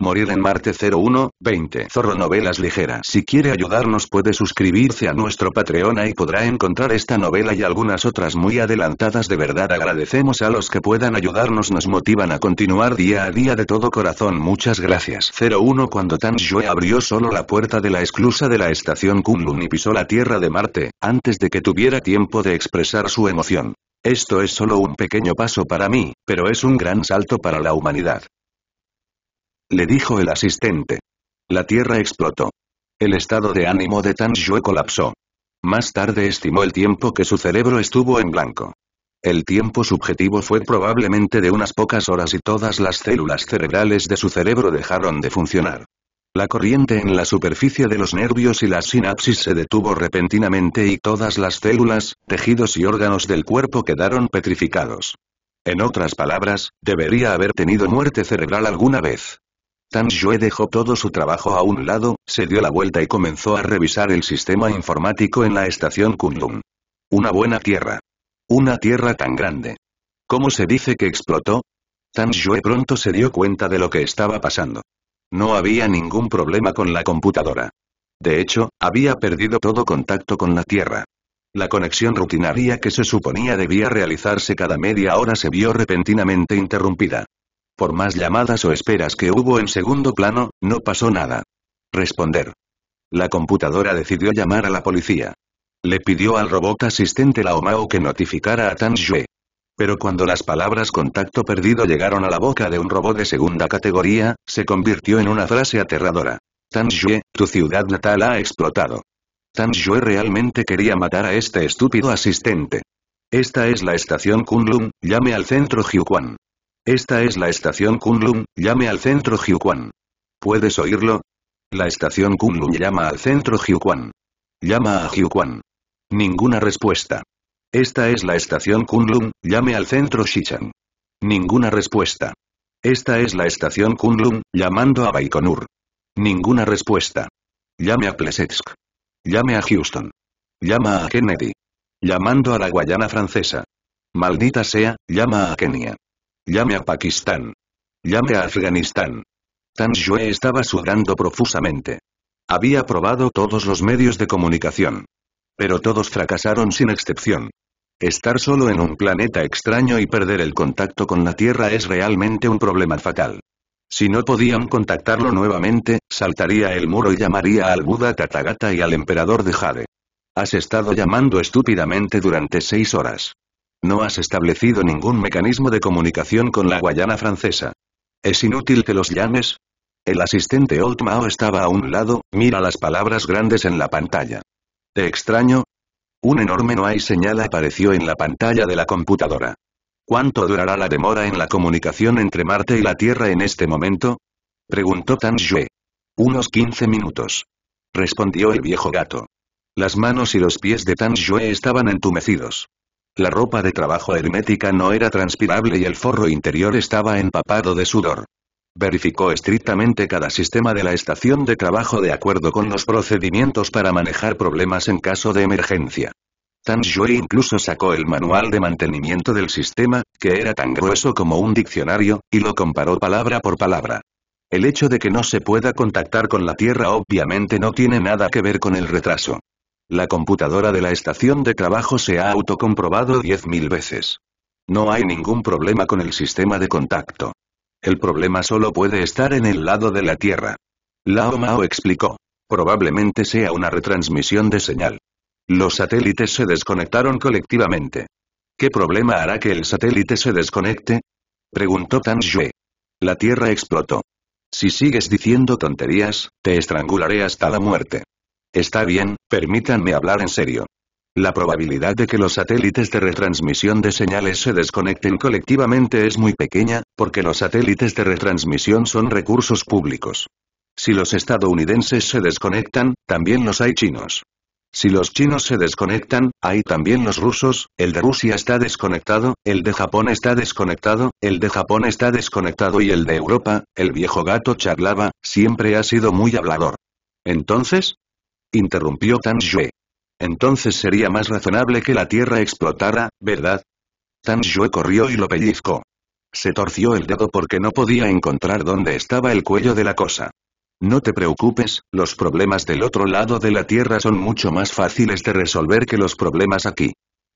Morir en Marte 01, 20. Zorro Novelas Ligeras. Si quiere ayudarnos puede suscribirse a nuestro Patreon y podrá encontrar esta novela y algunas otras muy adelantadas de verdad agradecemos a los que puedan ayudarnos nos motivan a continuar día a día de todo corazón muchas gracias. 01 Cuando Tan Yue abrió solo la puerta de la esclusa de la estación Kunlun y pisó la tierra de Marte, antes de que tuviera tiempo de expresar su emoción. Esto es solo un pequeño paso para mí, pero es un gran salto para la humanidad le dijo el asistente. La tierra explotó. El estado de ánimo de Tan Yue colapsó. Más tarde estimó el tiempo que su cerebro estuvo en blanco. El tiempo subjetivo fue probablemente de unas pocas horas y todas las células cerebrales de su cerebro dejaron de funcionar. La corriente en la superficie de los nervios y las sinapsis se detuvo repentinamente y todas las células, tejidos y órganos del cuerpo quedaron petrificados. En otras palabras, debería haber tenido muerte cerebral alguna vez. Tan Yue dejó todo su trabajo a un lado, se dio la vuelta y comenzó a revisar el sistema informático en la estación Kunlun. Una buena tierra. Una tierra tan grande. ¿Cómo se dice que explotó? Tan Yue pronto se dio cuenta de lo que estaba pasando. No había ningún problema con la computadora. De hecho, había perdido todo contacto con la Tierra. La conexión rutinaria que se suponía debía realizarse cada media hora se vio repentinamente interrumpida. Por más llamadas o esperas que hubo en segundo plano, no pasó nada. Responder. La computadora decidió llamar a la policía. Le pidió al robot asistente Laomao que notificara a Tan Yue. Pero cuando las palabras contacto perdido llegaron a la boca de un robot de segunda categoría, se convirtió en una frase aterradora. Tan Yue, tu ciudad natal ha explotado. Tan Yue realmente quería matar a este estúpido asistente. Esta es la estación Kunlun, llame al centro Hyukwan. Esta es la estación Kunlun, llame al centro Jiuquan. ¿Puedes oírlo? La estación Kunlun llama al centro Hyukwan. Llama a Jiuquan. Ninguna respuesta. Esta es la estación Kunlun, llame al centro shichang Ninguna respuesta. Esta es la estación Kunlun, llamando a Baikonur. Ninguna respuesta. Llame a Plesetsk. Llame a Houston. Llama a Kennedy. Llamando a la Guayana francesa. Maldita sea, llama a Kenia. Llame a Pakistán. Llame a Afganistán. Tan estaba sudando profusamente. Había probado todos los medios de comunicación. Pero todos fracasaron sin excepción. Estar solo en un planeta extraño y perder el contacto con la Tierra es realmente un problema fatal. Si no podían contactarlo nuevamente, saltaría el muro y llamaría al Buda Tathagata y al emperador de Jade. Has estado llamando estúpidamente durante seis horas. No has establecido ningún mecanismo de comunicación con la Guayana francesa. Es inútil que los llames. El asistente Old Mao estaba a un lado, mira las palabras grandes en la pantalla. ¿Te extraño? Un enorme no hay señal apareció en la pantalla de la computadora. ¿Cuánto durará la demora en la comunicación entre Marte y la Tierra en este momento? Preguntó Tan Yue. Unos 15 minutos. Respondió el viejo gato. Las manos y los pies de Tan Yue estaban entumecidos. La ropa de trabajo hermética no era transpirable y el forro interior estaba empapado de sudor. Verificó estrictamente cada sistema de la estación de trabajo de acuerdo con los procedimientos para manejar problemas en caso de emergencia. Tan Shui incluso sacó el manual de mantenimiento del sistema, que era tan grueso como un diccionario, y lo comparó palabra por palabra. El hecho de que no se pueda contactar con la Tierra obviamente no tiene nada que ver con el retraso. La computadora de la estación de trabajo se ha autocomprobado 10.000 veces. No hay ningún problema con el sistema de contacto. El problema solo puede estar en el lado de la Tierra. Lao Mao explicó. Probablemente sea una retransmisión de señal. Los satélites se desconectaron colectivamente. ¿Qué problema hará que el satélite se desconecte? Preguntó Tan Yue. La Tierra explotó. Si sigues diciendo tonterías, te estrangularé hasta la muerte. Está bien, permítanme hablar en serio. La probabilidad de que los satélites de retransmisión de señales se desconecten colectivamente es muy pequeña, porque los satélites de retransmisión son recursos públicos. Si los estadounidenses se desconectan, también los hay chinos. Si los chinos se desconectan, hay también los rusos, el de Rusia está desconectado, el de Japón está desconectado, el de Japón está desconectado y el de Europa, el viejo gato charlaba, siempre ha sido muy hablador. Entonces, interrumpió Tan Yue. Entonces sería más razonable que la tierra explotara, ¿verdad? Tan Yue corrió y lo pellizcó. Se torció el dedo porque no podía encontrar dónde estaba el cuello de la cosa. No te preocupes, los problemas del otro lado de la Tierra son mucho más fáciles de resolver que los problemas aquí.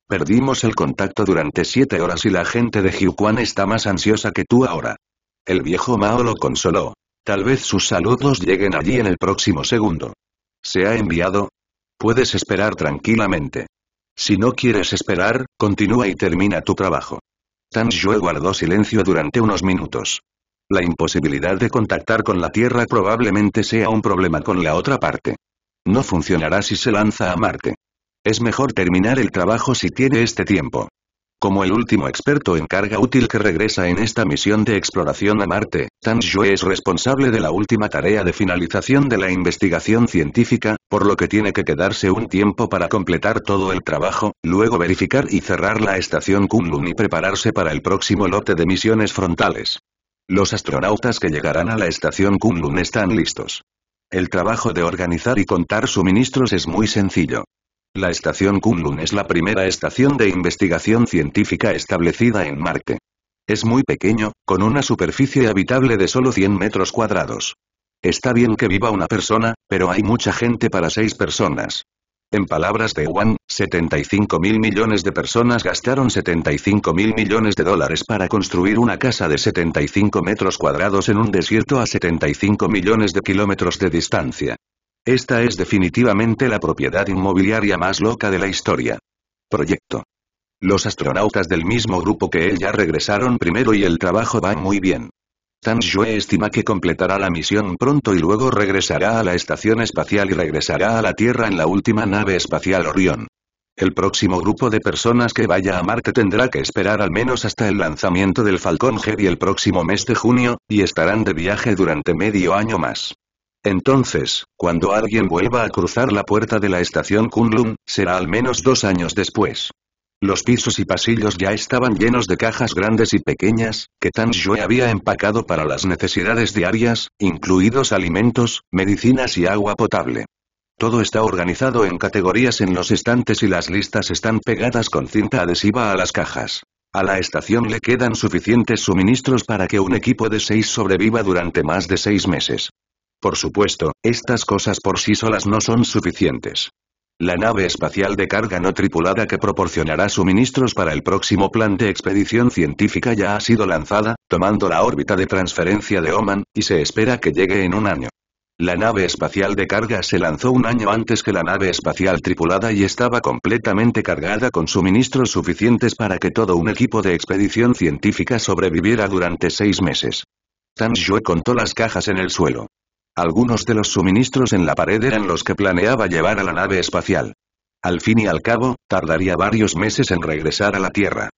Perdimos el contacto durante siete horas y la gente de Jiuquan está más ansiosa que tú ahora. El viejo Mao lo consoló. Tal vez sus saludos lleguen allí en el próximo segundo. ¿Se ha enviado? Puedes esperar tranquilamente. Si no quieres esperar, continúa y termina tu trabajo. Tan Yue guardó silencio durante unos minutos. La imposibilidad de contactar con la Tierra probablemente sea un problema con la otra parte. No funcionará si se lanza a Marte. Es mejor terminar el trabajo si tiene este tiempo. Como el último experto en carga útil que regresa en esta misión de exploración a Marte, Tan Xue es responsable de la última tarea de finalización de la investigación científica, por lo que tiene que quedarse un tiempo para completar todo el trabajo, luego verificar y cerrar la estación Kunlun y prepararse para el próximo lote de misiones frontales. Los astronautas que llegarán a la estación Kunlun están listos. El trabajo de organizar y contar suministros es muy sencillo. La estación Kunlun es la primera estación de investigación científica establecida en Marte. Es muy pequeño, con una superficie habitable de solo 100 metros cuadrados. Está bien que viva una persona, pero hay mucha gente para seis personas. En palabras de Wang, 75 mil millones de personas gastaron 75 mil millones de dólares para construir una casa de 75 metros cuadrados en un desierto a 75 millones de kilómetros de distancia. Esta es definitivamente la propiedad inmobiliaria más loca de la historia. Proyecto. Los astronautas del mismo grupo que él ya regresaron primero y el trabajo va muy bien. Tan Jue estima que completará la misión pronto y luego regresará a la estación espacial y regresará a la Tierra en la última nave espacial Orion. El próximo grupo de personas que vaya a Marte tendrá que esperar al menos hasta el lanzamiento del Falcon Heavy el próximo mes de junio, y estarán de viaje durante medio año más. Entonces, cuando alguien vuelva a cruzar la puerta de la estación Kunlun, será al menos dos años después. Los pisos y pasillos ya estaban llenos de cajas grandes y pequeñas, que Tan Xue había empacado para las necesidades diarias, incluidos alimentos, medicinas y agua potable. Todo está organizado en categorías en los estantes y las listas están pegadas con cinta adhesiva a las cajas. A la estación le quedan suficientes suministros para que un equipo de seis sobreviva durante más de seis meses. Por supuesto, estas cosas por sí solas no son suficientes. La nave espacial de carga no tripulada que proporcionará suministros para el próximo plan de expedición científica ya ha sido lanzada, tomando la órbita de transferencia de Oman, y se espera que llegue en un año. La nave espacial de carga se lanzó un año antes que la nave espacial tripulada y estaba completamente cargada con suministros suficientes para que todo un equipo de expedición científica sobreviviera durante seis meses. Tan Yue contó las cajas en el suelo. Algunos de los suministros en la pared eran los que planeaba llevar a la nave espacial. Al fin y al cabo, tardaría varios meses en regresar a la Tierra.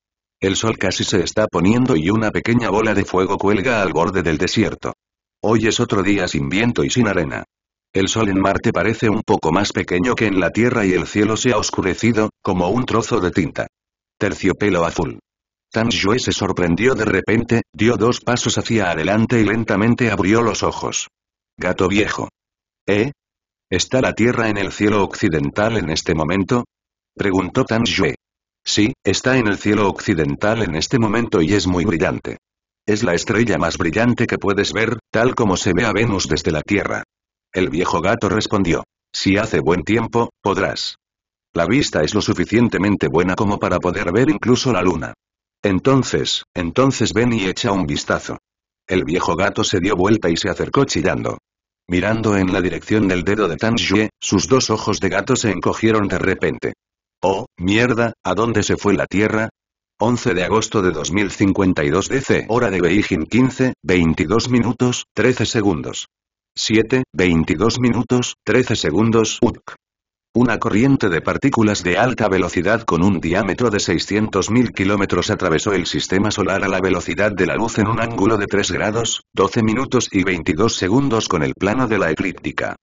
El sol casi se está poniendo y una pequeña bola de fuego cuelga al borde del desierto. Hoy es otro día sin viento y sin arena. El sol en Marte parece un poco más pequeño que en la Tierra y el cielo se ha oscurecido, como un trozo de tinta. Terciopelo azul. Tan Yue se sorprendió de repente, dio dos pasos hacia adelante y lentamente abrió los ojos. Gato viejo. ¿Eh? ¿Está la Tierra en el cielo occidental en este momento? Preguntó Tan Yue. Sí, está en el cielo occidental en este momento y es muy brillante. Es la estrella más brillante que puedes ver, tal como se ve a Venus desde la Tierra. El viejo gato respondió. Si hace buen tiempo, podrás. La vista es lo suficientemente buena como para poder ver incluso la luna. Entonces, entonces ven y echa un vistazo. El viejo gato se dio vuelta y se acercó chillando. Mirando en la dirección del dedo de Tan Xue, sus dos ojos de gato se encogieron de repente. Oh, mierda, ¿a dónde se fue la Tierra? 11 de agosto de 2052 DC, hora de Beijing 15, 22 minutos, 13 segundos. 7, 22 minutos, 13 segundos, UTC. Una corriente de partículas de alta velocidad con un diámetro de 600.000 kilómetros atravesó el sistema solar a la velocidad de la luz en un ángulo de 3 grados, 12 minutos y 22 segundos con el plano de la eclíptica.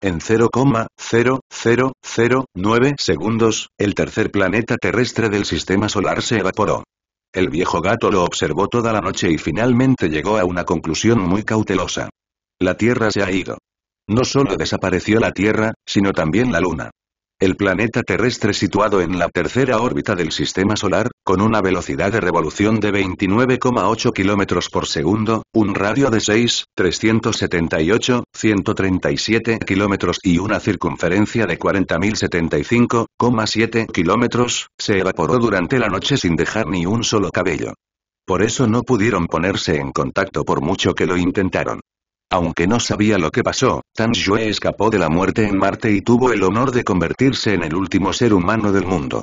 En 0,0009 segundos, el tercer planeta terrestre del sistema solar se evaporó. El viejo gato lo observó toda la noche y finalmente llegó a una conclusión muy cautelosa. La Tierra se ha ido. No solo desapareció la Tierra, sino también la Luna el planeta terrestre situado en la tercera órbita del Sistema Solar, con una velocidad de revolución de 29,8 km por segundo, un radio de 6, 378, 137 km y una circunferencia de 40.075,7 km, se evaporó durante la noche sin dejar ni un solo cabello. Por eso no pudieron ponerse en contacto por mucho que lo intentaron. Aunque no sabía lo que pasó, Tan Yue escapó de la muerte en Marte y tuvo el honor de convertirse en el último ser humano del mundo.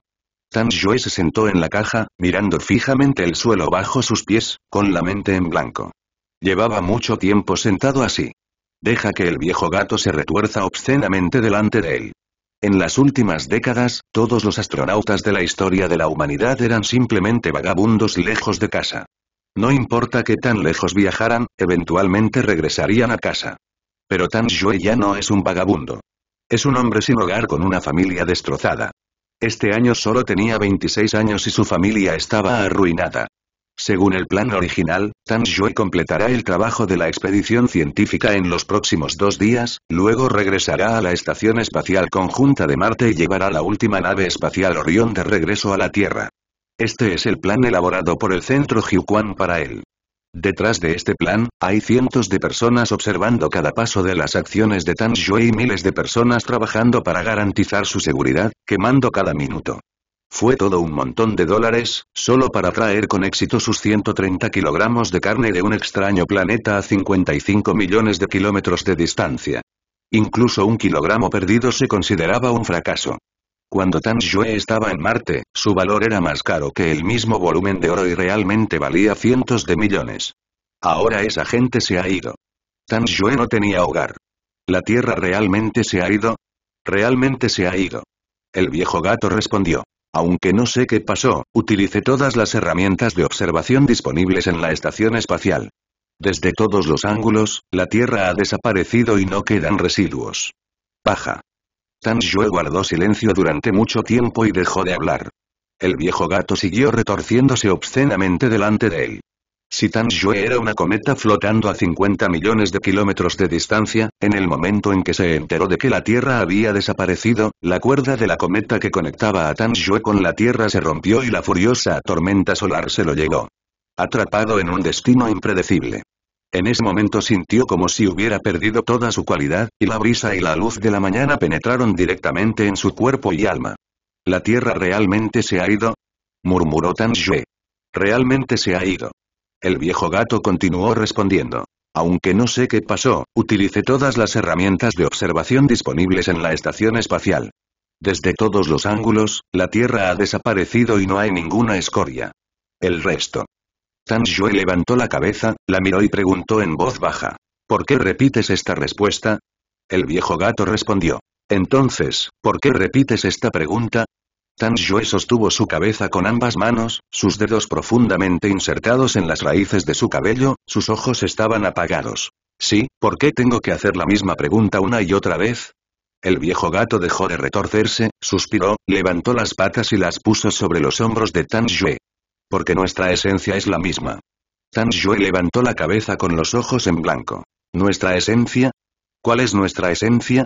Tan Yue se sentó en la caja, mirando fijamente el suelo bajo sus pies, con la mente en blanco. Llevaba mucho tiempo sentado así. Deja que el viejo gato se retuerza obscenamente delante de él. En las últimas décadas, todos los astronautas de la historia de la humanidad eran simplemente vagabundos lejos de casa. No importa que tan lejos viajaran, eventualmente regresarían a casa. Pero Tan ya no es un vagabundo. Es un hombre sin hogar con una familia destrozada. Este año solo tenía 26 años y su familia estaba arruinada. Según el plan original, Tan completará el trabajo de la expedición científica en los próximos dos días, luego regresará a la Estación Espacial Conjunta de Marte y llevará la última nave espacial Orión de regreso a la Tierra. Este es el plan elaborado por el Centro Jiuquan para él. Detrás de este plan, hay cientos de personas observando cada paso de las acciones de Tan y miles de personas trabajando para garantizar su seguridad, quemando cada minuto. Fue todo un montón de dólares, solo para traer con éxito sus 130 kilogramos de carne de un extraño planeta a 55 millones de kilómetros de distancia. Incluso un kilogramo perdido se consideraba un fracaso. Cuando Tan estaba en Marte, su valor era más caro que el mismo volumen de oro y realmente valía cientos de millones. Ahora esa gente se ha ido. Tan Yue no tenía hogar. ¿La tierra realmente se ha ido? Realmente se ha ido. El viejo gato respondió. Aunque no sé qué pasó, utilicé todas las herramientas de observación disponibles en la estación espacial. Desde todos los ángulos, la Tierra ha desaparecido y no quedan residuos. Paja. Tan Yue guardó silencio durante mucho tiempo y dejó de hablar. El viejo gato siguió retorciéndose obscenamente delante de él. Si Tan era una cometa flotando a 50 millones de kilómetros de distancia, en el momento en que se enteró de que la Tierra había desaparecido, la cuerda de la cometa que conectaba a Tan Yue con la Tierra se rompió y la furiosa tormenta solar se lo llevó. Atrapado en un destino impredecible. En ese momento sintió como si hubiera perdido toda su cualidad, y la brisa y la luz de la mañana penetraron directamente en su cuerpo y alma. ¿La tierra realmente se ha ido? murmuró Tan Realmente se ha ido. El viejo gato continuó respondiendo. Aunque no sé qué pasó, utilicé todas las herramientas de observación disponibles en la estación espacial. Desde todos los ángulos, la Tierra ha desaparecido y no hay ninguna escoria. El resto, Tan Yue levantó la cabeza, la miró y preguntó en voz baja. ¿Por qué repites esta respuesta? El viejo gato respondió. Entonces, ¿por qué repites esta pregunta? Tan Yue sostuvo su cabeza con ambas manos, sus dedos profundamente insertados en las raíces de su cabello, sus ojos estaban apagados. Sí, ¿por qué tengo que hacer la misma pregunta una y otra vez? El viejo gato dejó de retorcerse, suspiró, levantó las patas y las puso sobre los hombros de Tan Yue. Porque nuestra esencia es la misma. Tan Yue levantó la cabeza con los ojos en blanco. ¿Nuestra esencia? ¿Cuál es nuestra esencia?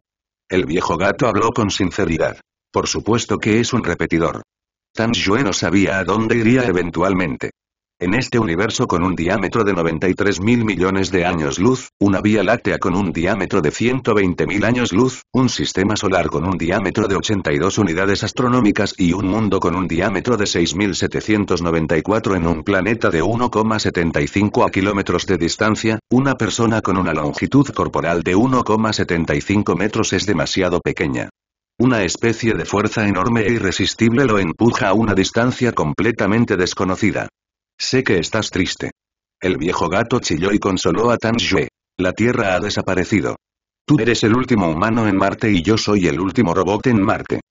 El viejo gato habló con sinceridad. Por supuesto que es un repetidor. Tan Yue no sabía a dónde iría eventualmente. En este universo con un diámetro de 93.000 millones de años luz, una vía láctea con un diámetro de 120.000 años luz, un sistema solar con un diámetro de 82 unidades astronómicas y un mundo con un diámetro de 6.794 en un planeta de 1,75 a kilómetros de distancia, una persona con una longitud corporal de 1,75 metros es demasiado pequeña. Una especie de fuerza enorme e irresistible lo empuja a una distancia completamente desconocida. Sé que estás triste. El viejo gato chilló y consoló a Tan Yue. La Tierra ha desaparecido. Tú eres el último humano en Marte y yo soy el último robot en Marte.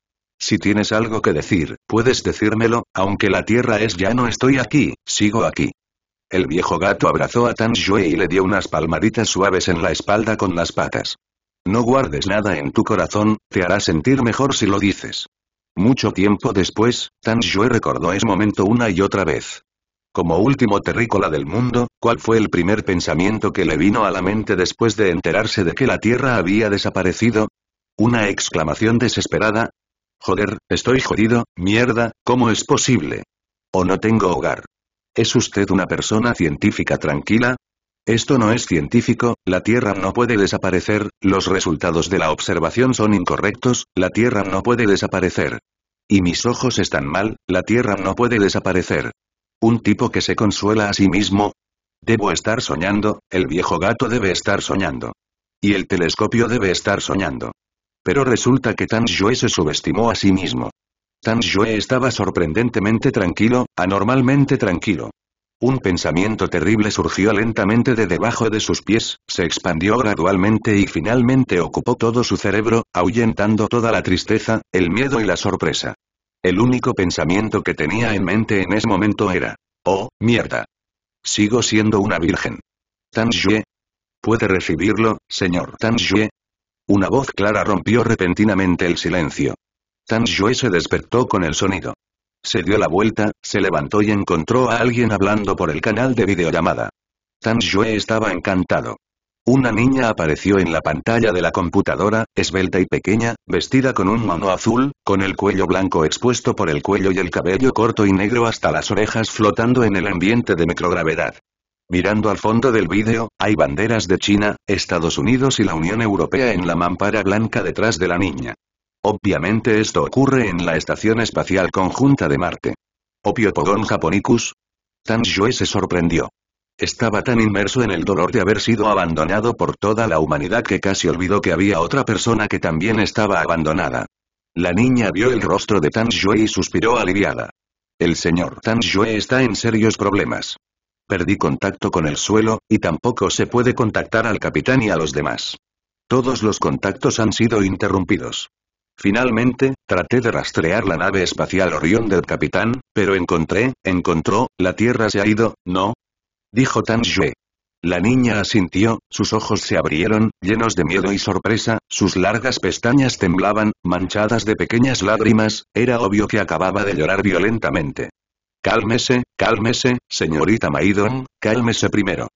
Si tienes algo que decir, puedes decírmelo, aunque la Tierra es ya no estoy aquí, sigo aquí. El viejo gato abrazó a Tan Yue y le dio unas palmaditas suaves en la espalda con las patas. No guardes nada en tu corazón, te hará sentir mejor si lo dices. Mucho tiempo después, Tan Yue recordó ese momento una y otra vez. Como último terrícola del mundo, ¿cuál fue el primer pensamiento que le vino a la mente después de enterarse de que la Tierra había desaparecido? Una exclamación desesperada. Joder, estoy jodido, mierda, ¿cómo es posible? ¿O no tengo hogar? ¿Es usted una persona científica tranquila? Esto no es científico, la Tierra no puede desaparecer, los resultados de la observación son incorrectos, la Tierra no puede desaparecer. Y mis ojos están mal, la Tierra no puede desaparecer. ¿Un tipo que se consuela a sí mismo? Debo estar soñando, el viejo gato debe estar soñando. Y el telescopio debe estar soñando. Pero resulta que Tan Yue se subestimó a sí mismo. Tan Yue estaba sorprendentemente tranquilo, anormalmente tranquilo. Un pensamiento terrible surgió lentamente de debajo de sus pies, se expandió gradualmente y finalmente ocupó todo su cerebro, ahuyentando toda la tristeza, el miedo y la sorpresa. El único pensamiento que tenía en mente en ese momento era, oh, mierda. Sigo siendo una virgen. Tan Yue. Puede recibirlo, señor Tan Yue. Una voz clara rompió repentinamente el silencio. Tan Yue se despertó con el sonido. Se dio la vuelta, se levantó y encontró a alguien hablando por el canal de videollamada. Tan Yue estaba encantado. Una niña apareció en la pantalla de la computadora, esbelta y pequeña, vestida con un mono azul, con el cuello blanco expuesto por el cuello y el cabello corto y negro hasta las orejas flotando en el ambiente de microgravedad. Mirando al fondo del vídeo, hay banderas de China, Estados Unidos y la Unión Europea en la mampara blanca detrás de la niña. Obviamente esto ocurre en la Estación Espacial Conjunta de Marte. Opio Japonicus. Tan jue se sorprendió. Estaba tan inmerso en el dolor de haber sido abandonado por toda la humanidad que casi olvidó que había otra persona que también estaba abandonada. La niña vio el rostro de Tan Yue y suspiró aliviada. El señor Tan Yue está en serios problemas. Perdí contacto con el suelo, y tampoco se puede contactar al capitán y a los demás. Todos los contactos han sido interrumpidos. Finalmente, traté de rastrear la nave espacial Orión del capitán, pero encontré, encontró, la Tierra se ha ido, no, dijo Tan Yue. La niña asintió, sus ojos se abrieron, llenos de miedo y sorpresa, sus largas pestañas temblaban, manchadas de pequeñas lágrimas, era obvio que acababa de llorar violentamente. Cálmese, cálmese, señorita Maidon, cálmese primero.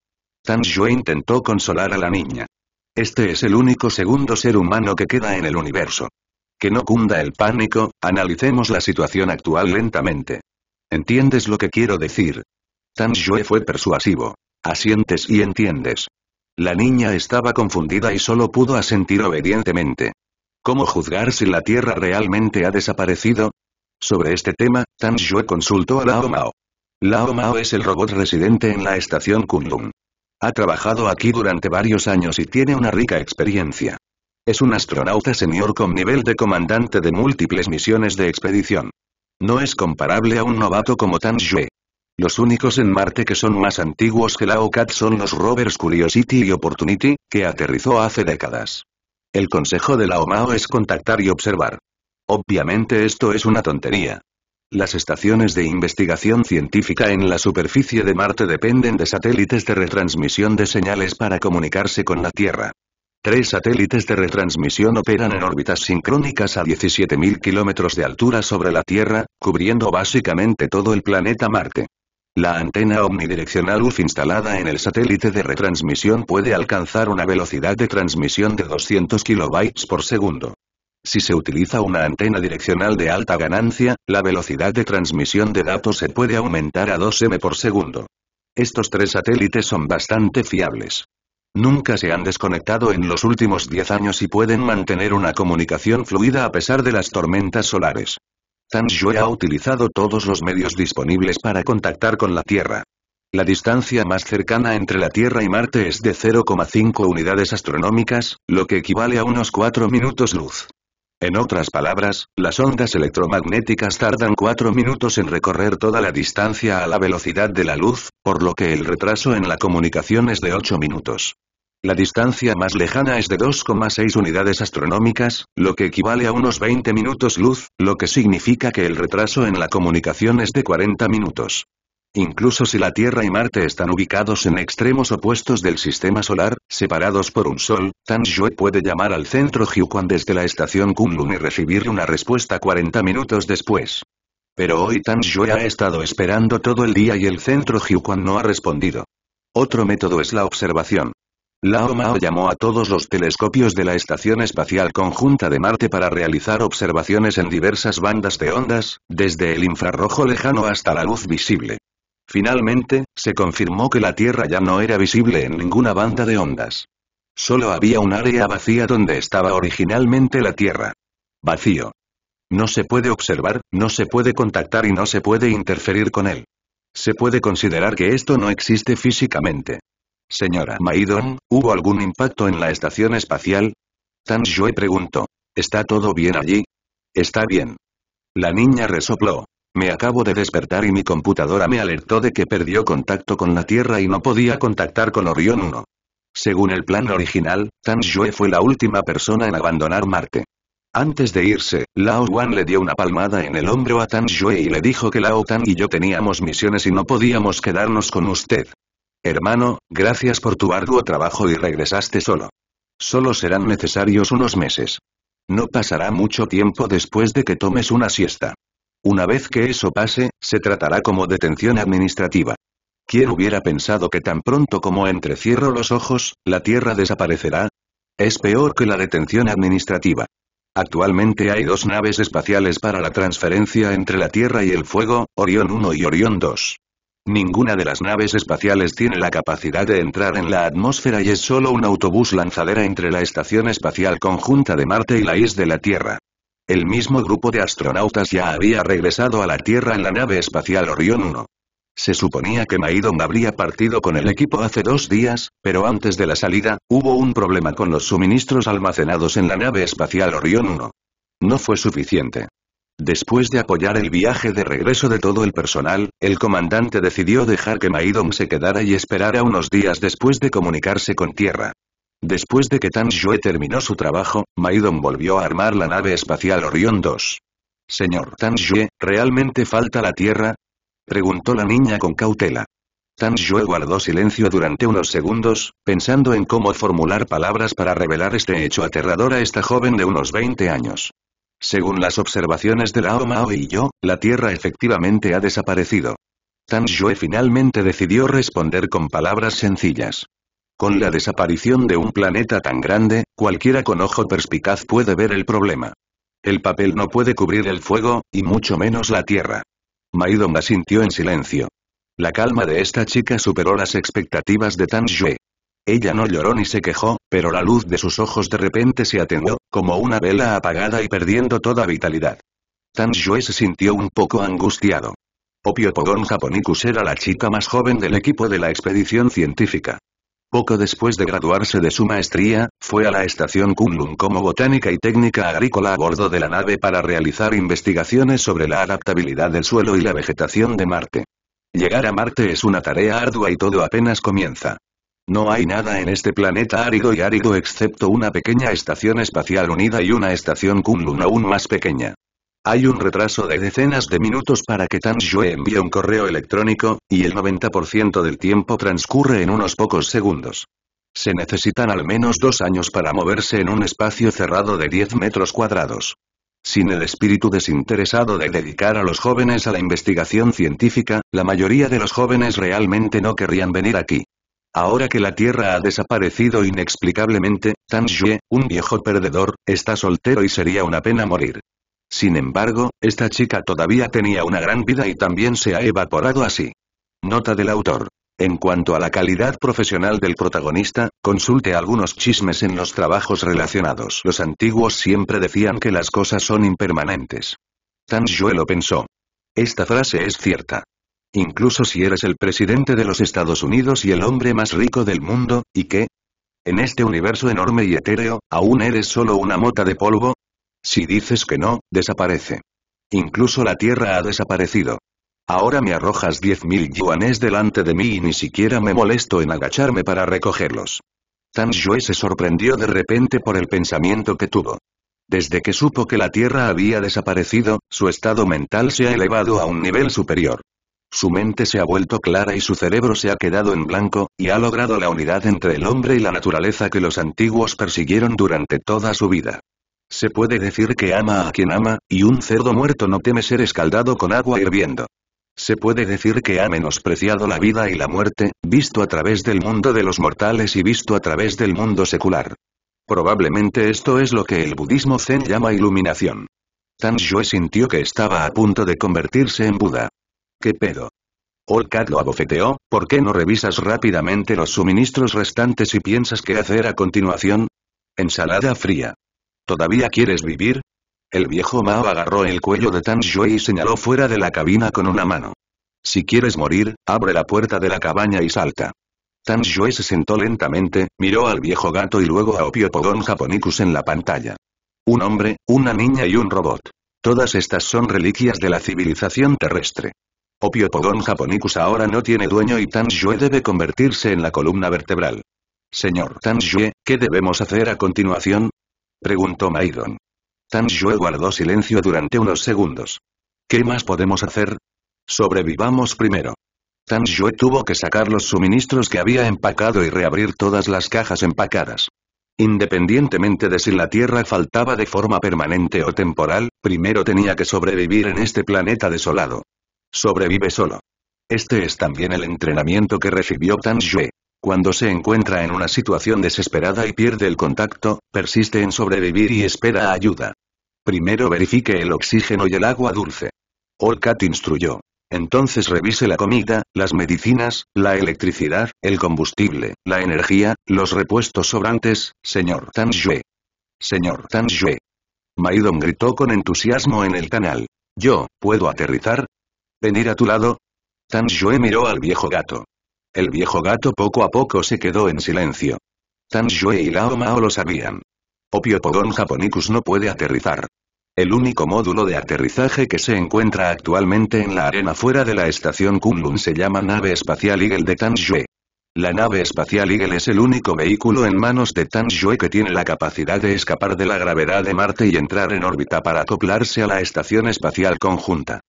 Tan Yue intentó consolar a la niña. Este es el único segundo ser humano que queda en el universo. Que no cunda el pánico, analicemos la situación actual lentamente. ¿Entiendes lo que quiero decir? Tan Yue fue persuasivo. Asientes y entiendes. La niña estaba confundida y solo pudo asentir obedientemente. ¿Cómo juzgar si la Tierra realmente ha desaparecido? Sobre este tema, Tan Yue consultó a Lao Mao. Lao Mao es el robot residente en la estación Kunlun. Ha trabajado aquí durante varios años y tiene una rica experiencia. Es un astronauta senior con nivel de comandante de múltiples misiones de expedición. No es comparable a un novato como Tan Yue, los únicos en Marte que son más antiguos que la OCAT son los rovers Curiosity y Opportunity, que aterrizó hace décadas. El consejo de la OMAO es contactar y observar. Obviamente esto es una tontería. Las estaciones de investigación científica en la superficie de Marte dependen de satélites de retransmisión de señales para comunicarse con la Tierra. Tres satélites de retransmisión operan en órbitas sincrónicas a 17.000 kilómetros de altura sobre la Tierra, cubriendo básicamente todo el planeta Marte. La antena omnidireccional UF instalada en el satélite de retransmisión puede alcanzar una velocidad de transmisión de 200 kilobytes por segundo. Si se utiliza una antena direccional de alta ganancia, la velocidad de transmisión de datos se puede aumentar a 2M por segundo. Estos tres satélites son bastante fiables. Nunca se han desconectado en los últimos 10 años y pueden mantener una comunicación fluida a pesar de las tormentas solares. Zhang ha utilizado todos los medios disponibles para contactar con la Tierra. La distancia más cercana entre la Tierra y Marte es de 0,5 unidades astronómicas, lo que equivale a unos 4 minutos luz. En otras palabras, las ondas electromagnéticas tardan 4 minutos en recorrer toda la distancia a la velocidad de la luz, por lo que el retraso en la comunicación es de 8 minutos. La distancia más lejana es de 2,6 unidades astronómicas, lo que equivale a unos 20 minutos luz, lo que significa que el retraso en la comunicación es de 40 minutos. Incluso si la Tierra y Marte están ubicados en extremos opuestos del sistema solar, separados por un sol, Tan puede llamar al centro Jiuquan desde la estación Kunlun y recibir una respuesta 40 minutos después. Pero hoy Tan ha estado esperando todo el día y el centro Jiuquan no ha respondido. Otro método es la observación. La Mao llamó a todos los telescopios de la Estación Espacial Conjunta de Marte para realizar observaciones en diversas bandas de ondas, desde el infrarrojo lejano hasta la luz visible. Finalmente, se confirmó que la Tierra ya no era visible en ninguna banda de ondas. Solo había un área vacía donde estaba originalmente la Tierra. Vacío. No se puede observar, no se puede contactar y no se puede interferir con él. Se puede considerar que esto no existe físicamente. Señora Maidon, ¿hubo algún impacto en la estación espacial? Tan Yue preguntó. ¿Está todo bien allí? Está bien. La niña resopló. Me acabo de despertar y mi computadora me alertó de que perdió contacto con la Tierra y no podía contactar con Orión 1. Según el plan original, Tan Yue fue la última persona en abandonar Marte. Antes de irse, Lao Wan le dio una palmada en el hombro a Tan Yue y le dijo que Lao Tan y yo teníamos misiones y no podíamos quedarnos con usted. Hermano, gracias por tu arduo trabajo y regresaste solo. Solo serán necesarios unos meses. No pasará mucho tiempo después de que tomes una siesta. Una vez que eso pase, se tratará como detención administrativa. ¿Quién hubiera pensado que tan pronto como entrecierro los ojos, la Tierra desaparecerá? Es peor que la detención administrativa. Actualmente hay dos naves espaciales para la transferencia entre la Tierra y el fuego, Orión 1 y Orión 2. Ninguna de las naves espaciales tiene la capacidad de entrar en la atmósfera y es solo un autobús lanzadera entre la Estación Espacial Conjunta de Marte y la IS de la Tierra. El mismo grupo de astronautas ya había regresado a la Tierra en la nave espacial Orion 1. Se suponía que Maidon habría partido con el equipo hace dos días, pero antes de la salida, hubo un problema con los suministros almacenados en la nave espacial Orion 1. No fue suficiente. Después de apoyar el viaje de regreso de todo el personal, el comandante decidió dejar que Maidon se quedara y esperara unos días después de comunicarse con Tierra. Después de que Tan Yue terminó su trabajo, Maidon volvió a armar la nave espacial Orion 2. Señor Tan Xue, ¿realmente falta la Tierra? Preguntó la niña con cautela. Tan Xue guardó silencio durante unos segundos, pensando en cómo formular palabras para revelar este hecho aterrador a esta joven de unos 20 años. Según las observaciones de Lao Mao y yo, la Tierra efectivamente ha desaparecido. Tan Yue finalmente decidió responder con palabras sencillas. Con la desaparición de un planeta tan grande, cualquiera con ojo perspicaz puede ver el problema. El papel no puede cubrir el fuego, y mucho menos la Tierra. Maidong asintió en silencio. La calma de esta chica superó las expectativas de Tan Yue. Ella no lloró ni se quejó, pero la luz de sus ojos de repente se atenuó, como una vela apagada y perdiendo toda vitalidad. Tan se sintió un poco angustiado. Opio Pogon Japonicus era la chica más joven del equipo de la expedición científica. Poco después de graduarse de su maestría, fue a la estación Kunlun como botánica y técnica agrícola a bordo de la nave para realizar investigaciones sobre la adaptabilidad del suelo y la vegetación de Marte. Llegar a Marte es una tarea ardua y todo apenas comienza. No hay nada en este planeta árido y árido excepto una pequeña estación espacial unida y una estación Kunlun aún más pequeña. Hay un retraso de decenas de minutos para que Tan Yue envíe un correo electrónico, y el 90% del tiempo transcurre en unos pocos segundos. Se necesitan al menos dos años para moverse en un espacio cerrado de 10 metros cuadrados. Sin el espíritu desinteresado de dedicar a los jóvenes a la investigación científica, la mayoría de los jóvenes realmente no querrían venir aquí. Ahora que la Tierra ha desaparecido inexplicablemente, Tan Xue, un viejo perdedor, está soltero y sería una pena morir. Sin embargo, esta chica todavía tenía una gran vida y también se ha evaporado así. Nota del autor. En cuanto a la calidad profesional del protagonista, consulte algunos chismes en los trabajos relacionados. Los antiguos siempre decían que las cosas son impermanentes. Tan Xue lo pensó. Esta frase es cierta. Incluso si eres el presidente de los Estados Unidos y el hombre más rico del mundo, ¿y qué? En este universo enorme y etéreo, ¿aún eres solo una mota de polvo? Si dices que no, desaparece. Incluso la Tierra ha desaparecido. Ahora me arrojas 10.000 yuanes delante de mí y ni siquiera me molesto en agacharme para recogerlos. Tan Yue se sorprendió de repente por el pensamiento que tuvo. Desde que supo que la Tierra había desaparecido, su estado mental se ha elevado a un nivel superior. Su mente se ha vuelto clara y su cerebro se ha quedado en blanco, y ha logrado la unidad entre el hombre y la naturaleza que los antiguos persiguieron durante toda su vida. Se puede decir que ama a quien ama, y un cerdo muerto no teme ser escaldado con agua hirviendo. Se puede decir que ha menospreciado la vida y la muerte, visto a través del mundo de los mortales y visto a través del mundo secular. Probablemente esto es lo que el budismo zen llama iluminación. Tan sintió que estaba a punto de convertirse en Buda. ¿Qué pedo? Olcat lo abofeteó, ¿por qué no revisas rápidamente los suministros restantes y piensas qué hacer a continuación? Ensalada fría. ¿Todavía quieres vivir? El viejo Mao agarró el cuello de Tan Shui y señaló fuera de la cabina con una mano. Si quieres morir, abre la puerta de la cabaña y salta. Tan Shui se sentó lentamente, miró al viejo gato y luego a Opio Japonicus en la pantalla. Un hombre, una niña y un robot. Todas estas son reliquias de la civilización terrestre. Opio Pogon Japonicus ahora no tiene dueño y Tanjue debe convertirse en la columna vertebral. Señor Tanjue, ¿qué debemos hacer a continuación? Preguntó Maidon. Tanjue guardó silencio durante unos segundos. ¿Qué más podemos hacer? Sobrevivamos primero. Tan Tanjue tuvo que sacar los suministros que había empacado y reabrir todas las cajas empacadas. Independientemente de si la Tierra faltaba de forma permanente o temporal, primero tenía que sobrevivir en este planeta desolado. Sobrevive solo. Este es también el entrenamiento que recibió Tan Cuando se encuentra en una situación desesperada y pierde el contacto, persiste en sobrevivir y espera ayuda. Primero verifique el oxígeno y el agua dulce. Olcat instruyó. Entonces revise la comida, las medicinas, la electricidad, el combustible, la energía, los repuestos sobrantes, señor Tan Señor Tan Maidon gritó con entusiasmo en el canal. Yo, ¿puedo aterrizar? venir a tu lado? Tan miró al viejo gato. El viejo gato poco a poco se quedó en silencio. Tan Yue y Lao Mao lo sabían. Opio Pogon Japonicus no puede aterrizar. El único módulo de aterrizaje que se encuentra actualmente en la arena fuera de la estación Kunlun se llama nave espacial Eagle de Tan La nave espacial Eagle es el único vehículo en manos de Tan que tiene la capacidad de escapar de la gravedad de Marte y entrar en órbita para acoplarse a la estación espacial conjunta.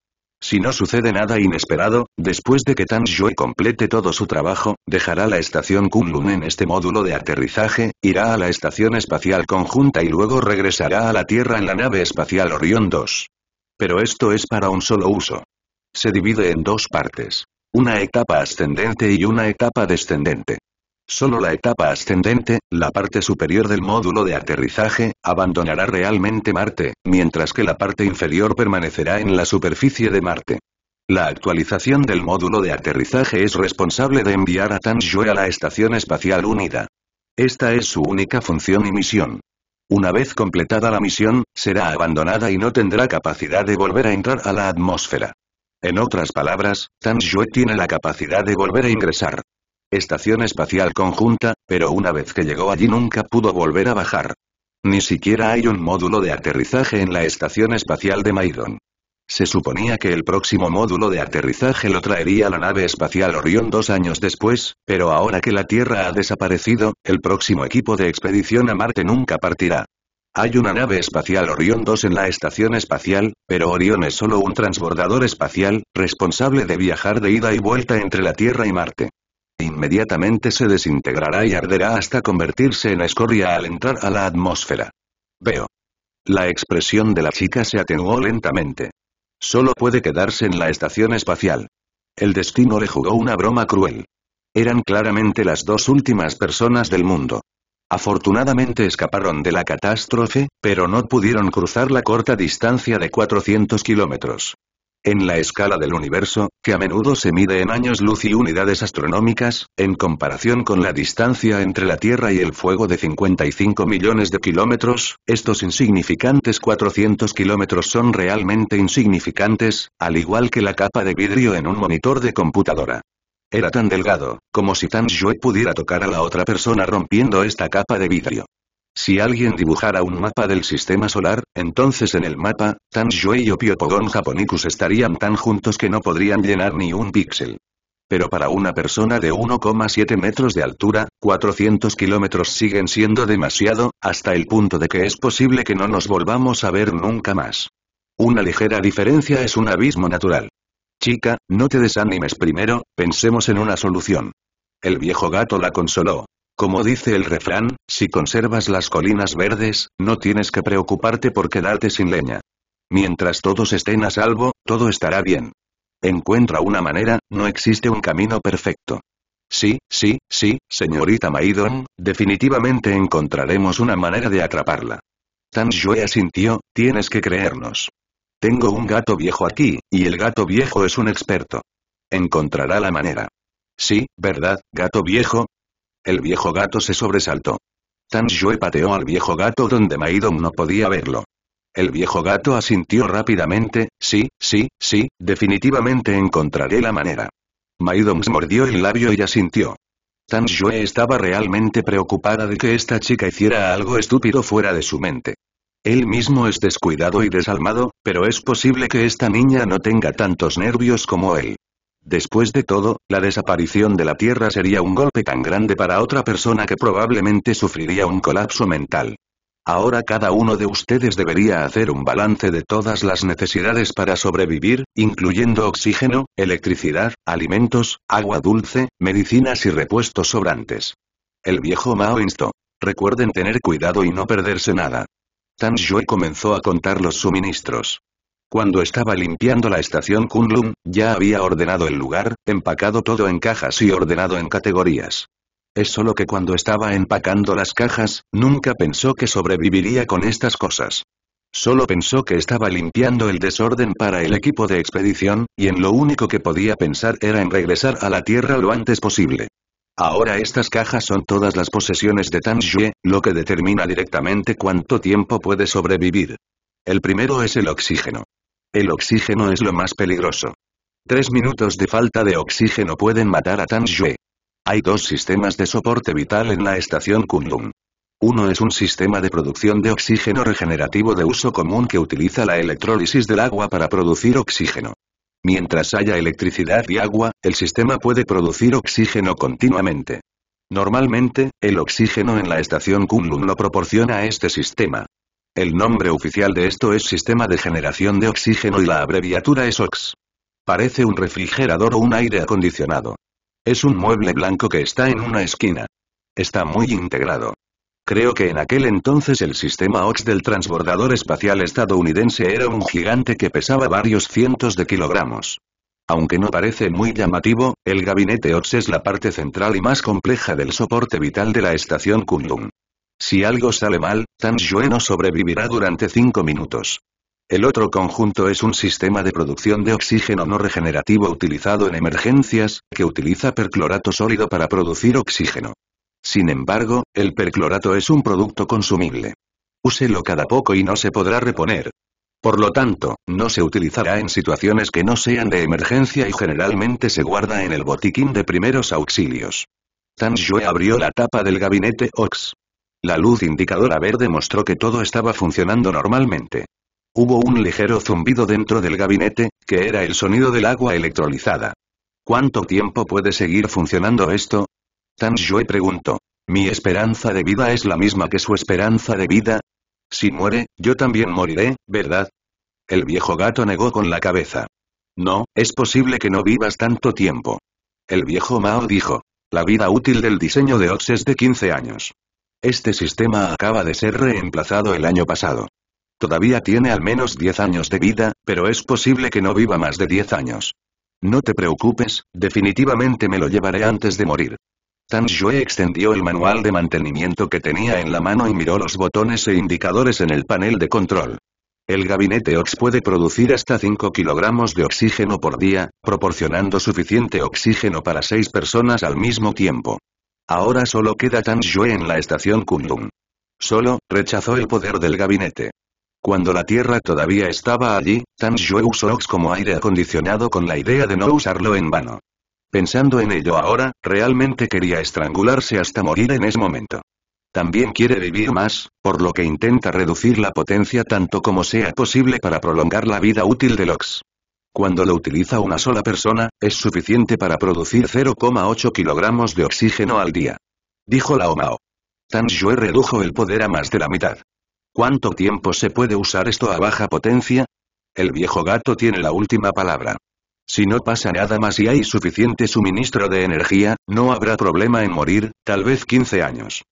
Si no sucede nada inesperado, después de que Yue complete todo su trabajo, dejará la estación Kunlun en este módulo de aterrizaje, irá a la estación espacial conjunta y luego regresará a la Tierra en la nave espacial Orion 2. Pero esto es para un solo uso. Se divide en dos partes. Una etapa ascendente y una etapa descendente. Solo la etapa ascendente, la parte superior del módulo de aterrizaje, abandonará realmente Marte, mientras que la parte inferior permanecerá en la superficie de Marte. La actualización del módulo de aterrizaje es responsable de enviar a Tanjue a la Estación Espacial Unida. Esta es su única función y misión. Una vez completada la misión, será abandonada y no tendrá capacidad de volver a entrar a la atmósfera. En otras palabras, Tanjue tiene la capacidad de volver a ingresar, Estación Espacial Conjunta, pero una vez que llegó allí nunca pudo volver a bajar. Ni siquiera hay un módulo de aterrizaje en la Estación Espacial de Maidon. Se suponía que el próximo módulo de aterrizaje lo traería la nave espacial Orión dos años después, pero ahora que la Tierra ha desaparecido, el próximo equipo de expedición a Marte nunca partirá. Hay una nave espacial Orión 2 en la estación espacial, pero Orión es solo un transbordador espacial, responsable de viajar de ida y vuelta entre la Tierra y Marte. Inmediatamente se desintegrará y arderá hasta convertirse en escoria al entrar a la atmósfera. Veo. La expresión de la chica se atenuó lentamente. Solo puede quedarse en la estación espacial. El destino le jugó una broma cruel. Eran claramente las dos últimas personas del mundo. Afortunadamente escaparon de la catástrofe, pero no pudieron cruzar la corta distancia de 400 kilómetros. En la escala del universo, que a menudo se mide en años luz y unidades astronómicas, en comparación con la distancia entre la Tierra y el fuego de 55 millones de kilómetros, estos insignificantes 400 kilómetros son realmente insignificantes, al igual que la capa de vidrio en un monitor de computadora. Era tan delgado, como si Tan pudiera tocar a la otra persona rompiendo esta capa de vidrio. Si alguien dibujara un mapa del sistema solar, entonces en el mapa, Tan y Opiopogon Japonicus estarían tan juntos que no podrían llenar ni un píxel. Pero para una persona de 1,7 metros de altura, 400 kilómetros siguen siendo demasiado, hasta el punto de que es posible que no nos volvamos a ver nunca más. Una ligera diferencia es un abismo natural. Chica, no te desanimes primero, pensemos en una solución. El viejo gato la consoló. Como dice el refrán, si conservas las colinas verdes, no tienes que preocuparte por quedarte sin leña. Mientras todos estén a salvo, todo estará bien. Encuentra una manera, no existe un camino perfecto. Sí, sí, sí, señorita Maidon, definitivamente encontraremos una manera de atraparla. Tan Yue asintió, tienes que creernos. Tengo un gato viejo aquí, y el gato viejo es un experto. Encontrará la manera. Sí, ¿verdad, gato viejo? El viejo gato se sobresaltó. Tan Yue pateó al viejo gato donde Maidom no podía verlo. El viejo gato asintió rápidamente, sí, sí, sí, definitivamente encontraré la manera. Maidon mordió el labio y asintió. Tan Yue estaba realmente preocupada de que esta chica hiciera algo estúpido fuera de su mente. Él mismo es descuidado y desalmado, pero es posible que esta niña no tenga tantos nervios como él. Después de todo, la desaparición de la Tierra sería un golpe tan grande para otra persona que probablemente sufriría un colapso mental. Ahora cada uno de ustedes debería hacer un balance de todas las necesidades para sobrevivir, incluyendo oxígeno, electricidad, alimentos, agua dulce, medicinas y repuestos sobrantes. El viejo Mao instó. Recuerden tener cuidado y no perderse nada. Tan Shui comenzó a contar los suministros. Cuando estaba limpiando la estación Kunlun, ya había ordenado el lugar, empacado todo en cajas y ordenado en categorías. Es solo que cuando estaba empacando las cajas, nunca pensó que sobreviviría con estas cosas. Solo pensó que estaba limpiando el desorden para el equipo de expedición, y en lo único que podía pensar era en regresar a la Tierra lo antes posible. Ahora estas cajas son todas las posesiones de Tan Xue, lo que determina directamente cuánto tiempo puede sobrevivir. El primero es el oxígeno. El oxígeno es lo más peligroso. Tres minutos de falta de oxígeno pueden matar a Tan Yue. Hay dos sistemas de soporte vital en la estación Kunlun. Uno es un sistema de producción de oxígeno regenerativo de uso común que utiliza la electrólisis del agua para producir oxígeno. Mientras haya electricidad y agua, el sistema puede producir oxígeno continuamente. Normalmente, el oxígeno en la estación Kunlun lo proporciona este sistema. El nombre oficial de esto es Sistema de Generación de Oxígeno y la abreviatura es OX. Parece un refrigerador o un aire acondicionado. Es un mueble blanco que está en una esquina. Está muy integrado. Creo que en aquel entonces el sistema OX del transbordador espacial estadounidense era un gigante que pesaba varios cientos de kilogramos. Aunque no parece muy llamativo, el gabinete OX es la parte central y más compleja del soporte vital de la estación Kunlun. Si algo sale mal, Tan no sobrevivirá durante 5 minutos. El otro conjunto es un sistema de producción de oxígeno no regenerativo utilizado en emergencias, que utiliza perclorato sólido para producir oxígeno. Sin embargo, el perclorato es un producto consumible. Úselo cada poco y no se podrá reponer. Por lo tanto, no se utilizará en situaciones que no sean de emergencia y generalmente se guarda en el botiquín de primeros auxilios. Tan Yue abrió la tapa del gabinete Ox. La luz indicadora verde mostró que todo estaba funcionando normalmente. Hubo un ligero zumbido dentro del gabinete, que era el sonido del agua electrolizada. ¿Cuánto tiempo puede seguir funcionando esto? Tan Yue preguntó. ¿Mi esperanza de vida es la misma que su esperanza de vida? Si muere, yo también moriré, ¿verdad? El viejo gato negó con la cabeza. No, es posible que no vivas tanto tiempo. El viejo Mao dijo. La vida útil del diseño de Ox es de 15 años. Este sistema acaba de ser reemplazado el año pasado. Todavía tiene al menos 10 años de vida, pero es posible que no viva más de 10 años. No te preocupes, definitivamente me lo llevaré antes de morir. Tan Yue extendió el manual de mantenimiento que tenía en la mano y miró los botones e indicadores en el panel de control. El gabinete OX puede producir hasta 5 kilogramos de oxígeno por día, proporcionando suficiente oxígeno para 6 personas al mismo tiempo. Ahora solo queda Tan Yue en la estación Kundun. Solo, rechazó el poder del gabinete. Cuando la Tierra todavía estaba allí, Tan Yue usó Ox como aire acondicionado con la idea de no usarlo en vano. Pensando en ello ahora, realmente quería estrangularse hasta morir en ese momento. También quiere vivir más, por lo que intenta reducir la potencia tanto como sea posible para prolongar la vida útil del Ox. Cuando lo utiliza una sola persona, es suficiente para producir 0,8 kilogramos de oxígeno al día. Dijo la Omao. Tan Xue redujo el poder a más de la mitad. ¿Cuánto tiempo se puede usar esto a baja potencia? El viejo gato tiene la última palabra. Si no pasa nada más y hay suficiente suministro de energía, no habrá problema en morir, tal vez 15 años.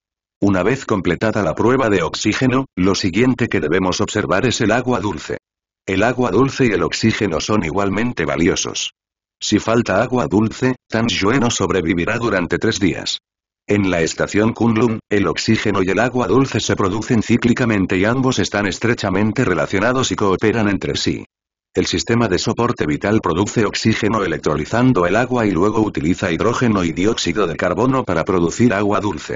Una vez completada la prueba de oxígeno, lo siguiente que debemos observar es el agua dulce. El agua dulce y el oxígeno son igualmente valiosos. Si falta agua dulce, Tan no sobrevivirá durante tres días. En la estación Kunlun, el oxígeno y el agua dulce se producen cíclicamente y ambos están estrechamente relacionados y cooperan entre sí. El sistema de soporte vital produce oxígeno electrolizando el agua y luego utiliza hidrógeno y dióxido de carbono para producir agua dulce.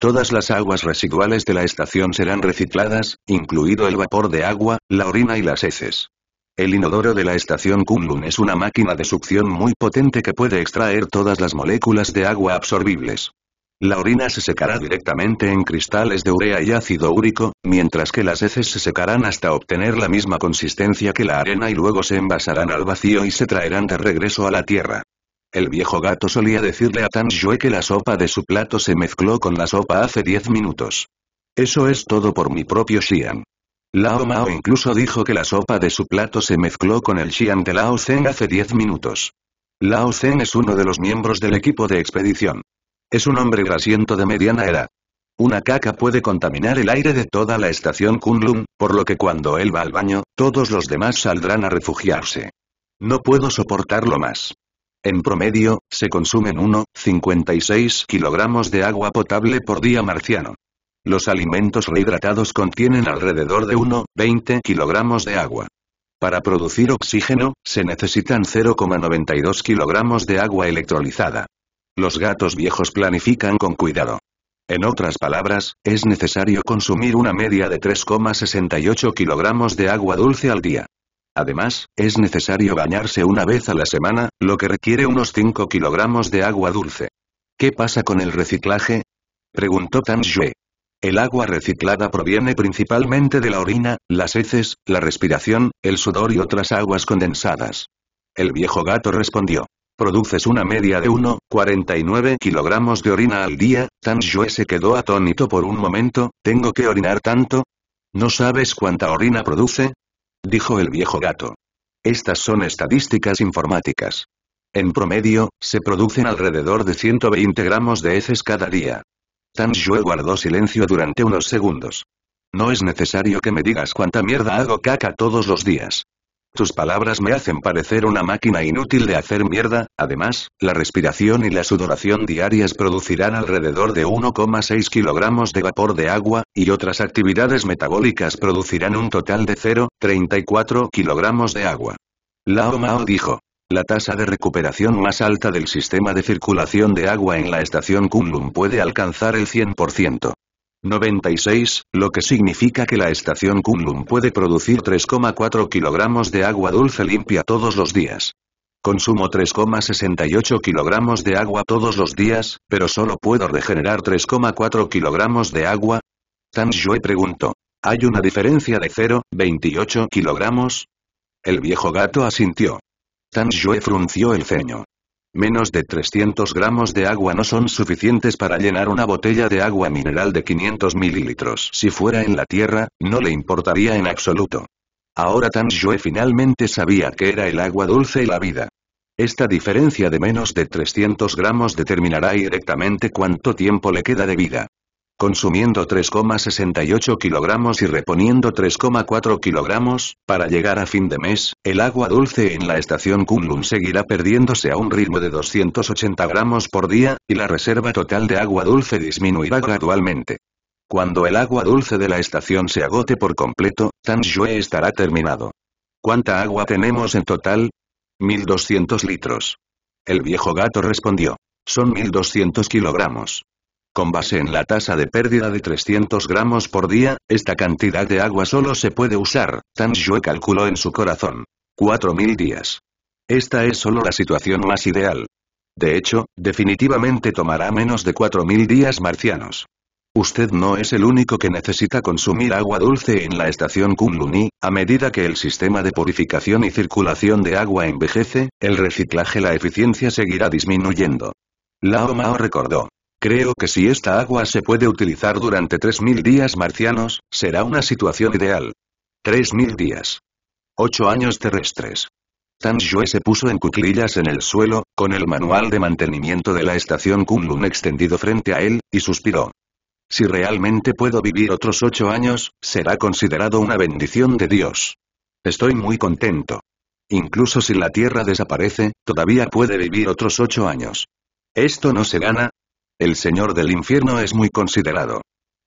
Todas las aguas residuales de la estación serán recicladas, incluido el vapor de agua, la orina y las heces. El inodoro de la estación Kunlun es una máquina de succión muy potente que puede extraer todas las moléculas de agua absorbibles. La orina se secará directamente en cristales de urea y ácido úrico, mientras que las heces se secarán hasta obtener la misma consistencia que la arena y luego se envasarán al vacío y se traerán de regreso a la Tierra. El viejo gato solía decirle a Tan Yue que la sopa de su plato se mezcló con la sopa hace 10 minutos. Eso es todo por mi propio Xian. Lao Mao incluso dijo que la sopa de su plato se mezcló con el Xian de Lao Zhen hace 10 minutos. Lao Zhen es uno de los miembros del equipo de expedición. Es un hombre grasiento de mediana edad. Una caca puede contaminar el aire de toda la estación Kunlun, por lo que cuando él va al baño, todos los demás saldrán a refugiarse. No puedo soportarlo más. En promedio, se consumen 1,56 kilogramos de agua potable por día marciano. Los alimentos rehidratados contienen alrededor de 1,20 kilogramos de agua. Para producir oxígeno, se necesitan 0,92 kilogramos de agua electrolizada. Los gatos viejos planifican con cuidado. En otras palabras, es necesario consumir una media de 3,68 kilogramos de agua dulce al día. Además, es necesario bañarse una vez a la semana, lo que requiere unos 5 kilogramos de agua dulce. ¿Qué pasa con el reciclaje? Preguntó Tan Yue. El agua reciclada proviene principalmente de la orina, las heces, la respiración, el sudor y otras aguas condensadas. El viejo gato respondió. Produces una media de 1,49 kilogramos de orina al día. Tan Yue se quedó atónito por un momento, ¿tengo que orinar tanto? ¿No sabes cuánta orina produce? dijo el viejo gato. Estas son estadísticas informáticas. En promedio, se producen alrededor de 120 gramos de heces cada día. Tan guardó silencio durante unos segundos. No es necesario que me digas cuánta mierda hago caca todos los días. Tus palabras me hacen parecer una máquina inútil de hacer mierda, además, la respiración y la sudoración diarias producirán alrededor de 1,6 kilogramos de vapor de agua, y otras actividades metabólicas producirán un total de 0,34 kilogramos de agua. Lao Mao dijo. La tasa de recuperación más alta del sistema de circulación de agua en la estación Kunlun puede alcanzar el 100%. 96, lo que significa que la estación Kunlun puede producir 3,4 kilogramos de agua dulce limpia todos los días. Consumo 3,68 kilogramos de agua todos los días, pero solo puedo regenerar 3,4 kilogramos de agua. Tan Yue preguntó. ¿Hay una diferencia de 0,28 kilogramos? El viejo gato asintió. Tan frunció el ceño. Menos de 300 gramos de agua no son suficientes para llenar una botella de agua mineral de 500 mililitros. Si fuera en la Tierra, no le importaría en absoluto. Ahora Tan Yue finalmente sabía que era el agua dulce y la vida. Esta diferencia de menos de 300 gramos determinará directamente cuánto tiempo le queda de vida consumiendo 3,68 kilogramos y reponiendo 3,4 kilogramos, para llegar a fin de mes, el agua dulce en la estación Kunlun seguirá perdiéndose a un ritmo de 280 gramos por día, y la reserva total de agua dulce disminuirá gradualmente. Cuando el agua dulce de la estación se agote por completo, Tanjue estará terminado. ¿Cuánta agua tenemos en total? 1200 litros. El viejo gato respondió. Son 1200 kilogramos. Con base en la tasa de pérdida de 300 gramos por día, esta cantidad de agua solo se puede usar, Tan Yue calculó en su corazón. 4.000 días. Esta es solo la situación más ideal. De hecho, definitivamente tomará menos de 4.000 días marcianos. Usted no es el único que necesita consumir agua dulce en la estación Kunluni, a medida que el sistema de purificación y circulación de agua envejece, el reciclaje la eficiencia seguirá disminuyendo. Lao Mao recordó. Creo que si esta agua se puede utilizar durante 3.000 días marcianos, será una situación ideal. 3.000 días. 8 años terrestres. Tan se puso en cuclillas en el suelo, con el manual de mantenimiento de la estación Kunlun extendido frente a él, y suspiró. Si realmente puedo vivir otros ocho años, será considerado una bendición de Dios. Estoy muy contento. Incluso si la Tierra desaparece, todavía puede vivir otros ocho años. Esto no se gana, el Señor del Infierno es muy considerado.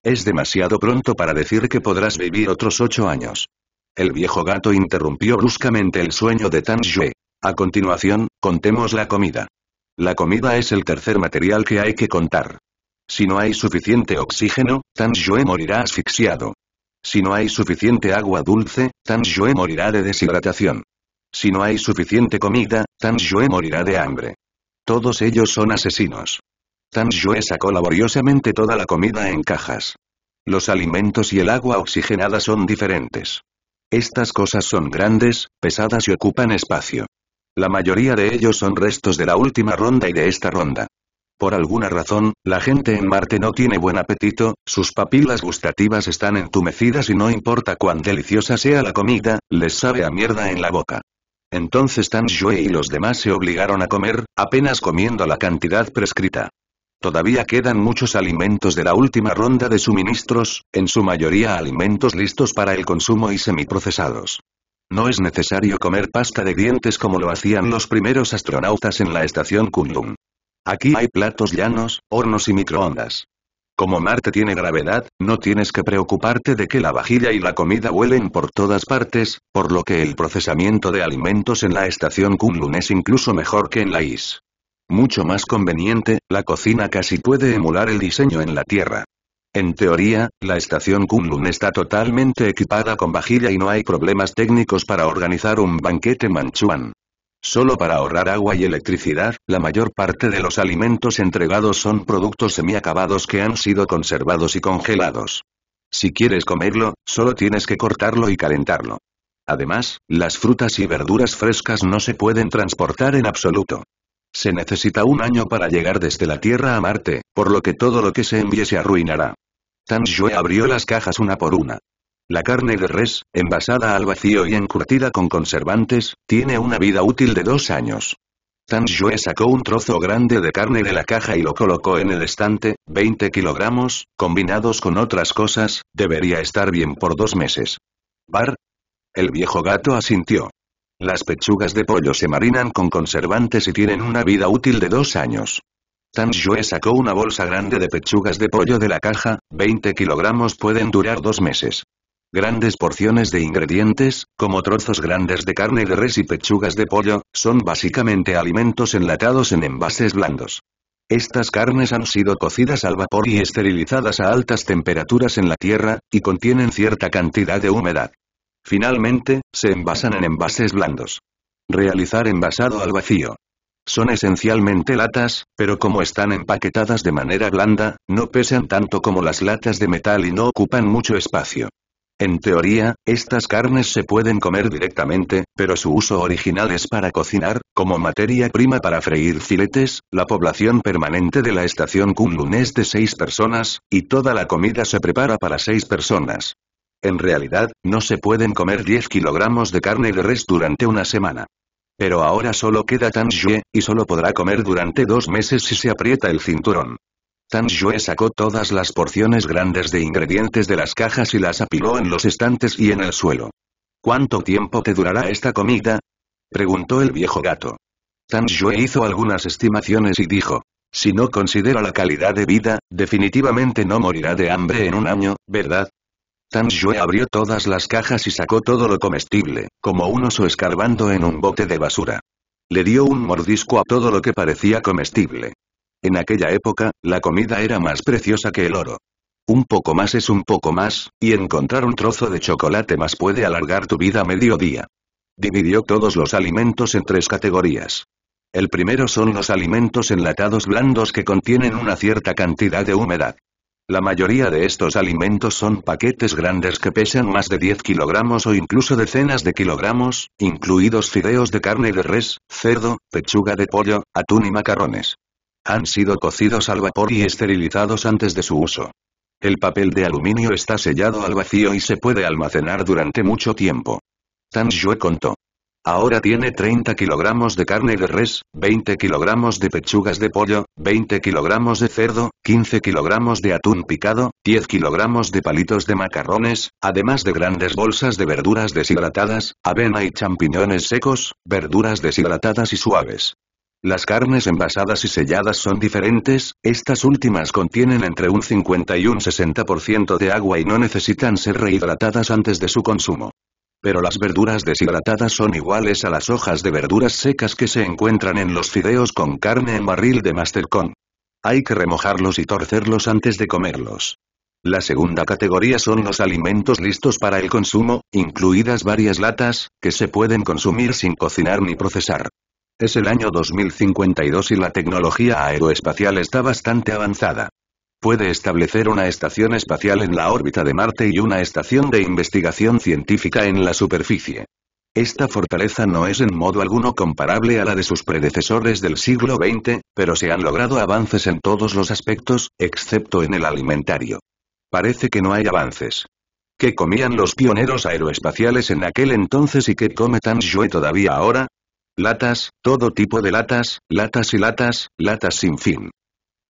Es demasiado pronto para decir que podrás vivir otros ocho años. El viejo gato interrumpió bruscamente el sueño de Tan Yue. A continuación, contemos la comida. La comida es el tercer material que hay que contar. Si no hay suficiente oxígeno, Tan Yue morirá asfixiado. Si no hay suficiente agua dulce, Tan Yue morirá de deshidratación. Si no hay suficiente comida, Tan Yue morirá de hambre. Todos ellos son asesinos. Tan sacó laboriosamente toda la comida en cajas. Los alimentos y el agua oxigenada son diferentes. Estas cosas son grandes, pesadas y ocupan espacio. La mayoría de ellos son restos de la última ronda y de esta ronda. Por alguna razón, la gente en Marte no tiene buen apetito, sus papilas gustativas están entumecidas y no importa cuán deliciosa sea la comida, les sabe a mierda en la boca. Entonces Tan y los demás se obligaron a comer, apenas comiendo la cantidad prescrita. Todavía quedan muchos alimentos de la última ronda de suministros, en su mayoría alimentos listos para el consumo y semiprocesados. No es necesario comer pasta de dientes como lo hacían los primeros astronautas en la estación Kundum. Aquí hay platos llanos, hornos y microondas. Como Marte tiene gravedad, no tienes que preocuparte de que la vajilla y la comida huelen por todas partes, por lo que el procesamiento de alimentos en la estación Kunlun es incluso mejor que en la IS. Mucho más conveniente, la cocina casi puede emular el diseño en la Tierra. En teoría, la estación Kunlun está totalmente equipada con vajilla y no hay problemas técnicos para organizar un banquete manchúan. Solo para ahorrar agua y electricidad, la mayor parte de los alimentos entregados son productos semiacabados que han sido conservados y congelados. Si quieres comerlo, solo tienes que cortarlo y calentarlo. Además, las frutas y verduras frescas no se pueden transportar en absoluto. Se necesita un año para llegar desde la Tierra a Marte, por lo que todo lo que se envíe se arruinará. Tan abrió las cajas una por una. La carne de res, envasada al vacío y encurtida con conservantes, tiene una vida útil de dos años. Tan Yue sacó un trozo grande de carne de la caja y lo colocó en el estante, 20 kilogramos, combinados con otras cosas, debería estar bien por dos meses. ¿Bar? El viejo gato asintió. Las pechugas de pollo se marinan con conservantes y tienen una vida útil de dos años. Tan Yue sacó una bolsa grande de pechugas de pollo de la caja, 20 kilogramos pueden durar dos meses. Grandes porciones de ingredientes, como trozos grandes de carne de res y pechugas de pollo, son básicamente alimentos enlatados en envases blandos. Estas carnes han sido cocidas al vapor y esterilizadas a altas temperaturas en la tierra, y contienen cierta cantidad de humedad. Finalmente, se envasan en envases blandos. Realizar envasado al vacío. Son esencialmente latas, pero como están empaquetadas de manera blanda, no pesan tanto como las latas de metal y no ocupan mucho espacio. En teoría, estas carnes se pueden comer directamente, pero su uso original es para cocinar, como materia prima para freír filetes, la población permanente de la estación Kunlun es de seis personas, y toda la comida se prepara para seis personas. En realidad, no se pueden comer 10 kilogramos de carne de res durante una semana. Pero ahora solo queda Tan Xue, y solo podrá comer durante dos meses si se aprieta el cinturón. Tan Xue sacó todas las porciones grandes de ingredientes de las cajas y las apiló en los estantes y en el suelo. ¿Cuánto tiempo te durará esta comida? Preguntó el viejo gato. Tan Xue hizo algunas estimaciones y dijo, si no considera la calidad de vida, definitivamente no morirá de hambre en un año, ¿verdad? Tan abrió todas las cajas y sacó todo lo comestible, como un oso escarbando en un bote de basura. Le dio un mordisco a todo lo que parecía comestible. En aquella época, la comida era más preciosa que el oro. Un poco más es un poco más, y encontrar un trozo de chocolate más puede alargar tu vida a mediodía. Dividió todos los alimentos en tres categorías. El primero son los alimentos enlatados blandos que contienen una cierta cantidad de humedad. La mayoría de estos alimentos son paquetes grandes que pesan más de 10 kilogramos o incluso decenas de kilogramos, incluidos fideos de carne de res, cerdo, pechuga de pollo, atún y macarrones. Han sido cocidos al vapor y esterilizados antes de su uso. El papel de aluminio está sellado al vacío y se puede almacenar durante mucho tiempo. Tan Xue contó. Ahora tiene 30 kilogramos de carne de res, 20 kilogramos de pechugas de pollo, 20 kilogramos de cerdo, 15 kilogramos de atún picado, 10 kilogramos de palitos de macarrones, además de grandes bolsas de verduras deshidratadas, avena y champiñones secos, verduras deshidratadas y suaves. Las carnes envasadas y selladas son diferentes, estas últimas contienen entre un 50 y un 60% de agua y no necesitan ser rehidratadas antes de su consumo. Pero las verduras deshidratadas son iguales a las hojas de verduras secas que se encuentran en los fideos con carne en barril de Mastercon. Hay que remojarlos y torcerlos antes de comerlos. La segunda categoría son los alimentos listos para el consumo, incluidas varias latas, que se pueden consumir sin cocinar ni procesar. Es el año 2052 y la tecnología aeroespacial está bastante avanzada. Puede establecer una estación espacial en la órbita de Marte y una estación de investigación científica en la superficie. Esta fortaleza no es en modo alguno comparable a la de sus predecesores del siglo XX, pero se han logrado avances en todos los aspectos, excepto en el alimentario. Parece que no hay avances. ¿Qué comían los pioneros aeroespaciales en aquel entonces y qué come tan todavía ahora? Latas, todo tipo de latas, latas y latas, latas sin fin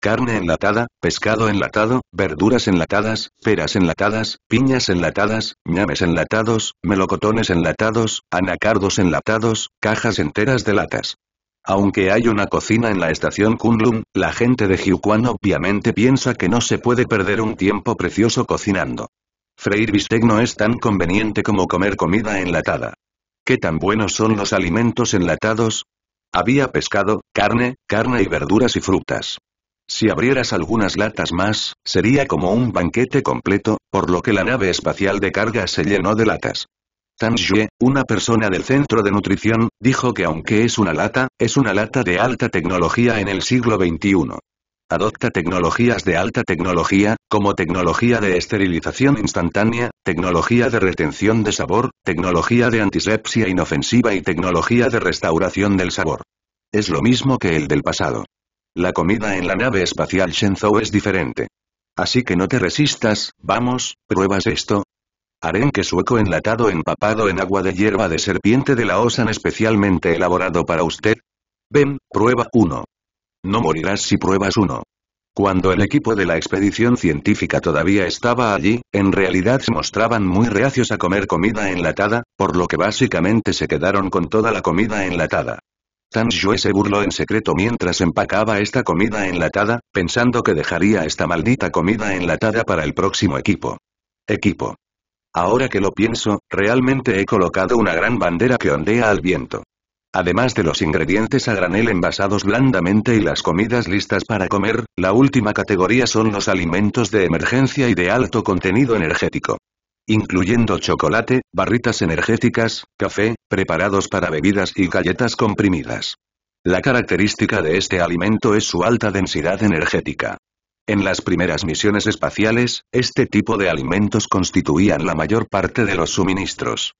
carne enlatada, pescado enlatado, verduras enlatadas, peras enlatadas, piñas enlatadas, ñames enlatados, melocotones enlatados, anacardos enlatados, cajas enteras de latas. Aunque hay una cocina en la estación Kunlun, la gente de jiuquan obviamente piensa que no se puede perder un tiempo precioso cocinando. Freír bistec no es tan conveniente como comer comida enlatada. ¿Qué tan buenos son los alimentos enlatados? Había pescado, carne, carne y verduras y frutas. Si abrieras algunas latas más, sería como un banquete completo, por lo que la nave espacial de carga se llenó de latas. Tan Yue, una persona del centro de nutrición, dijo que aunque es una lata, es una lata de alta tecnología en el siglo XXI. Adopta tecnologías de alta tecnología, como tecnología de esterilización instantánea, tecnología de retención de sabor, tecnología de antisepsia inofensiva y tecnología de restauración del sabor. Es lo mismo que el del pasado. La comida en la nave espacial Shenzhou es diferente. Así que no te resistas, vamos, ¿pruebas esto? Arenque sueco enlatado empapado en agua de hierba de serpiente de la osan especialmente elaborado para usted. Ven, prueba uno. No morirás si pruebas uno. Cuando el equipo de la expedición científica todavía estaba allí, en realidad se mostraban muy reacios a comer comida enlatada, por lo que básicamente se quedaron con toda la comida enlatada. Tan Xue se burló en secreto mientras empacaba esta comida enlatada, pensando que dejaría esta maldita comida enlatada para el próximo equipo. Equipo. Ahora que lo pienso, realmente he colocado una gran bandera que ondea al viento. Además de los ingredientes a granel envasados blandamente y las comidas listas para comer, la última categoría son los alimentos de emergencia y de alto contenido energético incluyendo chocolate, barritas energéticas, café, preparados para bebidas y galletas comprimidas. La característica de este alimento es su alta densidad energética. En las primeras misiones espaciales, este tipo de alimentos constituían la mayor parte de los suministros.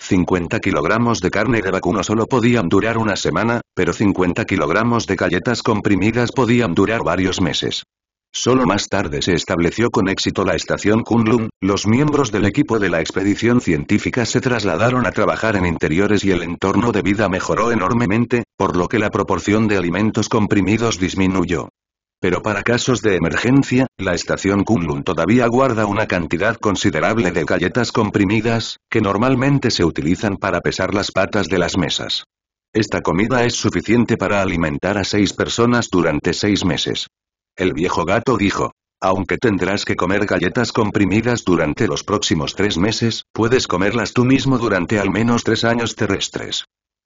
50 kilogramos de carne de vacuno solo podían durar una semana, pero 50 kilogramos de galletas comprimidas podían durar varios meses. Solo más tarde se estableció con éxito la estación Kunlun, los miembros del equipo de la expedición científica se trasladaron a trabajar en interiores y el entorno de vida mejoró enormemente, por lo que la proporción de alimentos comprimidos disminuyó. Pero para casos de emergencia, la estación Kunlun todavía guarda una cantidad considerable de galletas comprimidas, que normalmente se utilizan para pesar las patas de las mesas. Esta comida es suficiente para alimentar a seis personas durante seis meses. El viejo gato dijo. Aunque tendrás que comer galletas comprimidas durante los próximos tres meses, puedes comerlas tú mismo durante al menos tres años terrestres.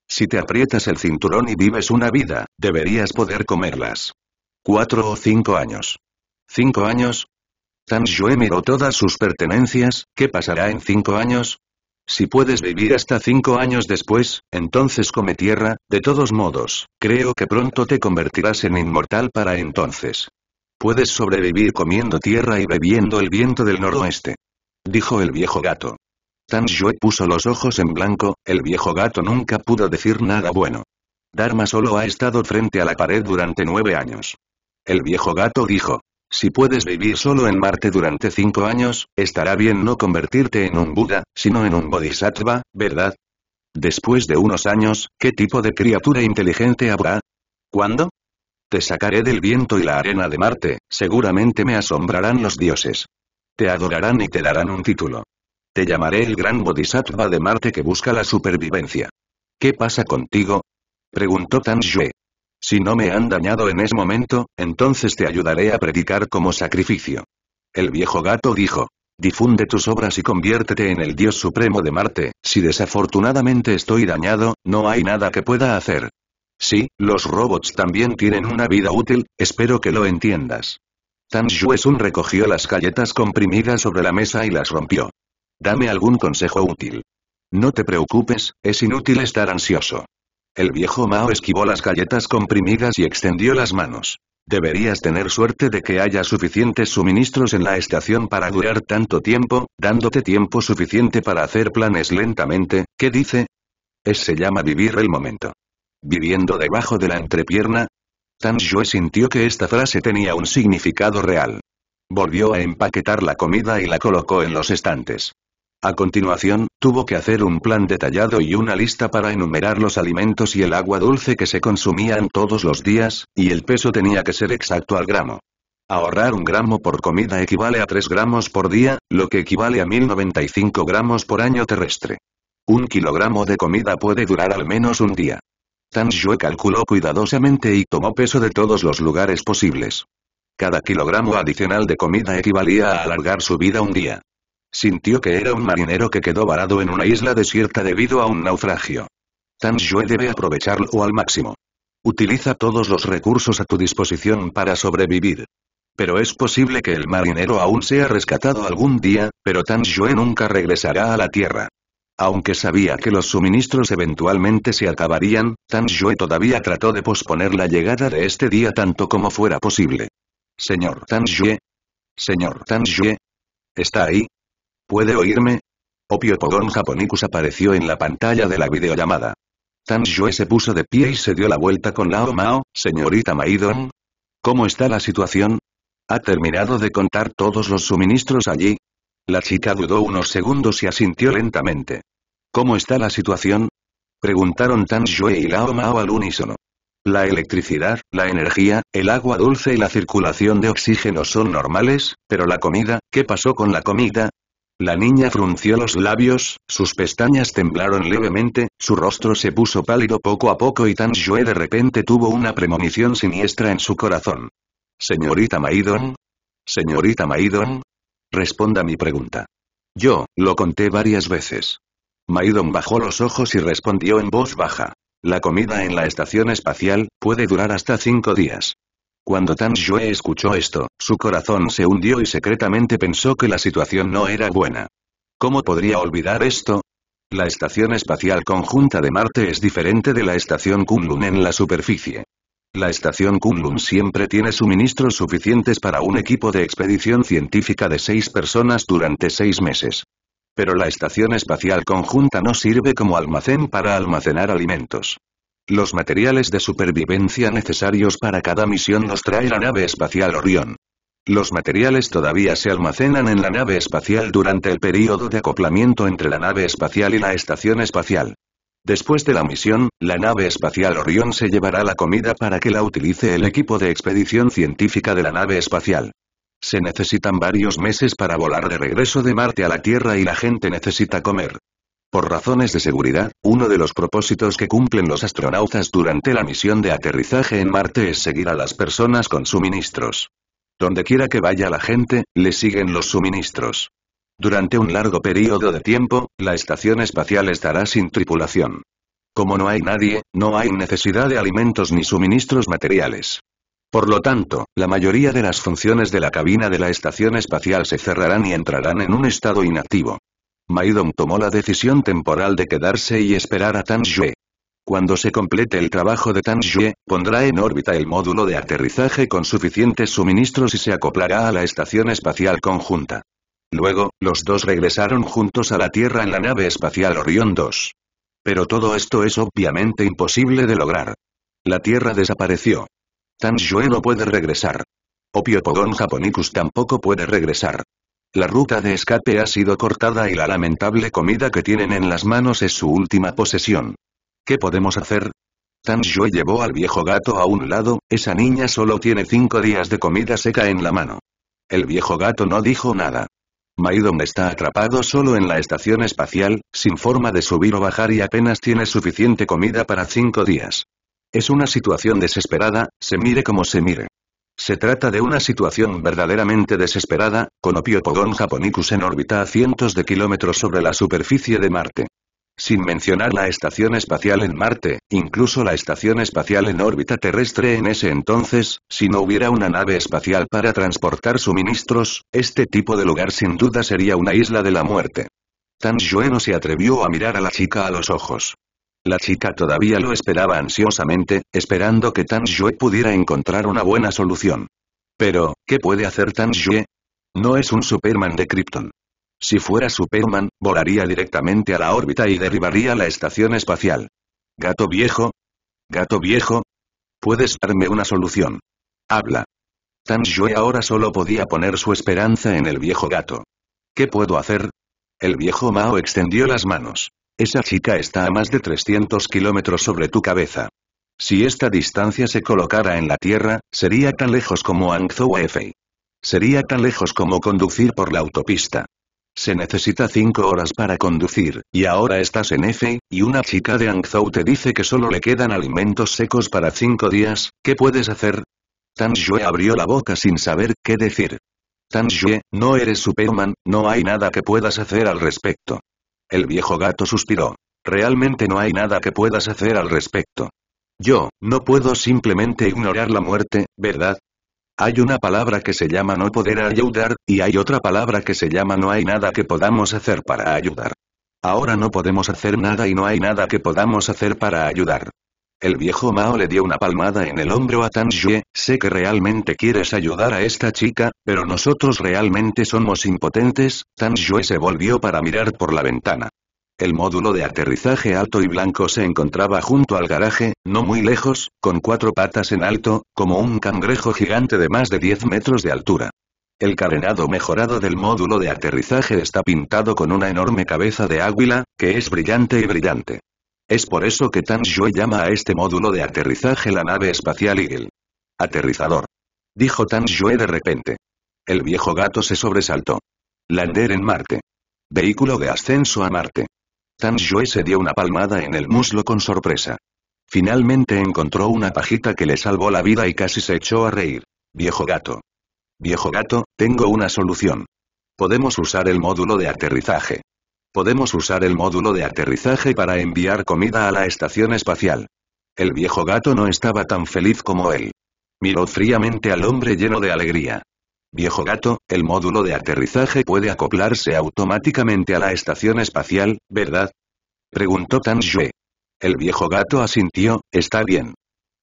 Si te aprietas el cinturón y vives una vida, deberías poder comerlas. Cuatro o cinco años. ¿Cinco años? Tan Yue miró todas sus pertenencias, ¿qué pasará en cinco años? Si puedes vivir hasta cinco años después, entonces come tierra, de todos modos, creo que pronto te convertirás en inmortal para entonces. Puedes sobrevivir comiendo tierra y bebiendo el viento del noroeste. Dijo el viejo gato. Tan Yue puso los ojos en blanco, el viejo gato nunca pudo decir nada bueno. Dharma solo ha estado frente a la pared durante nueve años. El viejo gato dijo, si puedes vivir solo en Marte durante cinco años, estará bien no convertirte en un Buda, sino en un Bodhisattva, ¿verdad? Después de unos años, ¿qué tipo de criatura inteligente habrá? ¿Cuándo? Te sacaré del viento y la arena de Marte, seguramente me asombrarán los dioses. Te adorarán y te darán un título. Te llamaré el gran bodhisattva de Marte que busca la supervivencia. ¿Qué pasa contigo? Preguntó Tan Si no me han dañado en ese momento, entonces te ayudaré a predicar como sacrificio. El viejo gato dijo. Difunde tus obras y conviértete en el dios supremo de Marte, si desafortunadamente estoy dañado, no hay nada que pueda hacer. Sí, los robots también tienen una vida útil, espero que lo entiendas. Tan Shuesun recogió las galletas comprimidas sobre la mesa y las rompió. Dame algún consejo útil. No te preocupes, es inútil estar ansioso. El viejo Mao esquivó las galletas comprimidas y extendió las manos. Deberías tener suerte de que haya suficientes suministros en la estación para durar tanto tiempo, dándote tiempo suficiente para hacer planes lentamente, ¿qué dice? Es se llama vivir el momento viviendo debajo de la entrepierna. Tan Yue sintió que esta frase tenía un significado real. Volvió a empaquetar la comida y la colocó en los estantes. A continuación, tuvo que hacer un plan detallado y una lista para enumerar los alimentos y el agua dulce que se consumían todos los días, y el peso tenía que ser exacto al gramo. Ahorrar un gramo por comida equivale a 3 gramos por día, lo que equivale a 1095 gramos por año terrestre. Un kilogramo de comida puede durar al menos un día. Tan Yue calculó cuidadosamente y tomó peso de todos los lugares posibles. Cada kilogramo adicional de comida equivalía a alargar su vida un día. Sintió que era un marinero que quedó varado en una isla desierta debido a un naufragio. Tan Yue debe aprovecharlo al máximo. Utiliza todos los recursos a tu disposición para sobrevivir. Pero es posible que el marinero aún sea rescatado algún día, pero Tan Yue nunca regresará a la Tierra. Aunque sabía que los suministros eventualmente se acabarían, Tan Yue todavía trató de posponer la llegada de este día tanto como fuera posible. Señor Tan Yue. Señor Tan Yue. ¿Está ahí? ¿Puede oírme? Opio Pogon Japonicus apareció en la pantalla de la videollamada. Tan Yue se puso de pie y se dio la vuelta con Lao Mao, señorita Maidon. ¿Cómo está la situación? ¿Ha terminado de contar todos los suministros allí? La chica dudó unos segundos y asintió lentamente. ¿Cómo está la situación? Preguntaron Tan Shui y Lao Mao al unísono. ¿La electricidad, la energía, el agua dulce y la circulación de oxígeno son normales, pero la comida, ¿qué pasó con la comida? La niña frunció los labios, sus pestañas temblaron levemente, su rostro se puso pálido poco a poco y Tan Yue de repente tuvo una premonición siniestra en su corazón. Señorita Maidon. Señorita Maidon. Responda mi pregunta. Yo, lo conté varias veces. Maidon bajó los ojos y respondió en voz baja. La comida en la estación espacial puede durar hasta cinco días. Cuando Tan Yue escuchó esto, su corazón se hundió y secretamente pensó que la situación no era buena. ¿Cómo podría olvidar esto? La estación espacial conjunta de Marte es diferente de la estación Kunlun en la superficie. La estación Kunlun siempre tiene suministros suficientes para un equipo de expedición científica de seis personas durante seis meses. Pero la estación espacial conjunta no sirve como almacén para almacenar alimentos. Los materiales de supervivencia necesarios para cada misión los trae la nave espacial Orion. Los materiales todavía se almacenan en la nave espacial durante el período de acoplamiento entre la nave espacial y la estación espacial. Después de la misión, la nave espacial Orión se llevará la comida para que la utilice el equipo de expedición científica de la nave espacial. Se necesitan varios meses para volar de regreso de Marte a la Tierra y la gente necesita comer. Por razones de seguridad, uno de los propósitos que cumplen los astronautas durante la misión de aterrizaje en Marte es seguir a las personas con suministros. Donde quiera que vaya la gente, le siguen los suministros. Durante un largo periodo de tiempo, la estación espacial estará sin tripulación. Como no hay nadie, no hay necesidad de alimentos ni suministros materiales. Por lo tanto, la mayoría de las funciones de la cabina de la estación espacial se cerrarán y entrarán en un estado inactivo. Maidon tomó la decisión temporal de quedarse y esperar a Tan Yue. Cuando se complete el trabajo de Tan Yue, pondrá en órbita el módulo de aterrizaje con suficientes suministros y se acoplará a la estación espacial conjunta. Luego, los dos regresaron juntos a la Tierra en la nave espacial Orion 2. Pero todo esto es obviamente imposible de lograr. La Tierra desapareció. Tan no puede regresar. Opio Japonicus tampoco puede regresar. La ruta de escape ha sido cortada y la lamentable comida que tienen en las manos es su última posesión. ¿Qué podemos hacer? Tan llevó al viejo gato a un lado, esa niña solo tiene cinco días de comida seca en la mano. El viejo gato no dijo nada. Maidon está atrapado solo en la estación espacial, sin forma de subir o bajar y apenas tiene suficiente comida para cinco días. Es una situación desesperada, se mire como se mire. Se trata de una situación verdaderamente desesperada, con Opiopogon japonicus en órbita a cientos de kilómetros sobre la superficie de Marte. Sin mencionar la estación espacial en Marte, incluso la estación espacial en órbita terrestre en ese entonces, si no hubiera una nave espacial para transportar suministros, este tipo de lugar sin duda sería una isla de la muerte. Tan Yue no se atrevió a mirar a la chica a los ojos. La chica todavía lo esperaba ansiosamente, esperando que Tan Yue pudiera encontrar una buena solución. Pero, ¿qué puede hacer Tan Yue? No es un Superman de Krypton. Si fuera Superman, volaría directamente a la órbita y derribaría la estación espacial. Gato viejo. Gato viejo. Puedes darme una solución. Habla. Tan Yue ahora solo podía poner su esperanza en el viejo gato. ¿Qué puedo hacer? El viejo Mao extendió las manos. Esa chica está a más de 300 kilómetros sobre tu cabeza. Si esta distancia se colocara en la Tierra, sería tan lejos como Hangzhou Efei. Sería tan lejos como conducir por la autopista. Se necesita cinco horas para conducir, y ahora estás en F, y una chica de Hangzhou te dice que solo le quedan alimentos secos para cinco días, ¿qué puedes hacer? Tan Yue abrió la boca sin saber qué decir. Tan Yue, no eres Superman, no hay nada que puedas hacer al respecto. El viejo gato suspiró. Realmente no hay nada que puedas hacer al respecto. Yo, no puedo simplemente ignorar la muerte, ¿verdad? Hay una palabra que se llama no poder ayudar, y hay otra palabra que se llama no hay nada que podamos hacer para ayudar. Ahora no podemos hacer nada y no hay nada que podamos hacer para ayudar. El viejo Mao le dio una palmada en el hombro a Tan Yue, sé que realmente quieres ayudar a esta chica, pero nosotros realmente somos impotentes, Tan Yue se volvió para mirar por la ventana. El módulo de aterrizaje alto y blanco se encontraba junto al garaje, no muy lejos, con cuatro patas en alto, como un cangrejo gigante de más de 10 metros de altura. El carenado mejorado del módulo de aterrizaje está pintado con una enorme cabeza de águila, que es brillante y brillante. Es por eso que Tan llama a este módulo de aterrizaje la nave espacial Eagle. Aterrizador. Dijo Tan de repente. El viejo gato se sobresaltó. Lander en Marte. Vehículo de ascenso a Marte. Tan se dio una palmada en el muslo con sorpresa. Finalmente encontró una pajita que le salvó la vida y casi se echó a reír. Viejo gato. Viejo gato, tengo una solución. Podemos usar el módulo de aterrizaje. Podemos usar el módulo de aterrizaje para enviar comida a la estación espacial. El viejo gato no estaba tan feliz como él. Miró fríamente al hombre lleno de alegría. Viejo gato, el módulo de aterrizaje puede acoplarse automáticamente a la estación espacial, ¿verdad? Preguntó Tan El viejo gato asintió, está bien.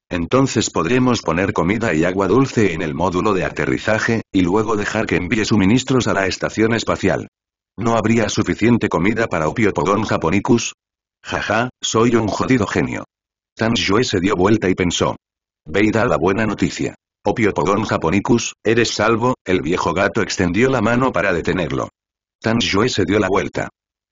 Entonces podremos poner comida y agua dulce en el módulo de aterrizaje, y luego dejar que envíe suministros a la estación espacial. ¿No habría suficiente comida para Opiopogon japonicus? Jaja, soy un jodido genio. Tan se dio vuelta y pensó. Veida la buena noticia. Pogon japonicus, eres salvo, el viejo gato extendió la mano para detenerlo. Tan Yue se dio la vuelta.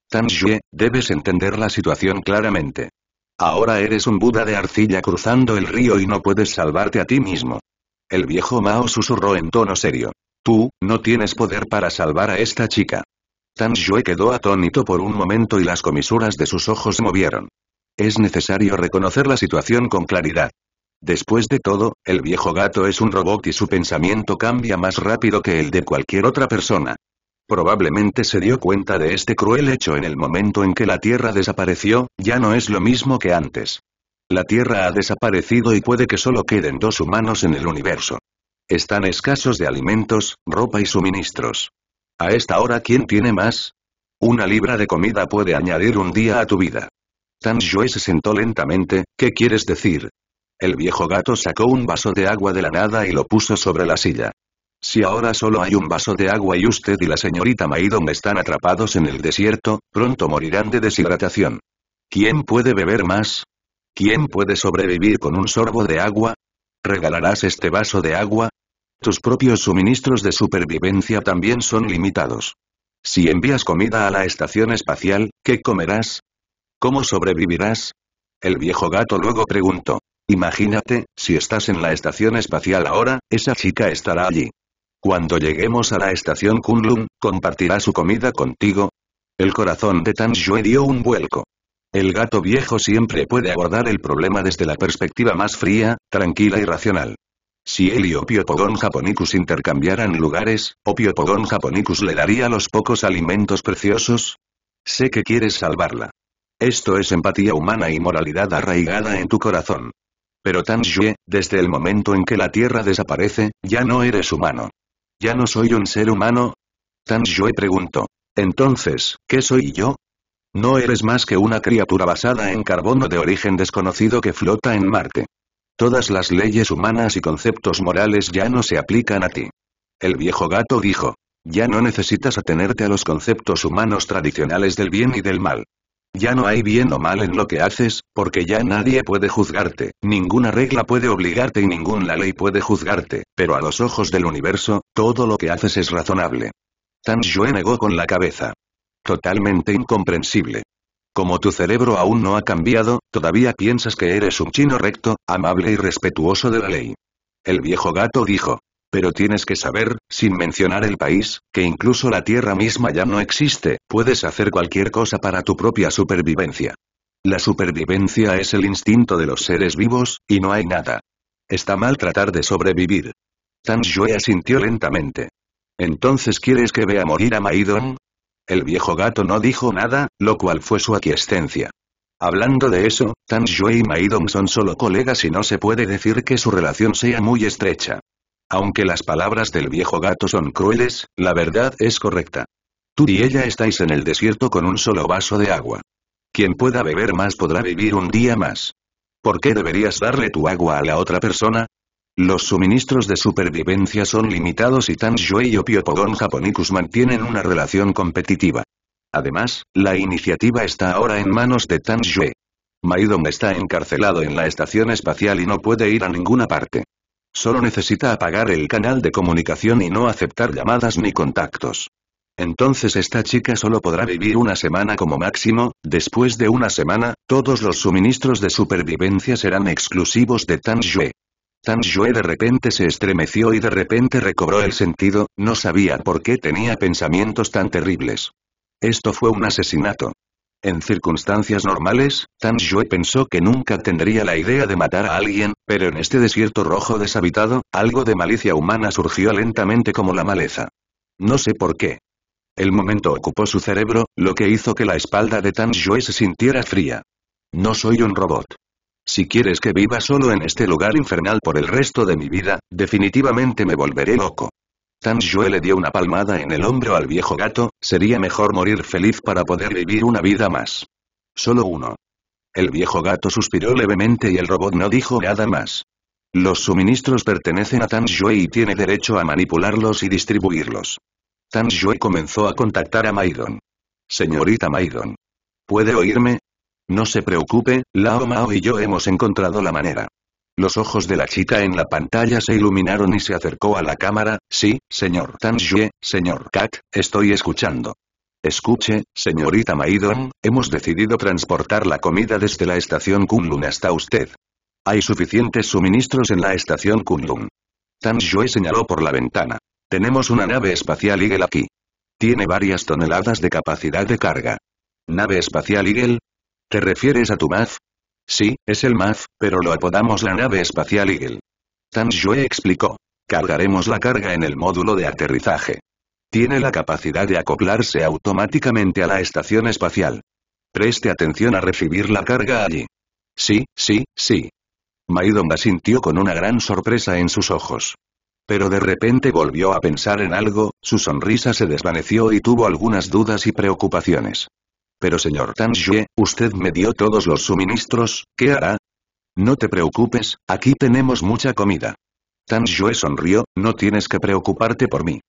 Tan Yue, debes entender la situación claramente. Ahora eres un Buda de arcilla cruzando el río y no puedes salvarte a ti mismo. El viejo Mao susurró en tono serio. Tú, no tienes poder para salvar a esta chica. Tan Yue quedó atónito por un momento y las comisuras de sus ojos se movieron. Es necesario reconocer la situación con claridad. Después de todo, el viejo gato es un robot y su pensamiento cambia más rápido que el de cualquier otra persona. Probablemente se dio cuenta de este cruel hecho en el momento en que la Tierra desapareció, ya no es lo mismo que antes. La Tierra ha desaparecido y puede que solo queden dos humanos en el universo. Están escasos de alimentos, ropa y suministros. A esta hora ¿quién tiene más? Una libra de comida puede añadir un día a tu vida. Tan Yue se sentó lentamente, ¿qué quieres decir? El viejo gato sacó un vaso de agua de la nada y lo puso sobre la silla. Si ahora solo hay un vaso de agua y usted y la señorita Maidon están atrapados en el desierto, pronto morirán de deshidratación. ¿Quién puede beber más? ¿Quién puede sobrevivir con un sorbo de agua? ¿Regalarás este vaso de agua? Tus propios suministros de supervivencia también son limitados. Si envías comida a la estación espacial, ¿qué comerás? ¿Cómo sobrevivirás? El viejo gato luego preguntó. Imagínate, si estás en la estación espacial ahora, esa chica estará allí. Cuando lleguemos a la estación Kunlun, compartirá su comida contigo. El corazón de Tan Yue dio un vuelco. El gato viejo siempre puede abordar el problema desde la perspectiva más fría, tranquila y racional. Si él y Opiopogon japonicus intercambiaran lugares, Opiopogon japonicus le daría los pocos alimentos preciosos. Sé que quieres salvarla. Esto es empatía humana y moralidad arraigada en tu corazón. Pero Tan desde el momento en que la Tierra desaparece, ya no eres humano. ¿Ya no soy un ser humano? Tan Xue preguntó. Entonces, ¿qué soy yo? No eres más que una criatura basada en carbono de origen desconocido que flota en Marte. Todas las leyes humanas y conceptos morales ya no se aplican a ti. El viejo gato dijo. Ya no necesitas atenerte a los conceptos humanos tradicionales del bien y del mal. Ya no hay bien o mal en lo que haces, porque ya nadie puede juzgarte, ninguna regla puede obligarte y ninguna ley puede juzgarte, pero a los ojos del universo, todo lo que haces es razonable. Tan Yue negó con la cabeza. Totalmente incomprensible. Como tu cerebro aún no ha cambiado, todavía piensas que eres un chino recto, amable y respetuoso de la ley. El viejo gato dijo. Pero tienes que saber, sin mencionar el país, que incluso la Tierra misma ya no existe, puedes hacer cualquier cosa para tu propia supervivencia. La supervivencia es el instinto de los seres vivos, y no hay nada. Está mal tratar de sobrevivir. Tan Yue asintió lentamente. ¿Entonces quieres que vea morir a Maidon? El viejo gato no dijo nada, lo cual fue su aquiescencia. Hablando de eso, Tan Yue y Maidon son solo colegas y no se puede decir que su relación sea muy estrecha. Aunque las palabras del viejo gato son crueles, la verdad es correcta. Tú y ella estáis en el desierto con un solo vaso de agua. Quien pueda beber más podrá vivir un día más. ¿Por qué deberías darle tu agua a la otra persona? Los suministros de supervivencia son limitados y Tan y y Opiopogon Japonicus mantienen una relación competitiva. Además, la iniciativa está ahora en manos de Tan Shui. está encarcelado en la estación espacial y no puede ir a ninguna parte. Solo necesita apagar el canal de comunicación y no aceptar llamadas ni contactos. Entonces esta chica solo podrá vivir una semana como máximo, después de una semana, todos los suministros de supervivencia serán exclusivos de Tan Yue. Tan Yue de repente se estremeció y de repente recobró el sentido, no sabía por qué tenía pensamientos tan terribles. Esto fue un asesinato. En circunstancias normales, Tan Yue pensó que nunca tendría la idea de matar a alguien, pero en este desierto rojo deshabitado, algo de malicia humana surgió lentamente como la maleza. No sé por qué. El momento ocupó su cerebro, lo que hizo que la espalda de Tan Yue se sintiera fría. No soy un robot. Si quieres que viva solo en este lugar infernal por el resto de mi vida, definitivamente me volveré loco. Tan le dio una palmada en el hombro al viejo gato, sería mejor morir feliz para poder vivir una vida más. Solo uno. El viejo gato suspiró levemente y el robot no dijo nada más. Los suministros pertenecen a Tan y tiene derecho a manipularlos y distribuirlos. Tan comenzó a contactar a Maidon. Señorita Maidon. ¿Puede oírme? No se preocupe, Lao Mao y yo hemos encontrado la manera. Los ojos de la chica en la pantalla se iluminaron y se acercó a la cámara. Sí, señor Tanjue, señor Kat, estoy escuchando. Escuche, señorita Maidon, hemos decidido transportar la comida desde la estación Kunlun hasta usted. Hay suficientes suministros en la estación Kunlun. Tanjue señaló por la ventana. Tenemos una nave espacial Eagle aquí. Tiene varias toneladas de capacidad de carga. ¿Nave espacial Eagle? ¿Te refieres a tu MAF? Sí, es el MAF, pero lo apodamos la nave espacial Eagle. Tan Yue explicó. Cargaremos la carga en el módulo de aterrizaje. Tiene la capacidad de acoplarse automáticamente a la estación espacial. Preste atención a recibir la carga allí. Sí, sí, sí. Maidon sintió con una gran sorpresa en sus ojos. Pero de repente volvió a pensar en algo, su sonrisa se desvaneció y tuvo algunas dudas y preocupaciones. Pero señor Jue, usted me dio todos los suministros, ¿qué hará? No te preocupes, aquí tenemos mucha comida. Tanjue sonrió, no tienes que preocuparte por mí.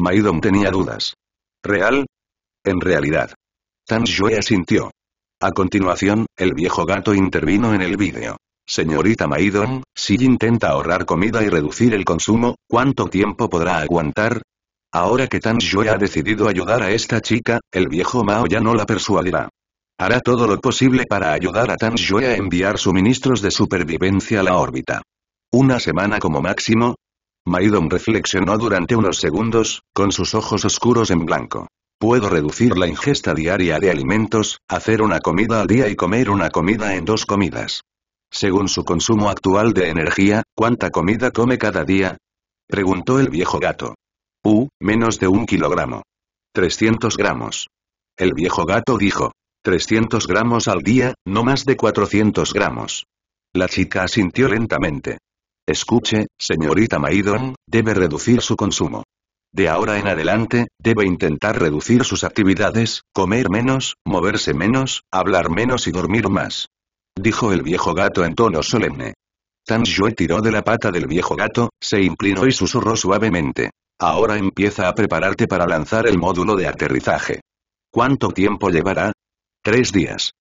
Maidon tenía dudas. ¿Real? En realidad. Tanjue asintió. A continuación, el viejo gato intervino en el vídeo. Señorita Maidon, si intenta ahorrar comida y reducir el consumo, ¿cuánto tiempo podrá aguantar? Ahora que Tan Yue ha decidido ayudar a esta chica, el viejo Mao ya no la persuadirá. Hará todo lo posible para ayudar a Tan Yue a enviar suministros de supervivencia a la órbita. Una semana como máximo. Maidon reflexionó durante unos segundos, con sus ojos oscuros en blanco. Puedo reducir la ingesta diaria de alimentos, hacer una comida al día y comer una comida en dos comidas. Según su consumo actual de energía, ¿cuánta comida come cada día? Preguntó el viejo gato u menos de un kilogramo. 300 gramos. El viejo gato dijo. 300 gramos al día, no más de 400 gramos. La chica asintió lentamente. Escuche, señorita Maidon, debe reducir su consumo. De ahora en adelante, debe intentar reducir sus actividades, comer menos, moverse menos, hablar menos y dormir más. Dijo el viejo gato en tono solemne. Tan Yue tiró de la pata del viejo gato, se inclinó y susurró suavemente. Ahora empieza a prepararte para lanzar el módulo de aterrizaje. ¿Cuánto tiempo llevará? Tres días.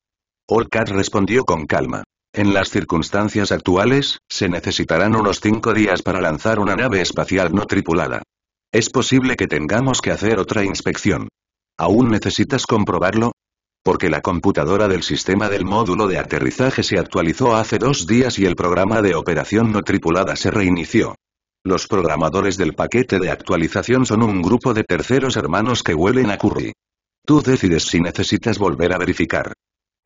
Olcat respondió con calma. En las circunstancias actuales, se necesitarán unos cinco días para lanzar una nave espacial no tripulada. Es posible que tengamos que hacer otra inspección. ¿Aún necesitas comprobarlo? Porque la computadora del sistema del módulo de aterrizaje se actualizó hace dos días y el programa de operación no tripulada se reinició. Los programadores del paquete de actualización son un grupo de terceros hermanos que huelen a curry. Tú decides si necesitas volver a verificar.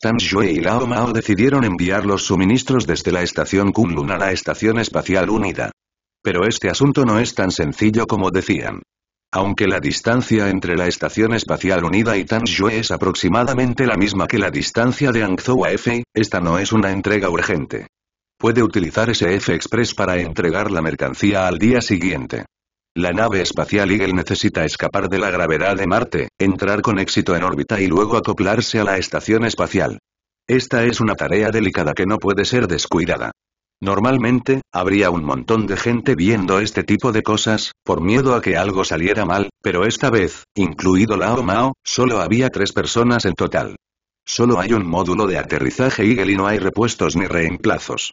Tan y Lao Mao decidieron enviar los suministros desde la estación Kunlun a la Estación Espacial Unida. Pero este asunto no es tan sencillo como decían. Aunque la distancia entre la Estación Espacial Unida y Yue es aproximadamente la misma que la distancia de Angzhou a F, esta no es una entrega urgente puede utilizar f Express para entregar la mercancía al día siguiente. La nave espacial Eagle necesita escapar de la gravedad de Marte, entrar con éxito en órbita y luego acoplarse a la estación espacial. Esta es una tarea delicada que no puede ser descuidada. Normalmente, habría un montón de gente viendo este tipo de cosas, por miedo a que algo saliera mal, pero esta vez, incluido Lao Mao, solo había tres personas en total. Solo hay un módulo de aterrizaje Eagle y no hay repuestos ni reemplazos.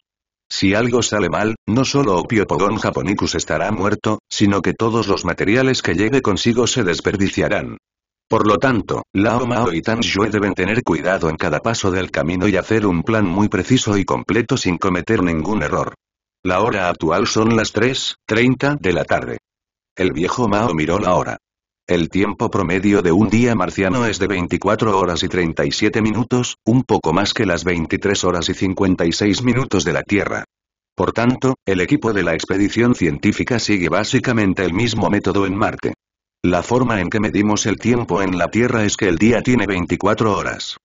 Si algo sale mal, no solo Pogon japonicus estará muerto, sino que todos los materiales que lleve consigo se desperdiciarán. Por lo tanto, Lao Mao y Tan Yue deben tener cuidado en cada paso del camino y hacer un plan muy preciso y completo sin cometer ningún error. La hora actual son las 3.30 de la tarde. El viejo Mao miró la hora. El tiempo promedio de un día marciano es de 24 horas y 37 minutos, un poco más que las 23 horas y 56 minutos de la Tierra. Por tanto, el equipo de la expedición científica sigue básicamente el mismo método en Marte. La forma en que medimos el tiempo en la Tierra es que el día tiene 24 horas.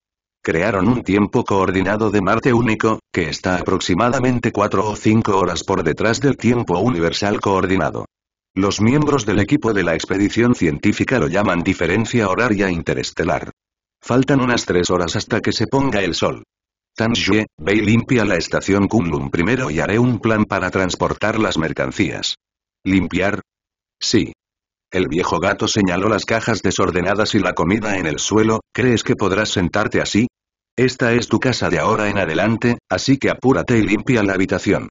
Crearon un tiempo coordinado de Marte único, que está aproximadamente 4 o 5 horas por detrás del tiempo universal coordinado. Los miembros del equipo de la expedición científica lo llaman diferencia horaria interestelar. Faltan unas tres horas hasta que se ponga el sol. Tan Yue, ve y limpia la estación Kunlun primero y haré un plan para transportar las mercancías. ¿Limpiar? Sí. El viejo gato señaló las cajas desordenadas y la comida en el suelo, ¿crees que podrás sentarte así? Esta es tu casa de ahora en adelante, así que apúrate y limpia la habitación.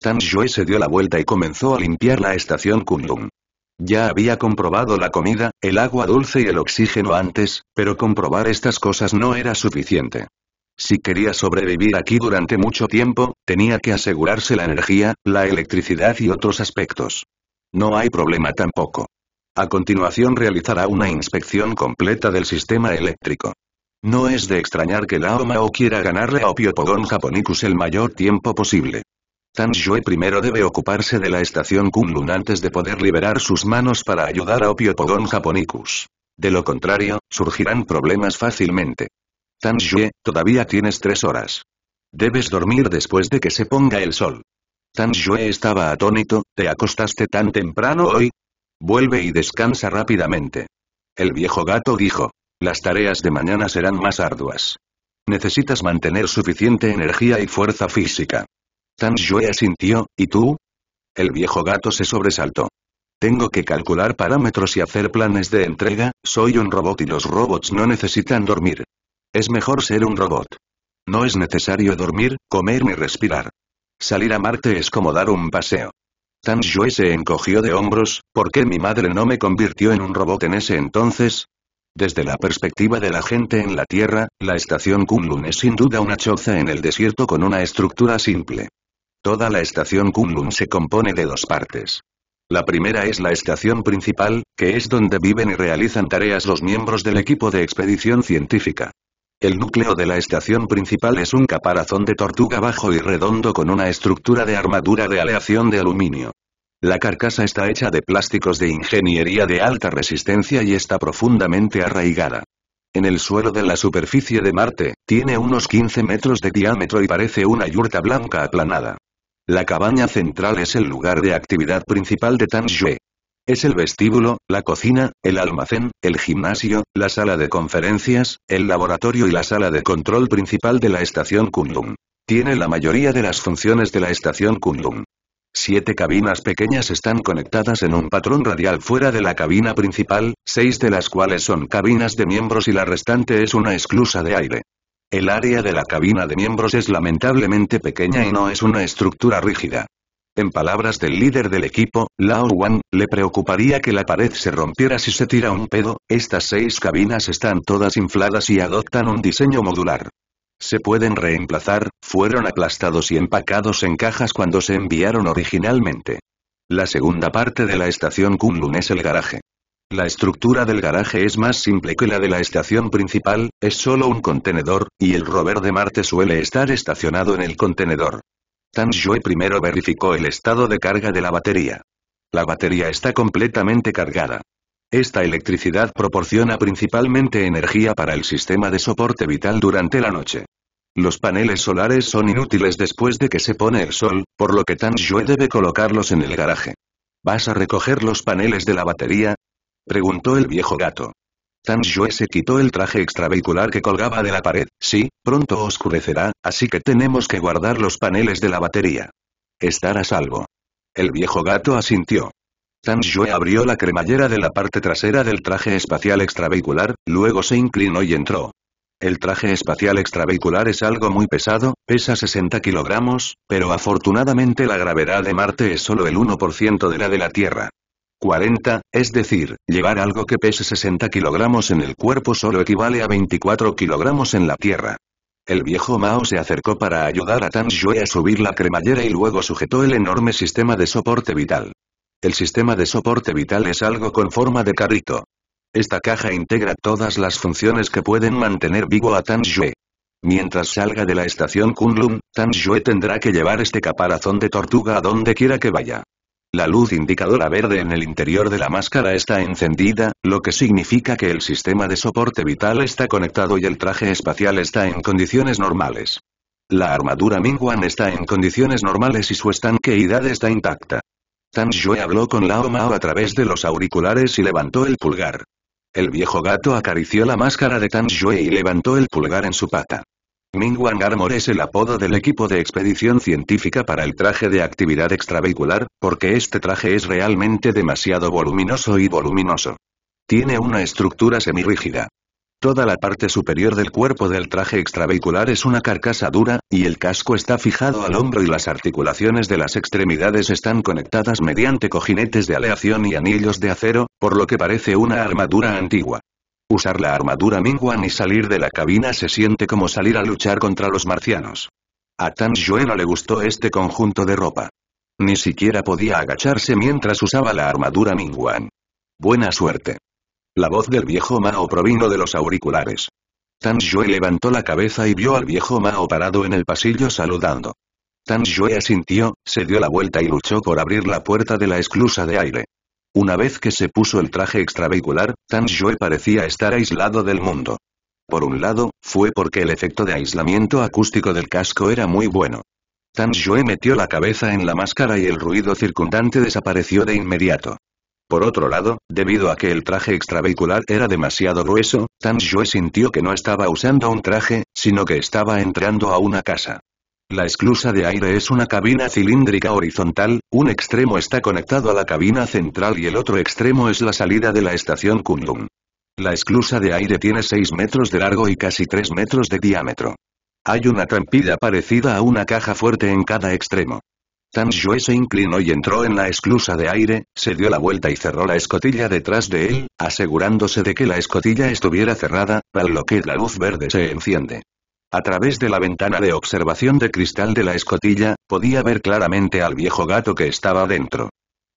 Tan se dio la vuelta y comenzó a limpiar la estación Kunlun. Ya había comprobado la comida, el agua dulce y el oxígeno antes, pero comprobar estas cosas no era suficiente. Si quería sobrevivir aquí durante mucho tiempo, tenía que asegurarse la energía, la electricidad y otros aspectos. No hay problema tampoco. A continuación realizará una inspección completa del sistema eléctrico. No es de extrañar que la Mao quiera ganarle a Opio japonicus el mayor tiempo posible. Tan Yue primero debe ocuparse de la estación Kunlun antes de poder liberar sus manos para ayudar a Opio Japonicus. De lo contrario, surgirán problemas fácilmente. Tan Yue, todavía tienes tres horas. Debes dormir después de que se ponga el sol. Tan Yue estaba atónito, ¿te acostaste tan temprano hoy? Vuelve y descansa rápidamente. El viejo gato dijo. Las tareas de mañana serán más arduas. Necesitas mantener suficiente energía y fuerza física. Tan Yue asintió, ¿y tú? El viejo gato se sobresaltó. Tengo que calcular parámetros y hacer planes de entrega, soy un robot y los robots no necesitan dormir. Es mejor ser un robot. No es necesario dormir, comer ni respirar. Salir a Marte es como dar un paseo. Tan se encogió de hombros, ¿por qué mi madre no me convirtió en un robot en ese entonces? Desde la perspectiva de la gente en la Tierra, la estación Kunlun es sin duda una choza en el desierto con una estructura simple. Toda la estación Kunlun se compone de dos partes. La primera es la estación principal, que es donde viven y realizan tareas los miembros del equipo de expedición científica. El núcleo de la estación principal es un caparazón de tortuga bajo y redondo con una estructura de armadura de aleación de aluminio. La carcasa está hecha de plásticos de ingeniería de alta resistencia y está profundamente arraigada. En el suelo de la superficie de Marte, tiene unos 15 metros de diámetro y parece una yurta blanca aplanada. La cabaña central es el lugar de actividad principal de Tanjue. Es el vestíbulo, la cocina, el almacén, el gimnasio, la sala de conferencias, el laboratorio y la sala de control principal de la estación Kundum. Tiene la mayoría de las funciones de la estación Kundum. Siete cabinas pequeñas están conectadas en un patrón radial fuera de la cabina principal, seis de las cuales son cabinas de miembros y la restante es una esclusa de aire. El área de la cabina de miembros es lamentablemente pequeña y no es una estructura rígida. En palabras del líder del equipo, Lao Wan, le preocuparía que la pared se rompiera si se tira un pedo, estas seis cabinas están todas infladas y adoptan un diseño modular. Se pueden reemplazar, fueron aplastados y empacados en cajas cuando se enviaron originalmente. La segunda parte de la estación Kunlun es el garaje. La estructura del garaje es más simple que la de la estación principal, es solo un contenedor, y el rover de Marte suele estar estacionado en el contenedor. Tan primero verificó el estado de carga de la batería. La batería está completamente cargada. Esta electricidad proporciona principalmente energía para el sistema de soporte vital durante la noche. Los paneles solares son inútiles después de que se pone el sol, por lo que Tan debe colocarlos en el garaje. ¿Vas a recoger los paneles de la batería? Preguntó el viejo gato. Tan se quitó el traje extravehicular que colgaba de la pared. Sí, pronto oscurecerá, así que tenemos que guardar los paneles de la batería. Estará a salvo. El viejo gato asintió. Tan abrió la cremallera de la parte trasera del traje espacial extravehicular, luego se inclinó y entró. El traje espacial extravehicular es algo muy pesado, pesa 60 kilogramos, pero afortunadamente la gravedad de Marte es solo el 1% de la de la Tierra. 40, es decir, llevar algo que pese 60 kilogramos en el cuerpo solo equivale a 24 kilogramos en la tierra. El viejo Mao se acercó para ayudar a Tan Shui a subir la cremallera y luego sujetó el enorme sistema de soporte vital. El sistema de soporte vital es algo con forma de carrito. Esta caja integra todas las funciones que pueden mantener vivo a Tan Shui. Mientras salga de la estación Kunlun, Tan Shui tendrá que llevar este caparazón de tortuga a donde quiera que vaya. La luz indicadora verde en el interior de la máscara está encendida, lo que significa que el sistema de soporte vital está conectado y el traje espacial está en condiciones normales. La armadura Mingwan está en condiciones normales y su estanqueidad está intacta. Tan Yue habló con Lao Mao a través de los auriculares y levantó el pulgar. El viejo gato acarició la máscara de Tan Yue y levantó el pulgar en su pata. Wang Armor es el apodo del equipo de expedición científica para el traje de actividad extravehicular, porque este traje es realmente demasiado voluminoso y voluminoso. Tiene una estructura semirrígida. Toda la parte superior del cuerpo del traje extravehicular es una carcasa dura, y el casco está fijado al hombro y las articulaciones de las extremidades están conectadas mediante cojinetes de aleación y anillos de acero, por lo que parece una armadura antigua. Usar la armadura Mingwan y salir de la cabina se siente como salir a luchar contra los marcianos. A Tan no le gustó este conjunto de ropa. Ni siquiera podía agacharse mientras usaba la armadura Mingwan. Buena suerte. La voz del viejo Mao provino de los auriculares. Tan Yue levantó la cabeza y vio al viejo Mao parado en el pasillo saludando. Tan Yue asintió, se dio la vuelta y luchó por abrir la puerta de la esclusa de aire. Una vez que se puso el traje extravehicular, Tan Jue parecía estar aislado del mundo. Por un lado, fue porque el efecto de aislamiento acústico del casco era muy bueno. Tan Jue metió la cabeza en la máscara y el ruido circundante desapareció de inmediato. Por otro lado, debido a que el traje extravehicular era demasiado grueso, Tan Jue sintió que no estaba usando un traje, sino que estaba entrando a una casa. La esclusa de aire es una cabina cilíndrica horizontal, un extremo está conectado a la cabina central y el otro extremo es la salida de la estación Kunlun. La esclusa de aire tiene 6 metros de largo y casi 3 metros de diámetro. Hay una trampilla parecida a una caja fuerte en cada extremo. Tan Yue se inclinó y entró en la esclusa de aire, se dio la vuelta y cerró la escotilla detrás de él, asegurándose de que la escotilla estuviera cerrada, para lo que la luz verde se enciende. A través de la ventana de observación de cristal de la escotilla, podía ver claramente al viejo gato que estaba dentro.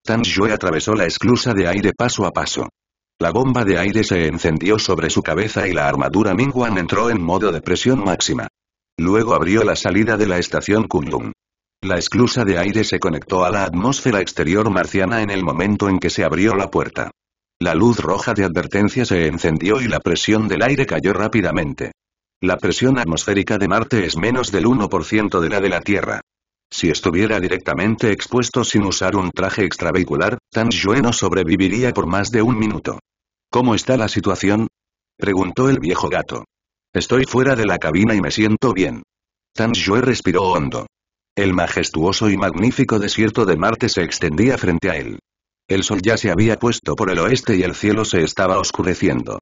Tan Yue atravesó la esclusa de aire paso a paso. La bomba de aire se encendió sobre su cabeza y la armadura Wan entró en modo de presión máxima. Luego abrió la salida de la estación Kunlun. La esclusa de aire se conectó a la atmósfera exterior marciana en el momento en que se abrió la puerta. La luz roja de advertencia se encendió y la presión del aire cayó rápidamente. La presión atmosférica de Marte es menos del 1% de la de la Tierra. Si estuviera directamente expuesto sin usar un traje extravehicular, Tan Yue no sobreviviría por más de un minuto. ¿Cómo está la situación? Preguntó el viejo gato. Estoy fuera de la cabina y me siento bien. Tan Yue respiró hondo. El majestuoso y magnífico desierto de Marte se extendía frente a él. El sol ya se había puesto por el oeste y el cielo se estaba oscureciendo.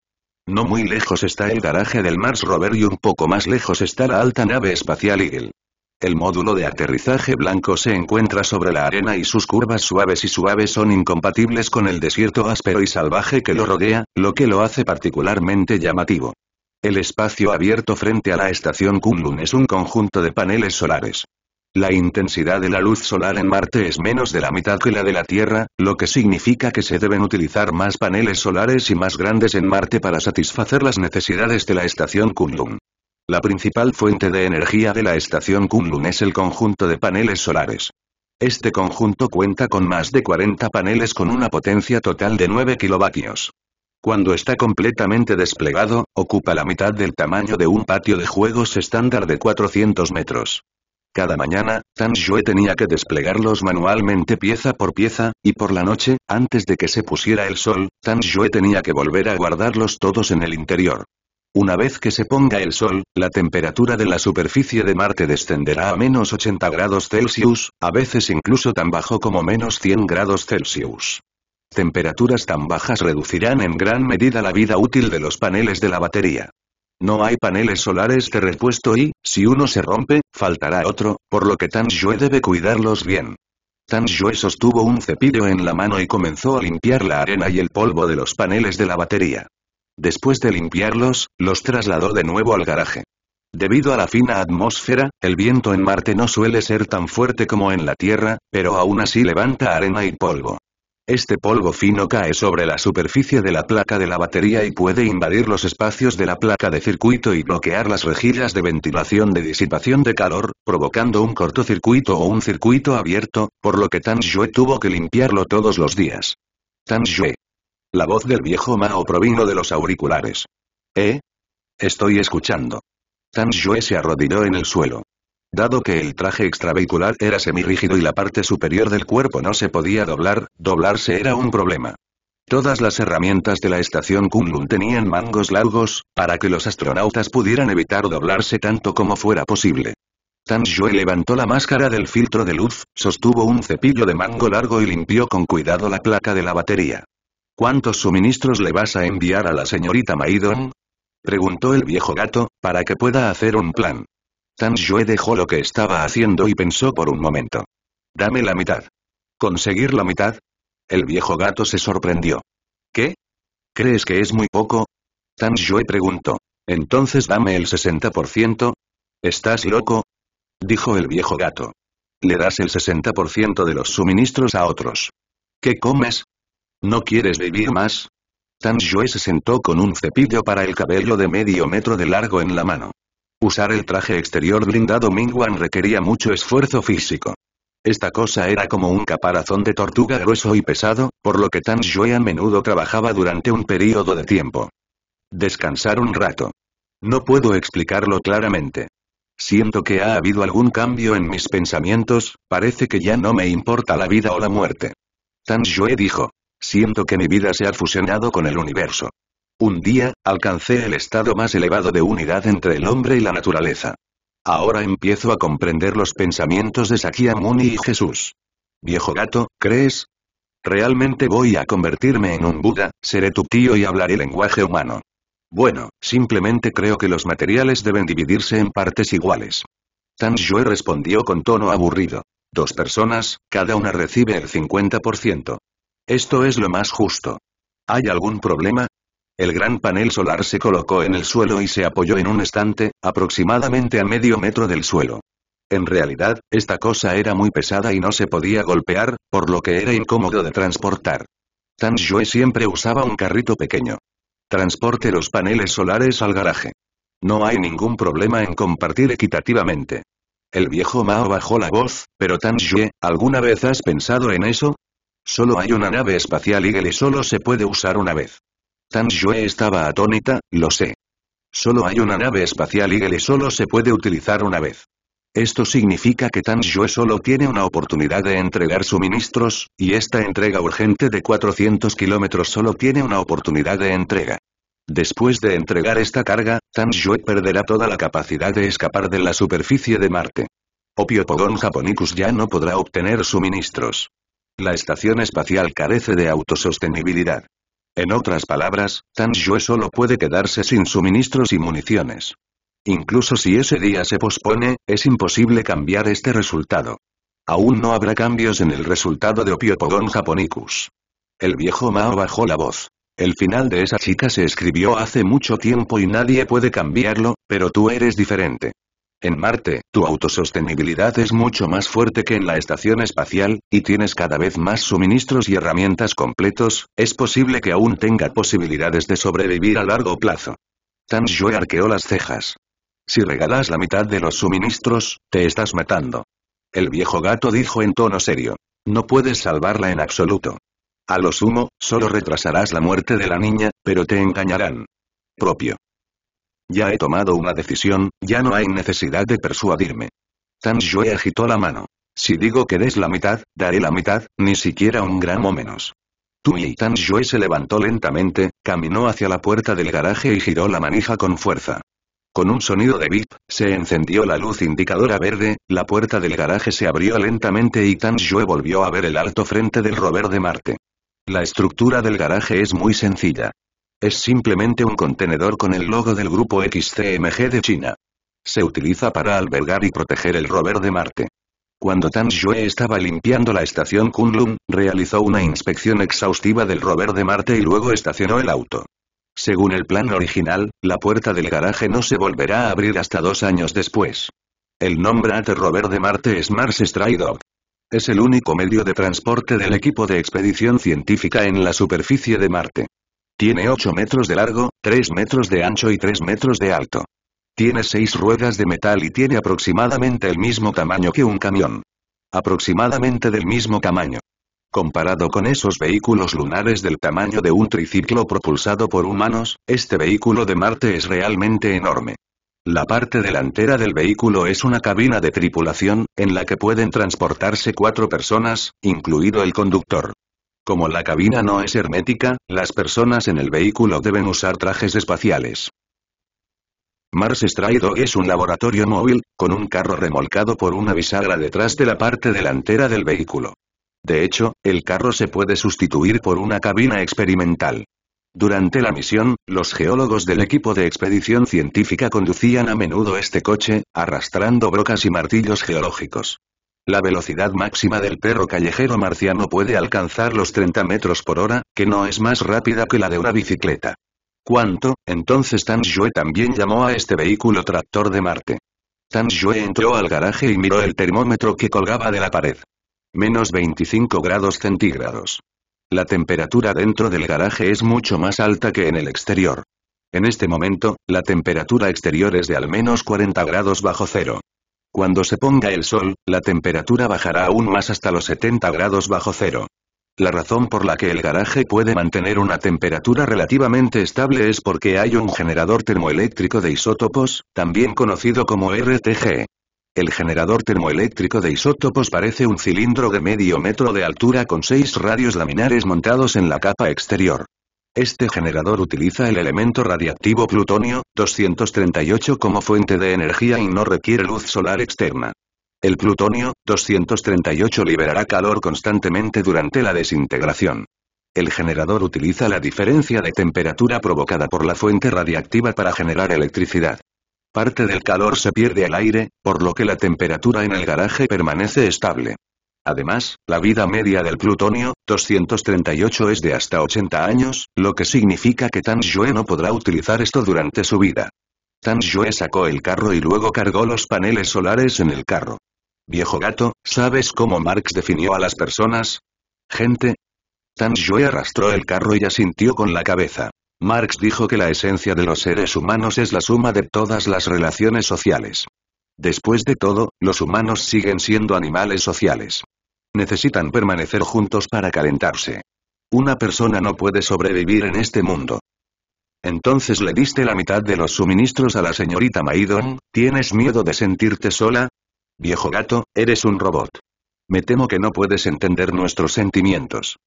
No muy lejos está el garaje del Mars Rover y un poco más lejos está la alta nave espacial Eagle. El módulo de aterrizaje blanco se encuentra sobre la arena y sus curvas suaves y suaves son incompatibles con el desierto áspero y salvaje que lo rodea, lo que lo hace particularmente llamativo. El espacio abierto frente a la estación Kunlun es un conjunto de paneles solares. La intensidad de la luz solar en Marte es menos de la mitad que la de la Tierra, lo que significa que se deben utilizar más paneles solares y más grandes en Marte para satisfacer las necesidades de la estación Kunlun. La principal fuente de energía de la estación Kunlun es el conjunto de paneles solares. Este conjunto cuenta con más de 40 paneles con una potencia total de 9 kilovatios. Cuando está completamente desplegado, ocupa la mitad del tamaño de un patio de juegos estándar de 400 metros. Cada mañana, Tan tenía que desplegarlos manualmente pieza por pieza, y por la noche, antes de que se pusiera el sol, Tan tenía que volver a guardarlos todos en el interior. Una vez que se ponga el sol, la temperatura de la superficie de Marte descenderá a menos 80 grados Celsius, a veces incluso tan bajo como menos 100 grados Celsius. Temperaturas tan bajas reducirán en gran medida la vida útil de los paneles de la batería. No hay paneles solares de repuesto y, si uno se rompe, faltará otro, por lo que Tan Yue debe cuidarlos bien. Tan Yue sostuvo un cepillo en la mano y comenzó a limpiar la arena y el polvo de los paneles de la batería. Después de limpiarlos, los trasladó de nuevo al garaje. Debido a la fina atmósfera, el viento en Marte no suele ser tan fuerte como en la Tierra, pero aún así levanta arena y polvo. Este polvo fino cae sobre la superficie de la placa de la batería y puede invadir los espacios de la placa de circuito y bloquear las rejillas de ventilación de disipación de calor, provocando un cortocircuito o un circuito abierto, por lo que Tan Yue tuvo que limpiarlo todos los días. Tan La voz del viejo Mao provino de los auriculares. ¿Eh? Estoy escuchando. Tan se arrodilló en el suelo. Dado que el traje extravehicular era semirrígido y la parte superior del cuerpo no se podía doblar, doblarse era un problema. Todas las herramientas de la estación Kunlun tenían mangos largos, para que los astronautas pudieran evitar doblarse tanto como fuera posible. Tan Shui levantó la máscara del filtro de luz, sostuvo un cepillo de mango largo y limpió con cuidado la placa de la batería. ¿Cuántos suministros le vas a enviar a la señorita Maidon? Preguntó el viejo gato, para que pueda hacer un plan. Tan dejó lo que estaba haciendo y pensó por un momento. Dame la mitad. ¿Conseguir la mitad? El viejo gato se sorprendió. ¿Qué? ¿Crees que es muy poco? Tan Yue preguntó. Entonces dame el 60%. ¿Estás loco? Dijo el viejo gato. Le das el 60% de los suministros a otros. ¿Qué comes? ¿No quieres vivir más? Tan se sentó con un cepillo para el cabello de medio metro de largo en la mano. Usar el traje exterior blindado Mingwan requería mucho esfuerzo físico. Esta cosa era como un caparazón de tortuga grueso y pesado, por lo que Tan Shui a menudo trabajaba durante un período de tiempo. Descansar un rato. No puedo explicarlo claramente. Siento que ha habido algún cambio en mis pensamientos, parece que ya no me importa la vida o la muerte. Tan Shui dijo. Siento que mi vida se ha fusionado con el universo. Un día, alcancé el estado más elevado de unidad entre el hombre y la naturaleza. Ahora empiezo a comprender los pensamientos de Sakyamuni y Jesús. Viejo gato, ¿crees? Realmente voy a convertirme en un Buda, seré tu tío y hablaré lenguaje humano. Bueno, simplemente creo que los materiales deben dividirse en partes iguales. Tan respondió con tono aburrido. Dos personas, cada una recibe el 50%. Esto es lo más justo. ¿Hay algún problema? El gran panel solar se colocó en el suelo y se apoyó en un estante, aproximadamente a medio metro del suelo. En realidad, esta cosa era muy pesada y no se podía golpear, por lo que era incómodo de transportar. Tan Yue siempre usaba un carrito pequeño. Transporte los paneles solares al garaje. No hay ningún problema en compartir equitativamente. El viejo Mao bajó la voz, pero Tan Yue, ¿alguna vez has pensado en eso? Solo hay una nave espacial y él solo se puede usar una vez. Tan estaba atónita, lo sé. Solo hay una nave espacial y él solo se puede utilizar una vez. Esto significa que Tan solo tiene una oportunidad de entregar suministros, y esta entrega urgente de 400 kilómetros solo tiene una oportunidad de entrega. Después de entregar esta carga, Tan perderá toda la capacidad de escapar de la superficie de Marte. Opio Pogon Japonicus ya no podrá obtener suministros. La estación espacial carece de autosostenibilidad. En otras palabras, Tan Tanjue solo puede quedarse sin suministros y municiones. Incluso si ese día se pospone, es imposible cambiar este resultado. Aún no habrá cambios en el resultado de Opiopogon Japonicus. El viejo Mao bajó la voz. El final de esa chica se escribió hace mucho tiempo y nadie puede cambiarlo, pero tú eres diferente. En Marte, tu autosostenibilidad es mucho más fuerte que en la estación espacial, y tienes cada vez más suministros y herramientas completos, es posible que aún tenga posibilidades de sobrevivir a largo plazo. Tan arqueó las cejas. Si regalas la mitad de los suministros, te estás matando. El viejo gato dijo en tono serio. No puedes salvarla en absoluto. A lo sumo, solo retrasarás la muerte de la niña, pero te engañarán. Propio. Ya he tomado una decisión, ya no hay necesidad de persuadirme. Tan Yue agitó la mano. Si digo que des la mitad, daré la mitad, ni siquiera un gramo menos. Tu y Tan Yue se levantó lentamente, caminó hacia la puerta del garaje y giró la manija con fuerza. Con un sonido de bip, se encendió la luz indicadora verde, la puerta del garaje se abrió lentamente y Tan volvió a ver el alto frente del rover de Marte. La estructura del garaje es muy sencilla. Es simplemente un contenedor con el logo del grupo XCMG de China. Se utiliza para albergar y proteger el rover de Marte. Cuando Tan Xue estaba limpiando la estación Kunlun, realizó una inspección exhaustiva del rover de Marte y luego estacionó el auto. Según el plan original, la puerta del garaje no se volverá a abrir hasta dos años después. El nombre del rover de Marte es Mars Stray Es el único medio de transporte del equipo de expedición científica en la superficie de Marte. Tiene 8 metros de largo, 3 metros de ancho y 3 metros de alto. Tiene 6 ruedas de metal y tiene aproximadamente el mismo tamaño que un camión. Aproximadamente del mismo tamaño. Comparado con esos vehículos lunares del tamaño de un triciclo propulsado por humanos, este vehículo de Marte es realmente enorme. La parte delantera del vehículo es una cabina de tripulación, en la que pueden transportarse cuatro personas, incluido el conductor. Como la cabina no es hermética, las personas en el vehículo deben usar trajes espaciales. Mars Strider es un laboratorio móvil, con un carro remolcado por una bisagra detrás de la parte delantera del vehículo. De hecho, el carro se puede sustituir por una cabina experimental. Durante la misión, los geólogos del equipo de expedición científica conducían a menudo este coche, arrastrando brocas y martillos geológicos. La velocidad máxima del perro callejero marciano puede alcanzar los 30 metros por hora, que no es más rápida que la de una bicicleta. ¿Cuánto? Entonces Tan Jue también llamó a este vehículo tractor de Marte. Tan Jue entró al garaje y miró el termómetro que colgaba de la pared. Menos 25 grados centígrados. La temperatura dentro del garaje es mucho más alta que en el exterior. En este momento, la temperatura exterior es de al menos 40 grados bajo cero. Cuando se ponga el sol, la temperatura bajará aún más hasta los 70 grados bajo cero. La razón por la que el garaje puede mantener una temperatura relativamente estable es porque hay un generador termoeléctrico de isótopos, también conocido como RTG. El generador termoeléctrico de isótopos parece un cilindro de medio metro de altura con seis radios laminares montados en la capa exterior. Este generador utiliza el elemento radiactivo plutonio, 238 como fuente de energía y no requiere luz solar externa. El plutonio, 238 liberará calor constantemente durante la desintegración. El generador utiliza la diferencia de temperatura provocada por la fuente radiactiva para generar electricidad. Parte del calor se pierde al aire, por lo que la temperatura en el garaje permanece estable. Además, la vida media del plutonio, 238 es de hasta 80 años, lo que significa que Tan no podrá utilizar esto durante su vida. Tan Yue sacó el carro y luego cargó los paneles solares en el carro. Viejo gato, ¿sabes cómo Marx definió a las personas? Gente. Tan Yue arrastró el carro y asintió con la cabeza. Marx dijo que la esencia de los seres humanos es la suma de todas las relaciones sociales. Después de todo, los humanos siguen siendo animales sociales necesitan permanecer juntos para calentarse. Una persona no puede sobrevivir en este mundo. Entonces le diste la mitad de los suministros a la señorita Maidon, ¿tienes miedo de sentirte sola? Viejo gato, eres un robot. Me temo que no puedes entender nuestros sentimientos.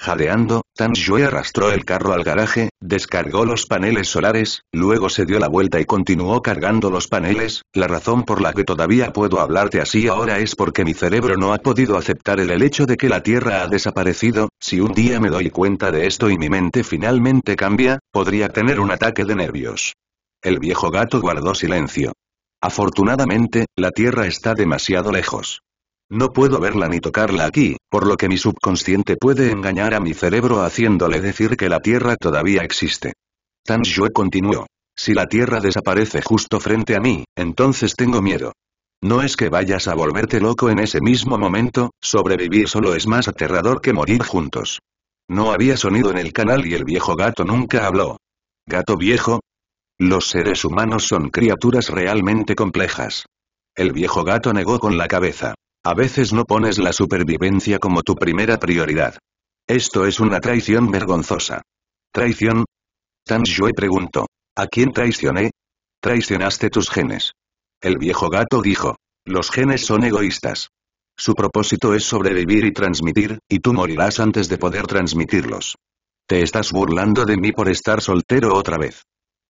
Jadeando, Tan arrastró el carro al garaje, descargó los paneles solares, luego se dio la vuelta y continuó cargando los paneles, la razón por la que todavía puedo hablarte así ahora es porque mi cerebro no ha podido aceptar el hecho de que la Tierra ha desaparecido, si un día me doy cuenta de esto y mi mente finalmente cambia, podría tener un ataque de nervios. El viejo gato guardó silencio. Afortunadamente, la Tierra está demasiado lejos. No puedo verla ni tocarla aquí, por lo que mi subconsciente puede engañar a mi cerebro haciéndole decir que la Tierra todavía existe. Tan Shue continuó. Si la Tierra desaparece justo frente a mí, entonces tengo miedo. No es que vayas a volverte loco en ese mismo momento, sobrevivir solo es más aterrador que morir juntos. No había sonido en el canal y el viejo gato nunca habló. ¿Gato viejo? Los seres humanos son criaturas realmente complejas. El viejo gato negó con la cabeza. A veces no pones la supervivencia como tu primera prioridad. Esto es una traición vergonzosa. ¿Traición? Tan Yue preguntó. ¿A quién traicioné? Traicionaste tus genes. El viejo gato dijo. Los genes son egoístas. Su propósito es sobrevivir y transmitir, y tú morirás antes de poder transmitirlos. Te estás burlando de mí por estar soltero otra vez.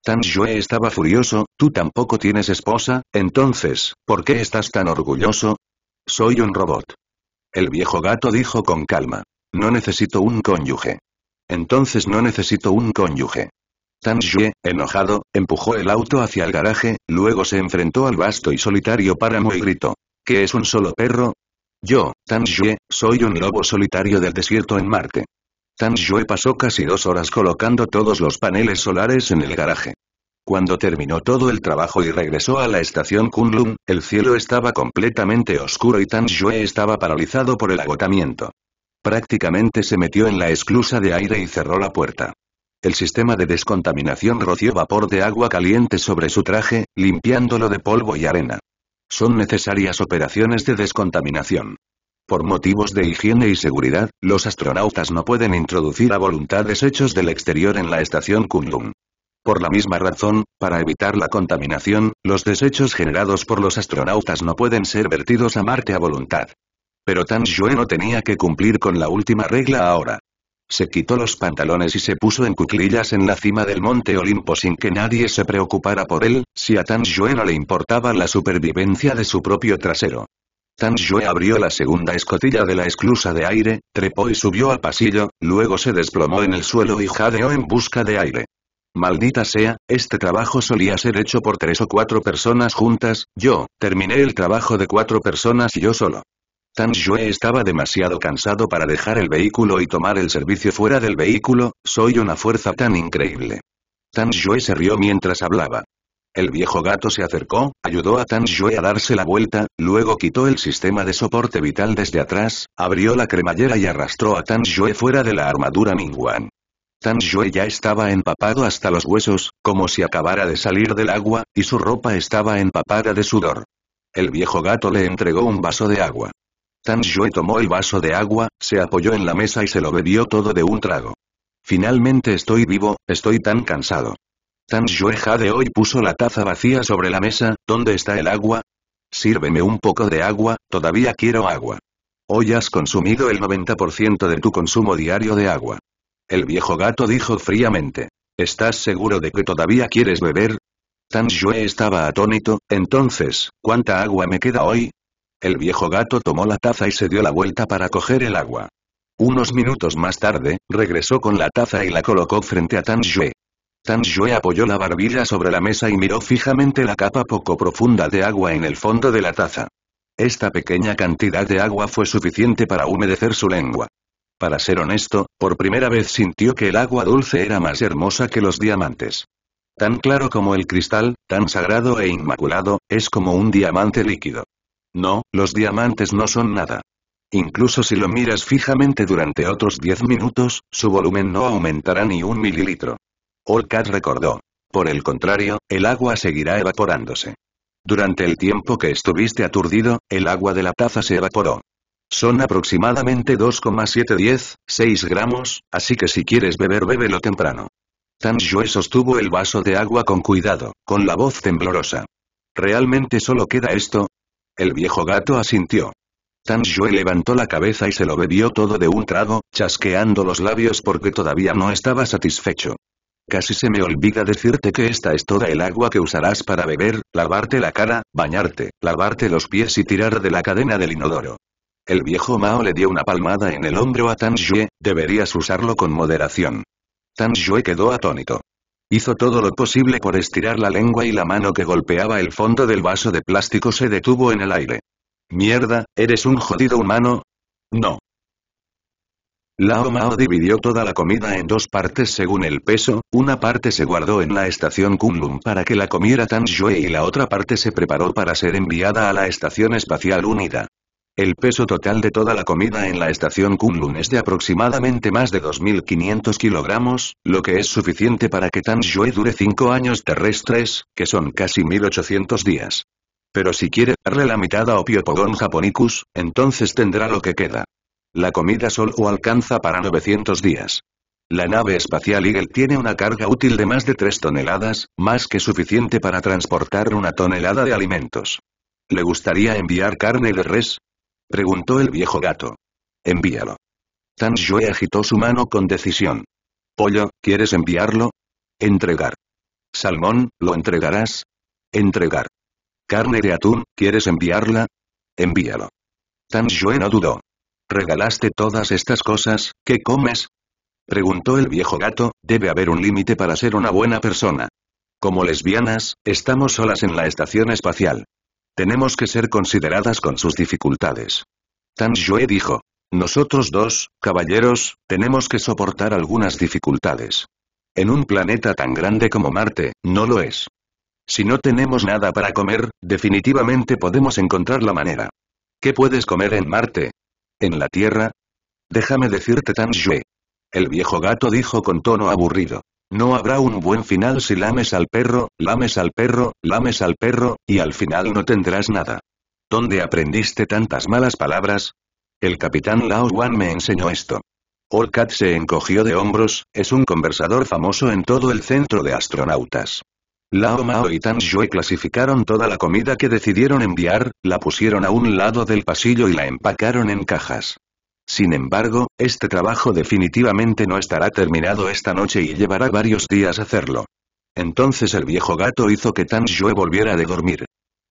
Tan Yue estaba furioso, tú tampoco tienes esposa, entonces, ¿por qué estás tan orgulloso? Soy un robot. El viejo gato dijo con calma. No necesito un cónyuge. Entonces no necesito un cónyuge. Tan Yue, enojado, empujó el auto hacia el garaje, luego se enfrentó al vasto y solitario páramo y gritó. ¿Qué es un solo perro? Yo, Tan Yue, soy un lobo solitario del desierto en Marte. Tan Yue pasó casi dos horas colocando todos los paneles solares en el garaje. Cuando terminó todo el trabajo y regresó a la estación Kunlun, el cielo estaba completamente oscuro y Tan Yue estaba paralizado por el agotamiento. Prácticamente se metió en la esclusa de aire y cerró la puerta. El sistema de descontaminación roció vapor de agua caliente sobre su traje, limpiándolo de polvo y arena. Son necesarias operaciones de descontaminación. Por motivos de higiene y seguridad, los astronautas no pueden introducir a voluntad desechos del exterior en la estación Kunlun. Por la misma razón, para evitar la contaminación, los desechos generados por los astronautas no pueden ser vertidos a Marte a voluntad. Pero Tan Xue no tenía que cumplir con la última regla ahora. Se quitó los pantalones y se puso en cuclillas en la cima del monte Olimpo sin que nadie se preocupara por él, si a Tan Xue no le importaba la supervivencia de su propio trasero. Tan Yue abrió la segunda escotilla de la esclusa de aire, trepó y subió al pasillo, luego se desplomó en el suelo y jadeó en busca de aire. Maldita sea, este trabajo solía ser hecho por tres o cuatro personas juntas, yo, terminé el trabajo de cuatro personas y yo solo. Tan Yue estaba demasiado cansado para dejar el vehículo y tomar el servicio fuera del vehículo, soy una fuerza tan increíble. Tan Yue se rió mientras hablaba. El viejo gato se acercó, ayudó a Tan Yue a darse la vuelta, luego quitó el sistema de soporte vital desde atrás, abrió la cremallera y arrastró a Tan Yue fuera de la armadura Mingwan. Tan Yue ya estaba empapado hasta los huesos, como si acabara de salir del agua, y su ropa estaba empapada de sudor. El viejo gato le entregó un vaso de agua. Tan Yue tomó el vaso de agua, se apoyó en la mesa y se lo bebió todo de un trago. Finalmente estoy vivo, estoy tan cansado. Tan Yue jadeó y puso la taza vacía sobre la mesa, ¿dónde está el agua? Sírveme un poco de agua, todavía quiero agua. Hoy has consumido el 90% de tu consumo diario de agua. El viejo gato dijo fríamente. ¿Estás seguro de que todavía quieres beber? Tan Yue estaba atónito, entonces, ¿cuánta agua me queda hoy? El viejo gato tomó la taza y se dio la vuelta para coger el agua. Unos minutos más tarde, regresó con la taza y la colocó frente a Tan Yue. Tan Yue apoyó la barbilla sobre la mesa y miró fijamente la capa poco profunda de agua en el fondo de la taza. Esta pequeña cantidad de agua fue suficiente para humedecer su lengua. Para ser honesto, por primera vez sintió que el agua dulce era más hermosa que los diamantes. Tan claro como el cristal, tan sagrado e inmaculado, es como un diamante líquido. No, los diamantes no son nada. Incluso si lo miras fijamente durante otros 10 minutos, su volumen no aumentará ni un mililitro. Olcat recordó. Por el contrario, el agua seguirá evaporándose. Durante el tiempo que estuviste aturdido, el agua de la taza se evaporó. Son aproximadamente 2,710, 6 gramos, así que si quieres beber bébelo temprano. Tan Yue sostuvo el vaso de agua con cuidado, con la voz temblorosa. ¿Realmente solo queda esto? El viejo gato asintió. Tan Yue levantó la cabeza y se lo bebió todo de un trago, chasqueando los labios porque todavía no estaba satisfecho. Casi se me olvida decirte que esta es toda el agua que usarás para beber, lavarte la cara, bañarte, lavarte los pies y tirar de la cadena del inodoro. El viejo Mao le dio una palmada en el hombro a Tan Yue, deberías usarlo con moderación. Tan Yue quedó atónito. Hizo todo lo posible por estirar la lengua y la mano que golpeaba el fondo del vaso de plástico se detuvo en el aire. Mierda, ¿eres un jodido humano? No. Lao Mao dividió toda la comida en dos partes según el peso, una parte se guardó en la estación Kunlun para que la comiera Tan Yue y la otra parte se preparó para ser enviada a la Estación Espacial Unida. El peso total de toda la comida en la estación Kunlun es de aproximadamente más de 2.500 kilogramos, lo que es suficiente para que Tan dure 5 años terrestres, que son casi 1.800 días. Pero si quiere darle la mitad a Opiopogon japonicus, entonces tendrá lo que queda. La comida solo alcanza para 900 días. La nave espacial Eagle tiene una carga útil de más de 3 toneladas, más que suficiente para transportar una tonelada de alimentos. ¿Le gustaría enviar carne de res? Preguntó el viejo gato. Envíalo. Tan agitó su mano con decisión. Pollo, ¿quieres enviarlo? Entregar. Salmón, ¿lo entregarás? Entregar. Carne de atún, ¿quieres enviarla? Envíalo. Tan no dudó. ¿Regalaste todas estas cosas, qué comes? Preguntó el viejo gato, debe haber un límite para ser una buena persona. Como lesbianas, estamos solas en la estación espacial. Tenemos que ser consideradas con sus dificultades. Tan Yue dijo. Nosotros dos, caballeros, tenemos que soportar algunas dificultades. En un planeta tan grande como Marte, no lo es. Si no tenemos nada para comer, definitivamente podemos encontrar la manera. ¿Qué puedes comer en Marte? ¿En la Tierra? Déjame decirte Tan Yue. El viejo gato dijo con tono aburrido. No habrá un buen final si lames al perro, lames al perro, lames al perro, y al final no tendrás nada. ¿Dónde aprendiste tantas malas palabras? El capitán Lao Wan me enseñó esto. Olcat se encogió de hombros, es un conversador famoso en todo el centro de astronautas. Lao Mao y Tan Yue clasificaron toda la comida que decidieron enviar, la pusieron a un lado del pasillo y la empacaron en cajas. Sin embargo, este trabajo definitivamente no estará terminado esta noche y llevará varios días hacerlo. Entonces el viejo gato hizo que Tan Yue volviera de dormir.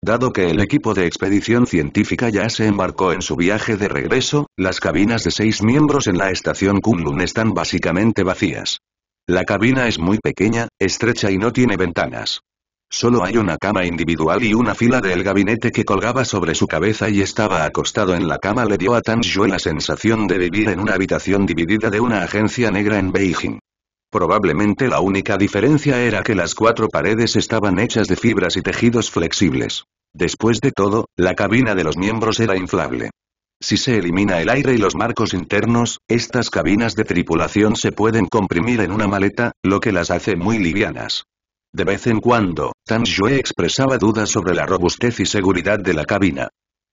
Dado que el equipo de expedición científica ya se embarcó en su viaje de regreso, las cabinas de seis miembros en la estación Kunlun están básicamente vacías. La cabina es muy pequeña, estrecha y no tiene ventanas. Solo hay una cama individual y una fila del gabinete que colgaba sobre su cabeza y estaba acostado en la cama le dio a Tan Yue la sensación de vivir en una habitación dividida de una agencia negra en Beijing. Probablemente la única diferencia era que las cuatro paredes estaban hechas de fibras y tejidos flexibles. Después de todo, la cabina de los miembros era inflable. Si se elimina el aire y los marcos internos, estas cabinas de tripulación se pueden comprimir en una maleta, lo que las hace muy livianas. De vez en cuando, Tan Yue expresaba dudas sobre la robustez y seguridad de la cabina.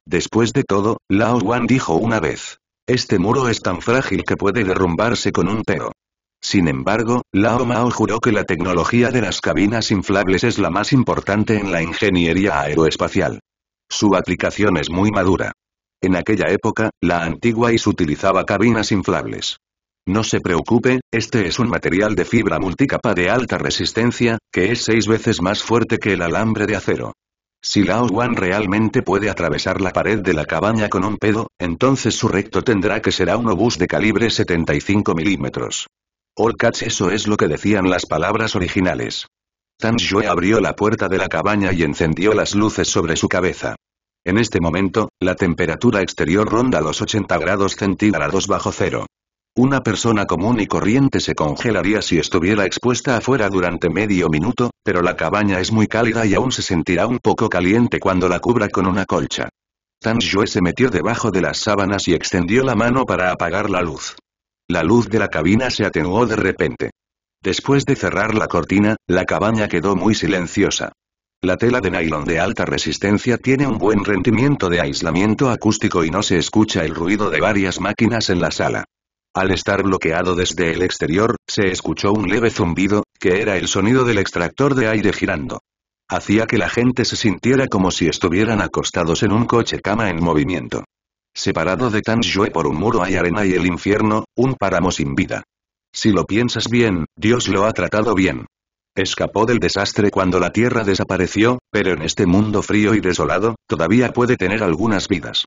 Después de todo, Lao Wan dijo una vez. Este muro es tan frágil que puede derrumbarse con un pero. Sin embargo, Lao Mao juró que la tecnología de las cabinas inflables es la más importante en la ingeniería aeroespacial. Su aplicación es muy madura. En aquella época, la antigua IS utilizaba cabinas inflables. No se preocupe, este es un material de fibra multicapa de alta resistencia, que es seis veces más fuerte que el alambre de acero. Si Lao Wan realmente puede atravesar la pared de la cabaña con un pedo, entonces su recto tendrá que ser un obús de calibre 75 milímetros. catch eso es lo que decían las palabras originales. Tan Yue abrió la puerta de la cabaña y encendió las luces sobre su cabeza. En este momento, la temperatura exterior ronda los 80 grados centígrados bajo cero. Una persona común y corriente se congelaría si estuviera expuesta afuera durante medio minuto, pero la cabaña es muy cálida y aún se sentirá un poco caliente cuando la cubra con una colcha. Tan Yue se metió debajo de las sábanas y extendió la mano para apagar la luz. La luz de la cabina se atenuó de repente. Después de cerrar la cortina, la cabaña quedó muy silenciosa. La tela de nylon de alta resistencia tiene un buen rendimiento de aislamiento acústico y no se escucha el ruido de varias máquinas en la sala. Al estar bloqueado desde el exterior, se escuchó un leve zumbido, que era el sonido del extractor de aire girando. Hacía que la gente se sintiera como si estuvieran acostados en un coche cama en movimiento. Separado de Tanjue por un muro hay arena y el infierno, un páramo sin vida. Si lo piensas bien, Dios lo ha tratado bien. Escapó del desastre cuando la tierra desapareció, pero en este mundo frío y desolado, todavía puede tener algunas vidas.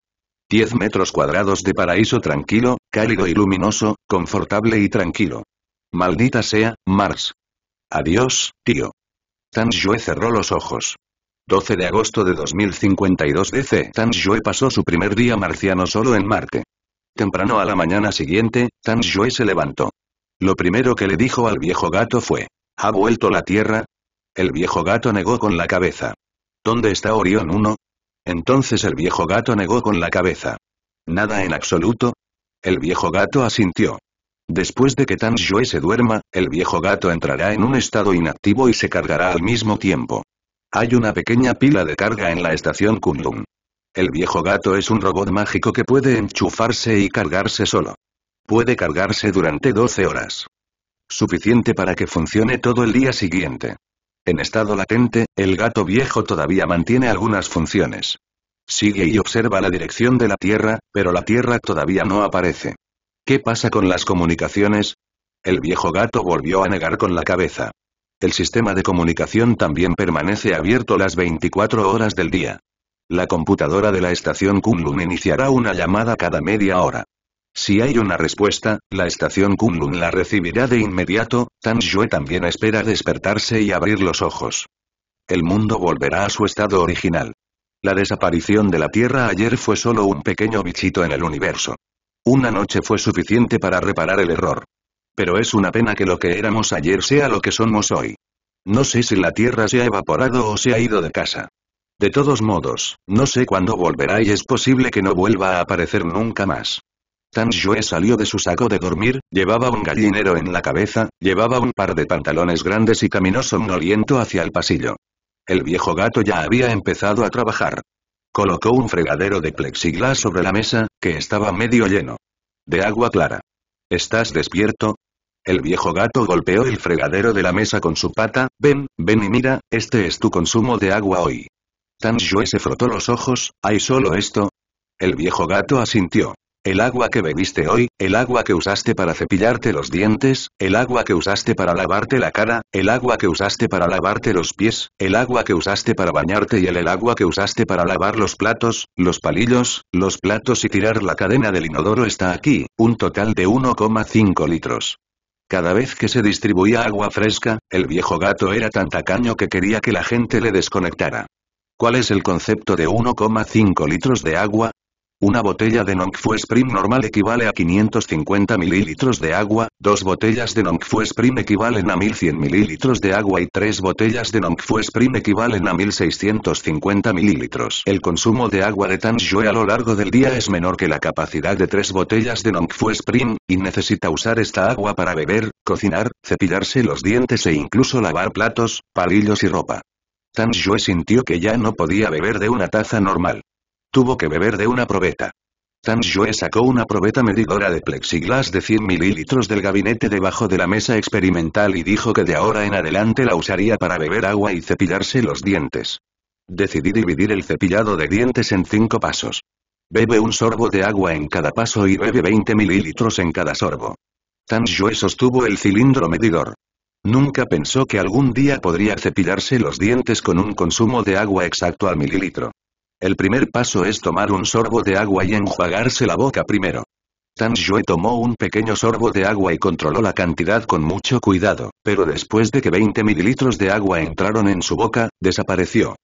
10 metros cuadrados de paraíso tranquilo, cálido y luminoso, confortable y tranquilo. Maldita sea, Mars. Adiós, tío. Tan Yue cerró los ojos. 12 de agosto de 2052 DC Tan pasó su primer día marciano solo en Marte. Temprano a la mañana siguiente, Tan Yue se levantó. Lo primero que le dijo al viejo gato fue, ¿ha vuelto la Tierra? El viejo gato negó con la cabeza. ¿Dónde está Orión 1? Entonces el viejo gato negó con la cabeza. ¿Nada en absoluto? El viejo gato asintió. Después de que Tan Xue se duerma, el viejo gato entrará en un estado inactivo y se cargará al mismo tiempo. Hay una pequeña pila de carga en la estación Kunlun. El viejo gato es un robot mágico que puede enchufarse y cargarse solo. Puede cargarse durante 12 horas. Suficiente para que funcione todo el día siguiente. En estado latente, el gato viejo todavía mantiene algunas funciones. Sigue y observa la dirección de la Tierra, pero la Tierra todavía no aparece. ¿Qué pasa con las comunicaciones? El viejo gato volvió a negar con la cabeza. El sistema de comunicación también permanece abierto las 24 horas del día. La computadora de la estación Kunlun iniciará una llamada cada media hora. Si hay una respuesta, la estación Kunlun la recibirá de inmediato, Tan Yue también espera despertarse y abrir los ojos. El mundo volverá a su estado original. La desaparición de la Tierra ayer fue solo un pequeño bichito en el universo. Una noche fue suficiente para reparar el error. Pero es una pena que lo que éramos ayer sea lo que somos hoy. No sé si la Tierra se ha evaporado o se ha ido de casa. De todos modos, no sé cuándo volverá y es posible que no vuelva a aparecer nunca más. Tan salió de su saco de dormir, llevaba un gallinero en la cabeza, llevaba un par de pantalones grandes y caminó somnoliento hacia el pasillo. El viejo gato ya había empezado a trabajar. Colocó un fregadero de plexiglas sobre la mesa, que estaba medio lleno. De agua clara. ¿Estás despierto? El viejo gato golpeó el fregadero de la mesa con su pata, ven, ven y mira, este es tu consumo de agua hoy. Tan se frotó los ojos, ¿hay solo esto? El viejo gato asintió. El agua que bebiste hoy, el agua que usaste para cepillarte los dientes, el agua que usaste para lavarte la cara, el agua que usaste para lavarte los pies, el agua que usaste para bañarte y el, agua que usaste para lavar los platos, los palillos, los platos y tirar la cadena del inodoro está aquí, un total de 1,5 litros. Cada vez que se distribuía agua fresca, el viejo gato era tan tacaño que quería que la gente le desconectara. ¿Cuál es el concepto de 1,5 litros de agua? Una botella de Nongfu Spring normal equivale a 550 mililitros de agua, dos botellas de Nongfu Spring equivalen a 1100 mililitros de agua y tres botellas de Nongfu Spring equivalen a 1650 mililitros. El consumo de agua de Tanjue a lo largo del día es menor que la capacidad de tres botellas de Nongfu Spring, y necesita usar esta agua para beber, cocinar, cepillarse los dientes e incluso lavar platos, palillos y ropa. Tanjue sintió que ya no podía beber de una taza normal. Tuvo que beber de una probeta. Tan sacó una probeta medidora de plexiglas de 100 mililitros del gabinete debajo de la mesa experimental y dijo que de ahora en adelante la usaría para beber agua y cepillarse los dientes. Decidí dividir el cepillado de dientes en cinco pasos. Bebe un sorbo de agua en cada paso y bebe 20 mililitros en cada sorbo. Tan sostuvo el cilindro medidor. Nunca pensó que algún día podría cepillarse los dientes con un consumo de agua exacto al mililitro. El primer paso es tomar un sorbo de agua y enjuagarse la boca primero. Tan Yue tomó un pequeño sorbo de agua y controló la cantidad con mucho cuidado, pero después de que 20 mililitros de agua entraron en su boca, desapareció.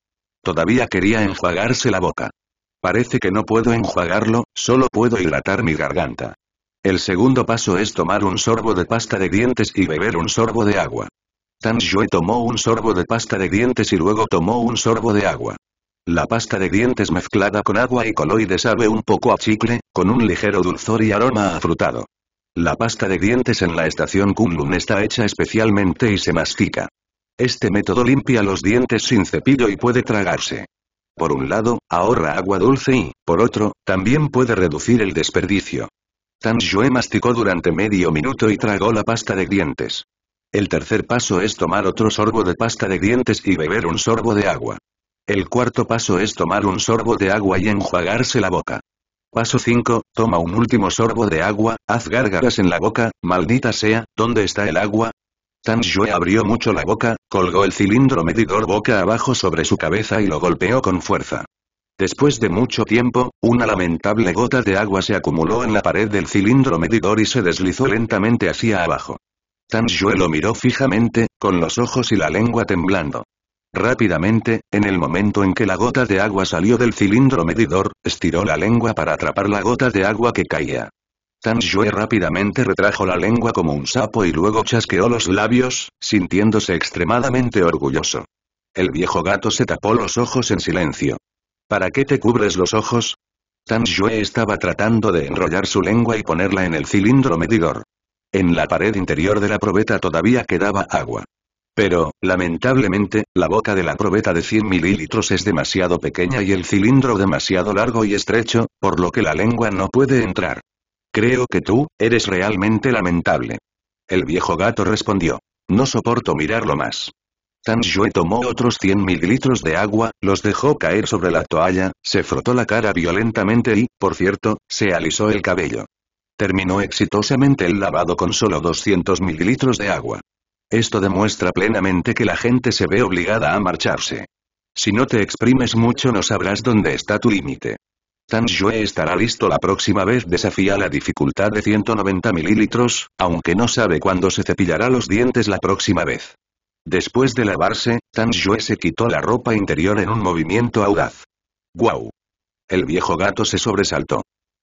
Todavía quería enjuagarse la boca. Parece que no puedo enjuagarlo, solo puedo hidratar mi garganta. El segundo paso es tomar un sorbo de pasta de dientes y beber un sorbo de agua. Tan Yue tomó un sorbo de pasta de dientes y luego tomó un sorbo de agua. La pasta de dientes mezclada con agua y coloides sabe un poco a chicle, con un ligero dulzor y aroma afrutado. La pasta de dientes en la estación Kunlun está hecha especialmente y se mastica. Este método limpia los dientes sin cepillo y puede tragarse. Por un lado, ahorra agua dulce y, por otro, también puede reducir el desperdicio. Tan Yue masticó durante medio minuto y tragó la pasta de dientes. El tercer paso es tomar otro sorbo de pasta de dientes y beber un sorbo de agua. El cuarto paso es tomar un sorbo de agua y enjuagarse la boca. Paso 5, toma un último sorbo de agua, haz gárgaras en la boca, maldita sea, ¿dónde está el agua? Tan Yue abrió mucho la boca, colgó el cilindro medidor boca abajo sobre su cabeza y lo golpeó con fuerza. Después de mucho tiempo, una lamentable gota de agua se acumuló en la pared del cilindro medidor y se deslizó lentamente hacia abajo. Tan Yue lo miró fijamente, con los ojos y la lengua temblando. Rápidamente, en el momento en que la gota de agua salió del cilindro medidor, estiró la lengua para atrapar la gota de agua que caía. Tan Yue rápidamente retrajo la lengua como un sapo y luego chasqueó los labios, sintiéndose extremadamente orgulloso. El viejo gato se tapó los ojos en silencio. ¿Para qué te cubres los ojos? Tan Yue estaba tratando de enrollar su lengua y ponerla en el cilindro medidor. En la pared interior de la probeta todavía quedaba agua. Pero, lamentablemente, la boca de la probeta de 100 mililitros es demasiado pequeña y el cilindro demasiado largo y estrecho, por lo que la lengua no puede entrar. Creo que tú, eres realmente lamentable. El viejo gato respondió. No soporto mirarlo más. Tan Yue tomó otros 100 mililitros de agua, los dejó caer sobre la toalla, se frotó la cara violentamente y, por cierto, se alisó el cabello. Terminó exitosamente el lavado con solo 200 mililitros de agua. Esto demuestra plenamente que la gente se ve obligada a marcharse. Si no te exprimes mucho no sabrás dónde está tu límite. Tan Yue estará listo la próxima vez desafía la dificultad de 190 mililitros, aunque no sabe cuándo se cepillará los dientes la próxima vez. Después de lavarse, Tan Yue se quitó la ropa interior en un movimiento audaz. ¡Guau! El viejo gato se sobresaltó.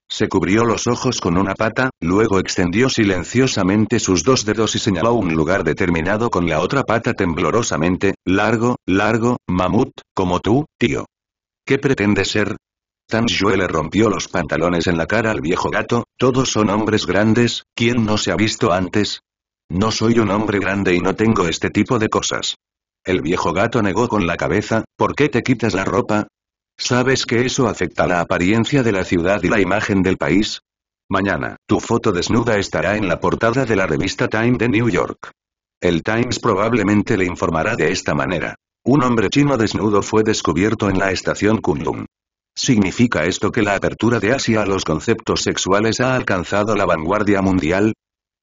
Se cubrió los ojos con una pata, luego extendió silenciosamente sus dos dedos y señaló un lugar determinado con la otra pata temblorosamente, largo, largo, mamut, como tú, tío. ¿Qué pretende ser? Tan le rompió los pantalones en la cara al viejo gato, todos son hombres grandes, ¿quién no se ha visto antes? No soy un hombre grande y no tengo este tipo de cosas. El viejo gato negó con la cabeza, ¿por qué te quitas la ropa? ¿Sabes que eso afecta la apariencia de la ciudad y la imagen del país? Mañana, tu foto desnuda estará en la portada de la revista Time de New York. El Times probablemente le informará de esta manera. Un hombre chino desnudo fue descubierto en la estación Kundung. ¿Significa esto que la apertura de Asia a los conceptos sexuales ha alcanzado la vanguardia mundial?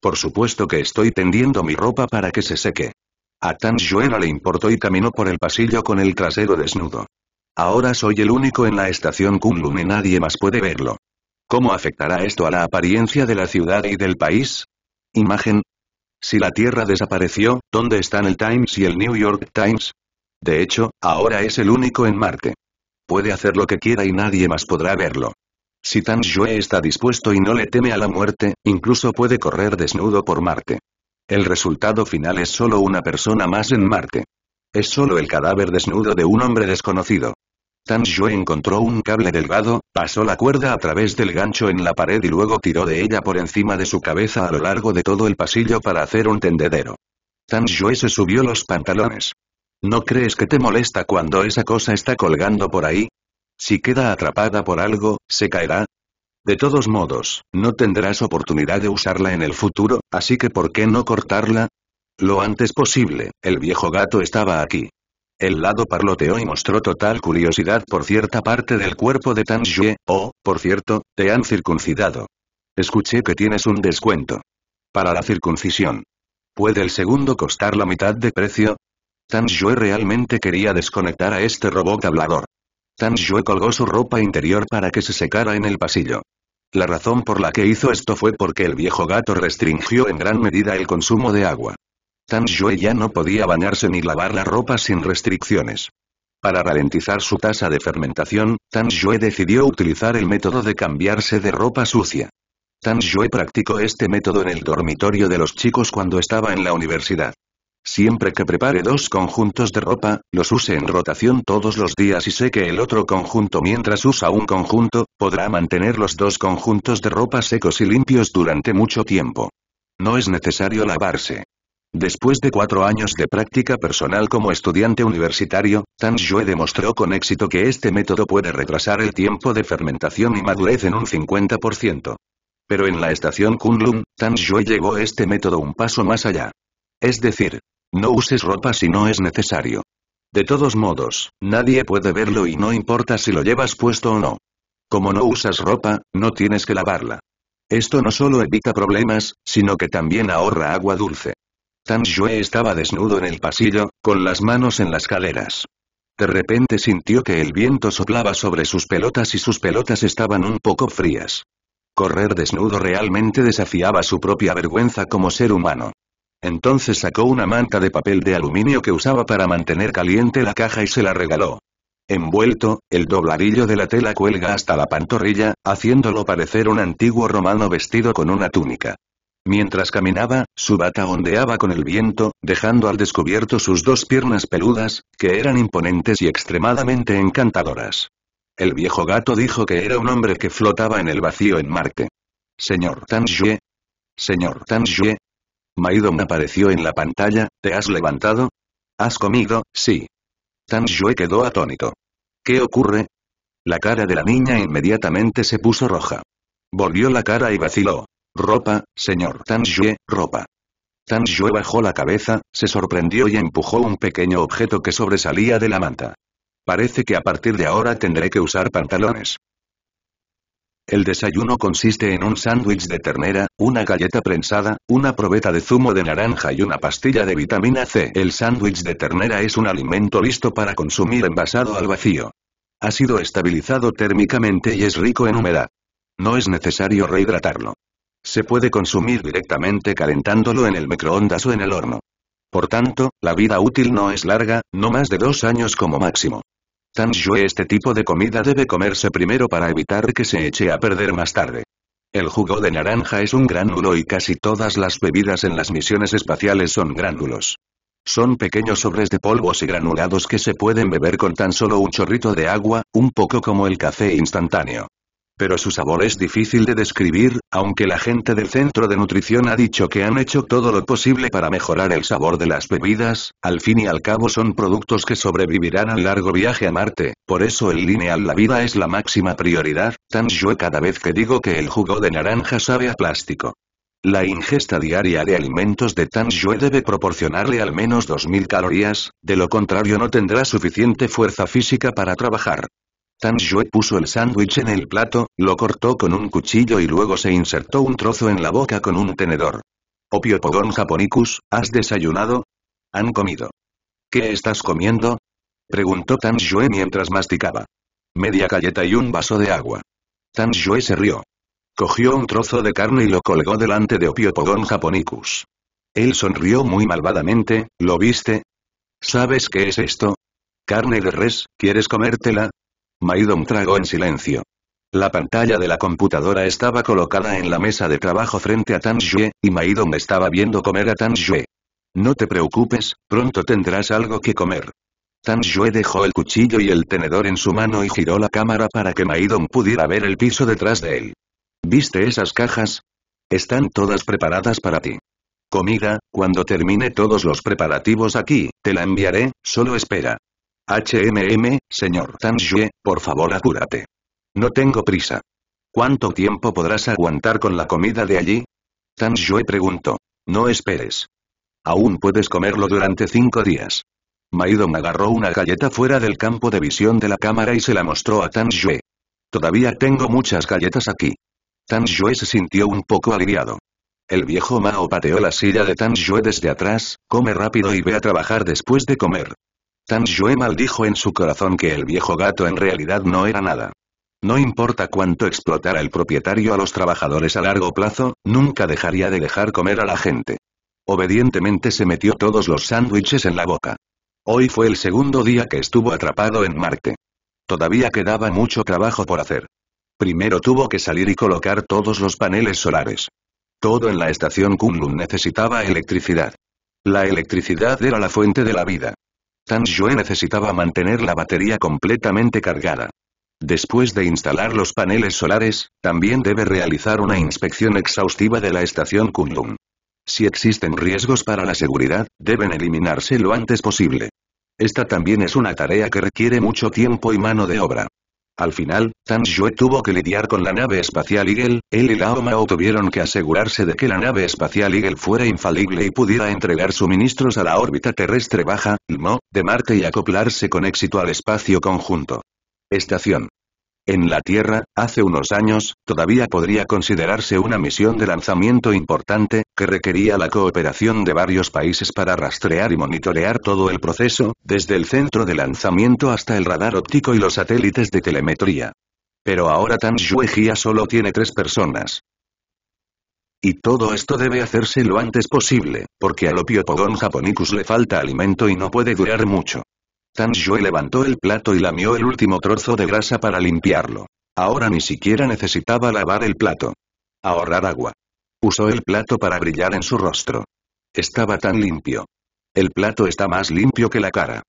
Por supuesto que estoy tendiendo mi ropa para que se seque. A Tan Shuena le importó y caminó por el pasillo con el trasero desnudo. Ahora soy el único en la estación Kunlun y nadie más puede verlo. ¿Cómo afectará esto a la apariencia de la ciudad y del país? Imagen. Si la Tierra desapareció, ¿dónde están el Times y el New York Times? De hecho, ahora es el único en Marte. Puede hacer lo que quiera y nadie más podrá verlo. Si Tan Yue está dispuesto y no le teme a la muerte, incluso puede correr desnudo por Marte. El resultado final es solo una persona más en Marte. Es solo el cadáver desnudo de un hombre desconocido. Tan encontró un cable delgado, pasó la cuerda a través del gancho en la pared y luego tiró de ella por encima de su cabeza a lo largo de todo el pasillo para hacer un tendedero. Tan se subió los pantalones. ¿No crees que te molesta cuando esa cosa está colgando por ahí? Si queda atrapada por algo, se caerá. De todos modos, no tendrás oportunidad de usarla en el futuro, así que ¿por qué no cortarla? Lo antes posible, el viejo gato estaba aquí. El lado parloteó y mostró total curiosidad por cierta parte del cuerpo de Tan Yue, o, por cierto, te han circuncidado. Escuché que tienes un descuento. Para la circuncisión. ¿Puede el segundo costar la mitad de precio? Tan Yue realmente quería desconectar a este robot hablador. Tan Yue colgó su ropa interior para que se secara en el pasillo. La razón por la que hizo esto fue porque el viejo gato restringió en gran medida el consumo de agua. Tan Yue ya no podía bañarse ni lavar la ropa sin restricciones. Para ralentizar su tasa de fermentación, Tan Yue decidió utilizar el método de cambiarse de ropa sucia. Tan Yue practicó este método en el dormitorio de los chicos cuando estaba en la universidad. Siempre que prepare dos conjuntos de ropa, los use en rotación todos los días y seque el otro conjunto mientras usa un conjunto, podrá mantener los dos conjuntos de ropa secos y limpios durante mucho tiempo. No es necesario lavarse. Después de cuatro años de práctica personal como estudiante universitario, Tan Yue demostró con éxito que este método puede retrasar el tiempo de fermentación y madurez en un 50%. Pero en la estación Kunlun, Tan Yue llevó este método un paso más allá. Es decir, no uses ropa si no es necesario. De todos modos, nadie puede verlo y no importa si lo llevas puesto o no. Como no usas ropa, no tienes que lavarla. Esto no solo evita problemas, sino que también ahorra agua dulce. Tan Yue estaba desnudo en el pasillo, con las manos en las caleras. De repente sintió que el viento soplaba sobre sus pelotas y sus pelotas estaban un poco frías. Correr desnudo realmente desafiaba su propia vergüenza como ser humano. Entonces sacó una manta de papel de aluminio que usaba para mantener caliente la caja y se la regaló. Envuelto, el dobladillo de la tela cuelga hasta la pantorrilla, haciéndolo parecer un antiguo romano vestido con una túnica. Mientras caminaba, su bata ondeaba con el viento, dejando al descubierto sus dos piernas peludas, que eran imponentes y extremadamente encantadoras. El viejo gato dijo que era un hombre que flotaba en el vacío en Marte. Señor Tanjue. Señor Tanjue. Maidon apareció en la pantalla, ¿te has levantado? ¿Has comido? Sí. Tanjue quedó atónito. ¿Qué ocurre? La cara de la niña inmediatamente se puso roja. Volvió la cara y vaciló. Ropa, señor Tanjue, ropa. Tanjue bajó la cabeza, se sorprendió y empujó un pequeño objeto que sobresalía de la manta. Parece que a partir de ahora tendré que usar pantalones. El desayuno consiste en un sándwich de ternera, una galleta prensada, una probeta de zumo de naranja y una pastilla de vitamina C. El sándwich de ternera es un alimento listo para consumir envasado al vacío. Ha sido estabilizado térmicamente y es rico en humedad. No es necesario rehidratarlo. Se puede consumir directamente calentándolo en el microondas o en el horno. Por tanto, la vida útil no es larga, no más de dos años como máximo. Tan este tipo de comida debe comerse primero para evitar que se eche a perder más tarde. El jugo de naranja es un gránulo y casi todas las bebidas en las misiones espaciales son gránulos. Son pequeños sobres de polvos y granulados que se pueden beber con tan solo un chorrito de agua, un poco como el café instantáneo. Pero su sabor es difícil de describir, aunque la gente del centro de nutrición ha dicho que han hecho todo lo posible para mejorar el sabor de las bebidas, al fin y al cabo son productos que sobrevivirán al largo viaje a Marte, por eso el lineal La vida es la máxima prioridad, tan cada vez que digo que el jugo de naranja sabe a plástico. La ingesta diaria de alimentos de Tan debe proporcionarle al menos 2.000 calorías, de lo contrario no tendrá suficiente fuerza física para trabajar. Tan puso el sándwich en el plato, lo cortó con un cuchillo y luego se insertó un trozo en la boca con un tenedor. Opio Pogon Japonicus, ¿has desayunado? Han comido. ¿Qué estás comiendo? Preguntó Tan mientras masticaba. Media galleta y un vaso de agua. Tan se rió. Cogió un trozo de carne y lo colgó delante de Opio Pogon Japonicus. Él sonrió muy malvadamente, ¿lo viste? ¿Sabes qué es esto? Carne de res, ¿quieres comértela? Maidon tragó en silencio. La pantalla de la computadora estaba colocada en la mesa de trabajo frente a Tan Yue, y Maidon estaba viendo comer a Tan Yue. No te preocupes, pronto tendrás algo que comer. Tan Yue dejó el cuchillo y el tenedor en su mano y giró la cámara para que Maidon pudiera ver el piso detrás de él. ¿Viste esas cajas? Están todas preparadas para ti. Comida, cuando termine todos los preparativos aquí, te la enviaré, solo espera. HMM, señor Yue, por favor apúrate. No tengo prisa. ¿Cuánto tiempo podrás aguantar con la comida de allí? Yue preguntó. No esperes. Aún puedes comerlo durante cinco días. me agarró una galleta fuera del campo de visión de la cámara y se la mostró a Yue. Todavía tengo muchas galletas aquí. Yue se sintió un poco aliviado. El viejo Mao pateó la silla de Yue desde atrás, come rápido y ve a trabajar después de comer. Tan Yue dijo en su corazón que el viejo gato en realidad no era nada. No importa cuánto explotara el propietario a los trabajadores a largo plazo, nunca dejaría de dejar comer a la gente. Obedientemente se metió todos los sándwiches en la boca. Hoy fue el segundo día que estuvo atrapado en Marte. Todavía quedaba mucho trabajo por hacer. Primero tuvo que salir y colocar todos los paneles solares. Todo en la estación Kunlun necesitaba electricidad. La electricidad era la fuente de la vida. Tan Yue necesitaba mantener la batería completamente cargada. Después de instalar los paneles solares, también debe realizar una inspección exhaustiva de la estación Kunlun. Si existen riesgos para la seguridad, deben eliminarse lo antes posible. Esta también es una tarea que requiere mucho tiempo y mano de obra. Al final, Tan tuvo que lidiar con la nave espacial Eagle, él y Lao Mao tuvieron que asegurarse de que la nave espacial Eagle fuera infalible y pudiera entregar suministros a la órbita terrestre baja, Mo, de Marte y acoplarse con éxito al espacio conjunto. Estación. En la Tierra, hace unos años, todavía podría considerarse una misión de lanzamiento importante, que requería la cooperación de varios países para rastrear y monitorear todo el proceso, desde el centro de lanzamiento hasta el radar óptico y los satélites de telemetría. Pero ahora Tan solo tiene tres personas. Y todo esto debe hacerse lo antes posible, porque al pogón japonicus le falta alimento y no puede durar mucho. Zhue levantó el plato y lamió el último trozo de grasa para limpiarlo. Ahora ni siquiera necesitaba lavar el plato. Ahorrar agua. Usó el plato para brillar en su rostro. Estaba tan limpio. El plato está más limpio que la cara.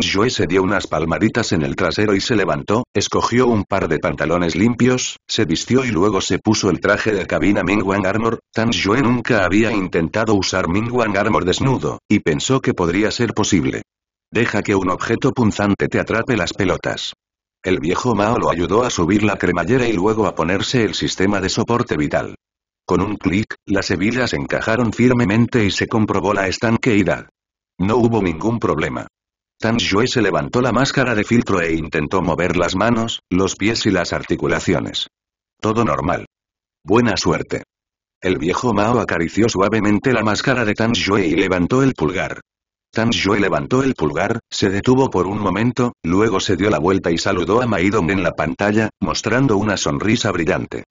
Zhue se dio unas palmaditas en el trasero y se levantó, escogió un par de pantalones limpios, se vistió y luego se puso el traje de cabina Wang Armor. Zhue nunca había intentado usar Wang Armor desnudo, y pensó que podría ser posible. Deja que un objeto punzante te atrape las pelotas. El viejo Mao lo ayudó a subir la cremallera y luego a ponerse el sistema de soporte vital. Con un clic, las hebillas encajaron firmemente y se comprobó la estanqueidad. No hubo ningún problema. Tan Yue se levantó la máscara de filtro e intentó mover las manos, los pies y las articulaciones. Todo normal. Buena suerte. El viejo Mao acarició suavemente la máscara de Tan Yue y levantó el pulgar. Tan Yue levantó el pulgar, se detuvo por un momento, luego se dio la vuelta y saludó a Maidon en la pantalla, mostrando una sonrisa brillante.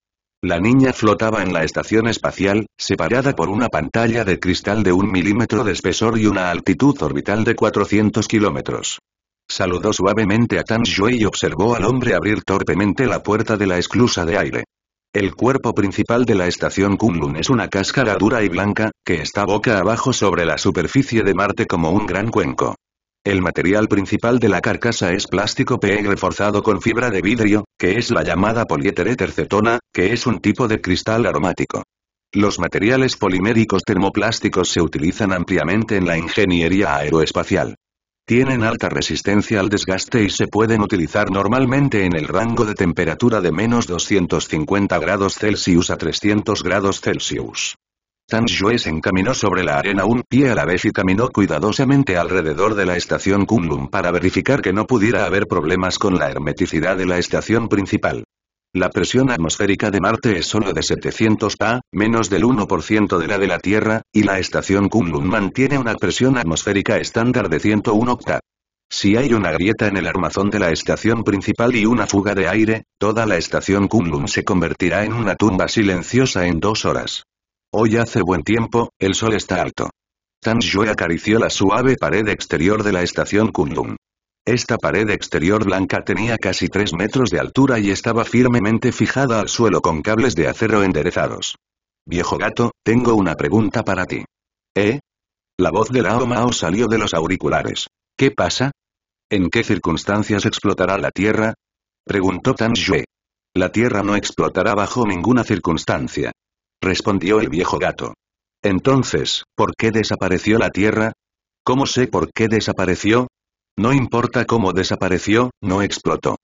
La niña flotaba en la estación espacial, separada por una pantalla de cristal de un milímetro de espesor y una altitud orbital de 400 kilómetros. Saludó suavemente a Tan Yue y observó al hombre abrir torpemente la puerta de la esclusa de aire. El cuerpo principal de la estación Kunlun es una cáscara dura y blanca, que está boca abajo sobre la superficie de Marte como un gran cuenco. El material principal de la carcasa es plástico PE reforzado con fibra de vidrio, que es la llamada polieteretercetona, que es un tipo de cristal aromático. Los materiales poliméricos termoplásticos se utilizan ampliamente en la ingeniería aeroespacial. Tienen alta resistencia al desgaste y se pueden utilizar normalmente en el rango de temperatura de menos 250 grados Celsius a 300 grados Celsius. Tan se encaminó sobre la arena un pie a la vez y caminó cuidadosamente alrededor de la estación Kunlun para verificar que no pudiera haber problemas con la hermeticidad de la estación principal. La presión atmosférica de Marte es solo de 700 Pa, menos del 1% de la de la Tierra, y la estación Kunlun mantiene una presión atmosférica estándar de 101 Pa. Si hay una grieta en el armazón de la estación principal y una fuga de aire, toda la estación Kunlun se convertirá en una tumba silenciosa en dos horas. Hoy hace buen tiempo, el sol está alto. Tan Xue acarició la suave pared exterior de la estación Kunlun. Esta pared exterior blanca tenía casi 3 metros de altura y estaba firmemente fijada al suelo con cables de acero enderezados. Viejo gato, tengo una pregunta para ti. ¿Eh? La voz de Lao Mao salió de los auriculares. ¿Qué pasa? ¿En qué circunstancias explotará la Tierra? Preguntó Tan Yue. La Tierra no explotará bajo ninguna circunstancia. Respondió el viejo gato. Entonces, ¿por qué desapareció la Tierra? ¿Cómo sé por qué desapareció? No importa cómo desapareció, no explotó.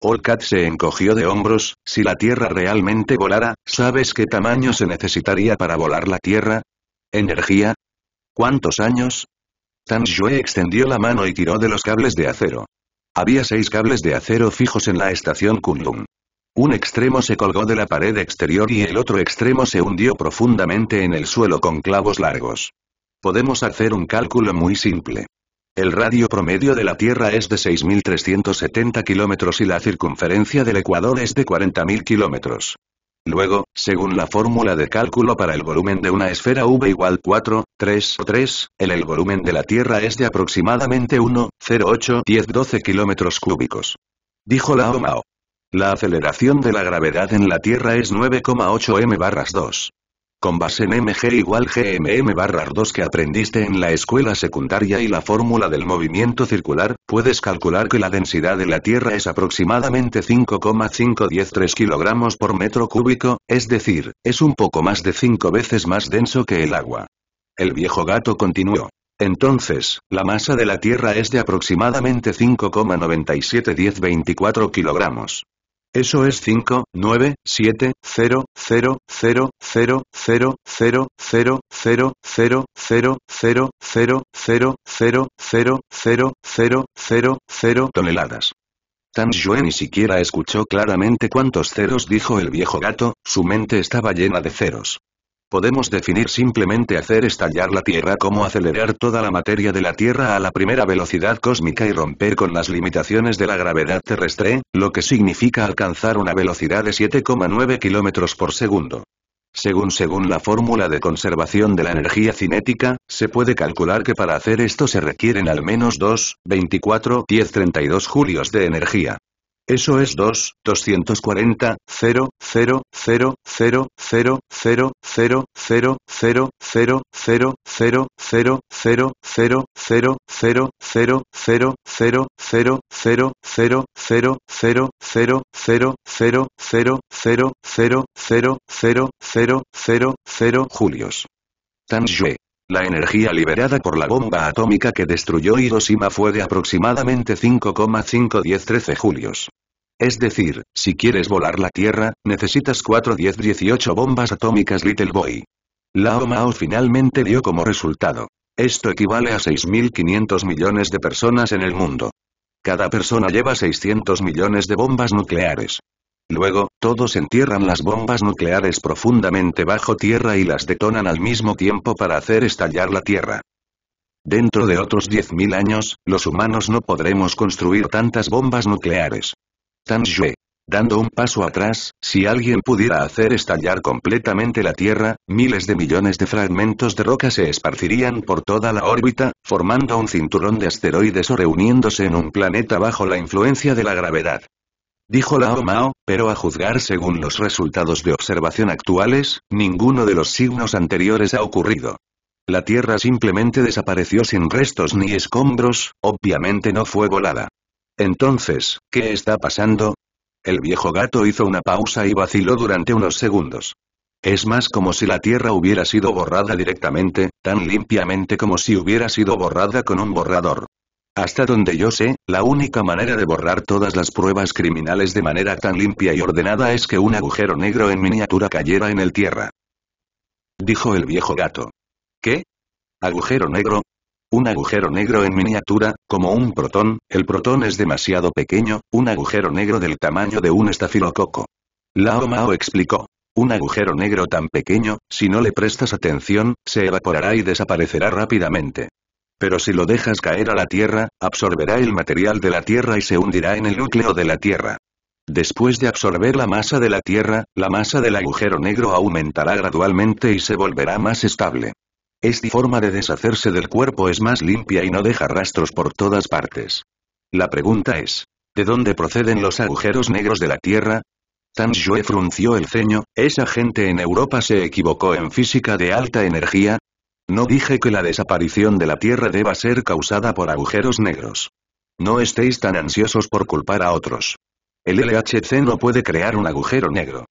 Olcat se encogió de hombros, si la Tierra realmente volara, ¿sabes qué tamaño se necesitaría para volar la Tierra? ¿Energía? ¿Cuántos años? Tan Yue extendió la mano y tiró de los cables de acero. Había seis cables de acero fijos en la estación Kunlun. Un extremo se colgó de la pared exterior y el otro extremo se hundió profundamente en el suelo con clavos largos. Podemos hacer un cálculo muy simple. El radio promedio de la Tierra es de 6.370 kilómetros y la circunferencia del Ecuador es de 40.000 kilómetros. Luego, según la fórmula de cálculo para el volumen de una esfera V igual 4, 3 o 3, el, volumen de la Tierra es de aproximadamente 1, 0,8, 10, 12 kilómetros cúbicos. Dijo Lao Mao. La aceleración de la gravedad en la Tierra es 9,8 m barras 2. Con base en mg igual gmm barra 2 que aprendiste en la escuela secundaria y la fórmula del movimiento circular, puedes calcular que la densidad de la Tierra es aproximadamente 5,513 kilogramos por metro cúbico, es decir, es un poco más de 5 veces más denso que el agua. El viejo gato continuó. Entonces, la masa de la Tierra es de aproximadamente 5,971024 kilogramos. Eso es 5, 9, 7, 0, 0, 0, 0, 0, 0, 0, 0, 0, 0, 0, 0, 0, 0, 0, 0, 0, 0, 0 toneladas. Tan Yue ni siquiera escuchó claramente cuántos ceros dijo el viejo gato, su mente estaba llena de ceros. Podemos definir simplemente hacer estallar la Tierra como acelerar toda la materia de la Tierra a la primera velocidad cósmica y romper con las limitaciones de la gravedad terrestre, lo que significa alcanzar una velocidad de 7,9 km por segundo. Según según la fórmula de conservación de la energía cinética, se puede calcular que para hacer esto se requieren al menos 2, 24, 10, 32 julios de energía. Eso es 2, 240, 0, 0, 0, 0, 0, 0, 0, 0, 0, 0, 0, 0, 0, 0, 0, 0, 0, 0, 0, 0, 0, 0, 0, 0, 0, 0, 0, 0, 0, 0, 0, 0, 0, 0, 0, 0 julios. Tanjue. La energía liberada por la bomba atómica que destruyó Hiroshima fue de aproximadamente 5,51013 julios. Es decir, si quieres volar la Tierra, necesitas 4 10 18 bombas atómicas Little Boy. La Mao finalmente dio como resultado. Esto equivale a 6.500 millones de personas en el mundo. Cada persona lleva 600 millones de bombas nucleares. Luego, todos entierran las bombas nucleares profundamente bajo tierra y las detonan al mismo tiempo para hacer estallar la Tierra. Dentro de otros 10.000 años, los humanos no podremos construir tantas bombas nucleares. Dando un paso atrás, si alguien pudiera hacer estallar completamente la Tierra, miles de millones de fragmentos de roca se esparcirían por toda la órbita, formando un cinturón de asteroides o reuniéndose en un planeta bajo la influencia de la gravedad. Dijo Lao Mao, pero a juzgar según los resultados de observación actuales, ninguno de los signos anteriores ha ocurrido. La Tierra simplemente desapareció sin restos ni escombros, obviamente no fue volada. Entonces, ¿qué está pasando? El viejo gato hizo una pausa y vaciló durante unos segundos. Es más como si la tierra hubiera sido borrada directamente, tan limpiamente como si hubiera sido borrada con un borrador. Hasta donde yo sé, la única manera de borrar todas las pruebas criminales de manera tan limpia y ordenada es que un agujero negro en miniatura cayera en el tierra. Dijo el viejo gato. ¿Qué? ¿Agujero negro? Un agujero negro en miniatura, como un protón, el protón es demasiado pequeño, un agujero negro del tamaño de un estafilococo. Lao Mao explicó. Un agujero negro tan pequeño, si no le prestas atención, se evaporará y desaparecerá rápidamente. Pero si lo dejas caer a la Tierra, absorberá el material de la Tierra y se hundirá en el núcleo de la Tierra. Después de absorber la masa de la Tierra, la masa del agujero negro aumentará gradualmente y se volverá más estable. Esta forma de deshacerse del cuerpo es más limpia y no deja rastros por todas partes. La pregunta es, ¿de dónde proceden los agujeros negros de la Tierra? Tan frunció el ceño, ¿esa gente en Europa se equivocó en física de alta energía? No dije que la desaparición de la Tierra deba ser causada por agujeros negros. No estéis tan ansiosos por culpar a otros. El LHC no puede crear un agujero negro.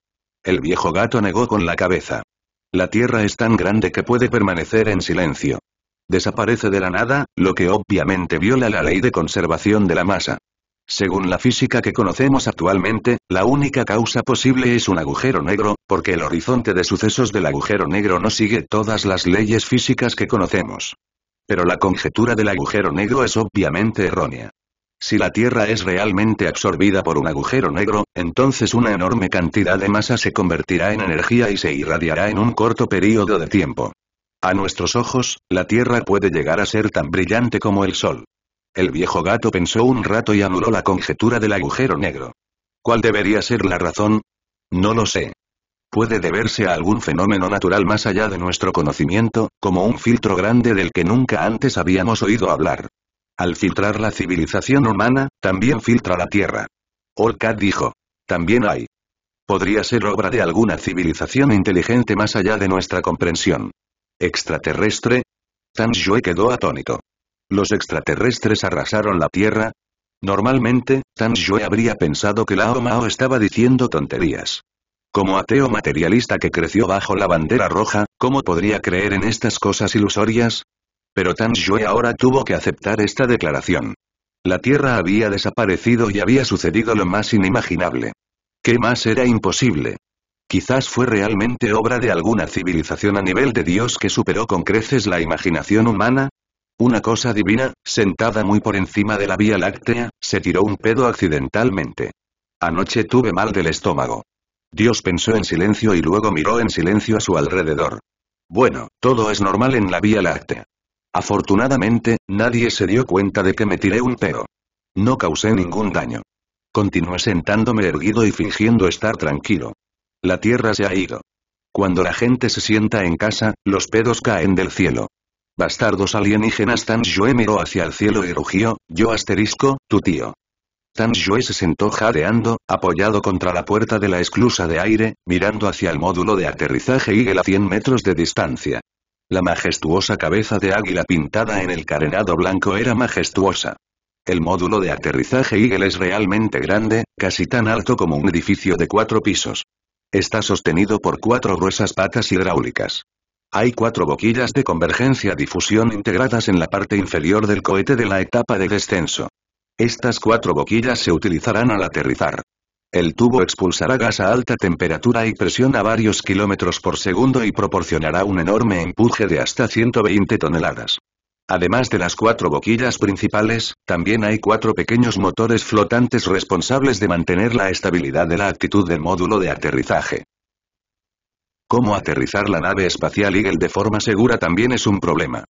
El viejo gato negó con la cabeza. La Tierra es tan grande que puede permanecer en silencio. Desaparece de la nada, lo que obviamente viola la ley de conservación de la masa. Según la física que conocemos actualmente, la única causa posible es un agujero negro, porque el horizonte de sucesos del agujero negro no sigue todas las leyes físicas que conocemos. Pero la conjetura del agujero negro es obviamente errónea. Si la Tierra es realmente absorbida por un agujero negro, entonces una enorme cantidad de masa se convertirá en energía y se irradiará en un corto periodo de tiempo. A nuestros ojos, la Tierra puede llegar a ser tan brillante como el Sol. El viejo gato pensó un rato y anuló la conjetura del agujero negro. ¿Cuál debería ser la razón? No lo sé. Puede deberse a algún fenómeno natural más allá de nuestro conocimiento, como un filtro grande del que nunca antes habíamos oído hablar. Al filtrar la civilización humana, también filtra la Tierra. Olcat dijo. También hay. Podría ser obra de alguna civilización inteligente más allá de nuestra comprensión. ¿Extraterrestre? Tan Yue quedó atónito. ¿Los extraterrestres arrasaron la Tierra? Normalmente, Tan Yue habría pensado que Lao Mao estaba diciendo tonterías. Como ateo materialista que creció bajo la bandera roja, ¿cómo podría creer en estas cosas ilusorias? Pero Tan ahora tuvo que aceptar esta declaración. La tierra había desaparecido y había sucedido lo más inimaginable. ¿Qué más era imposible? Quizás fue realmente obra de alguna civilización a nivel de Dios que superó con creces la imaginación humana. Una cosa divina, sentada muy por encima de la Vía Láctea, se tiró un pedo accidentalmente. Anoche tuve mal del estómago. Dios pensó en silencio y luego miró en silencio a su alrededor. Bueno, todo es normal en la Vía Láctea. Afortunadamente, nadie se dio cuenta de que me tiré un pedo. No causé ningún daño. Continué sentándome erguido y fingiendo estar tranquilo. La tierra se ha ido. Cuando la gente se sienta en casa, los pedos caen del cielo. Bastardos alienígenas Tan miró hacia el cielo y rugió, yo asterisco, tu tío. Tan se sentó jadeando, apoyado contra la puerta de la esclusa de aire, mirando hacia el módulo de aterrizaje el a 100 metros de distancia. La majestuosa cabeza de águila pintada en el carenado blanco era majestuosa. El módulo de aterrizaje Eagle es realmente grande, casi tan alto como un edificio de cuatro pisos. Está sostenido por cuatro gruesas patas hidráulicas. Hay cuatro boquillas de convergencia-difusión integradas en la parte inferior del cohete de la etapa de descenso. Estas cuatro boquillas se utilizarán al aterrizar. El tubo expulsará gas a alta temperatura y presión a varios kilómetros por segundo y proporcionará un enorme empuje de hasta 120 toneladas. Además de las cuatro boquillas principales, también hay cuatro pequeños motores flotantes responsables de mantener la estabilidad de la actitud del módulo de aterrizaje. Cómo aterrizar la nave espacial Eagle de forma segura también es un problema.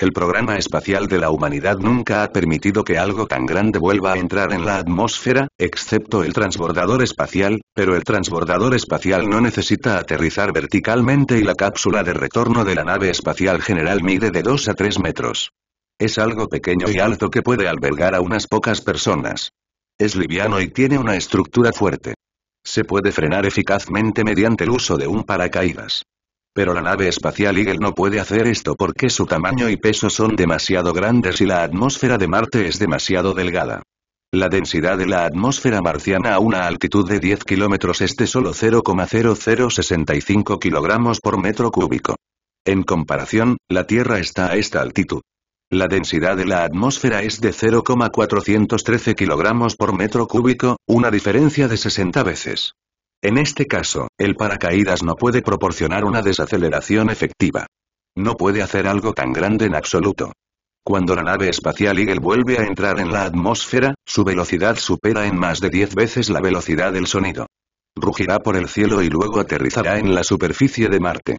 El programa espacial de la humanidad nunca ha permitido que algo tan grande vuelva a entrar en la atmósfera, excepto el transbordador espacial, pero el transbordador espacial no necesita aterrizar verticalmente y la cápsula de retorno de la nave espacial general mide de 2 a 3 metros. Es algo pequeño y alto que puede albergar a unas pocas personas. Es liviano y tiene una estructura fuerte. Se puede frenar eficazmente mediante el uso de un paracaídas. Pero la nave espacial Eagle no puede hacer esto porque su tamaño y peso son demasiado grandes y la atmósfera de Marte es demasiado delgada. La densidad de la atmósfera marciana a una altitud de 10 kilómetros es de solo 0,0065 kilogramos por metro cúbico. En comparación, la Tierra está a esta altitud. La densidad de la atmósfera es de 0,413 kilogramos por metro cúbico, una diferencia de 60 veces. En este caso, el paracaídas no puede proporcionar una desaceleración efectiva. No puede hacer algo tan grande en absoluto. Cuando la nave espacial Eagle vuelve a entrar en la atmósfera, su velocidad supera en más de 10 veces la velocidad del sonido. Rugirá por el cielo y luego aterrizará en la superficie de Marte.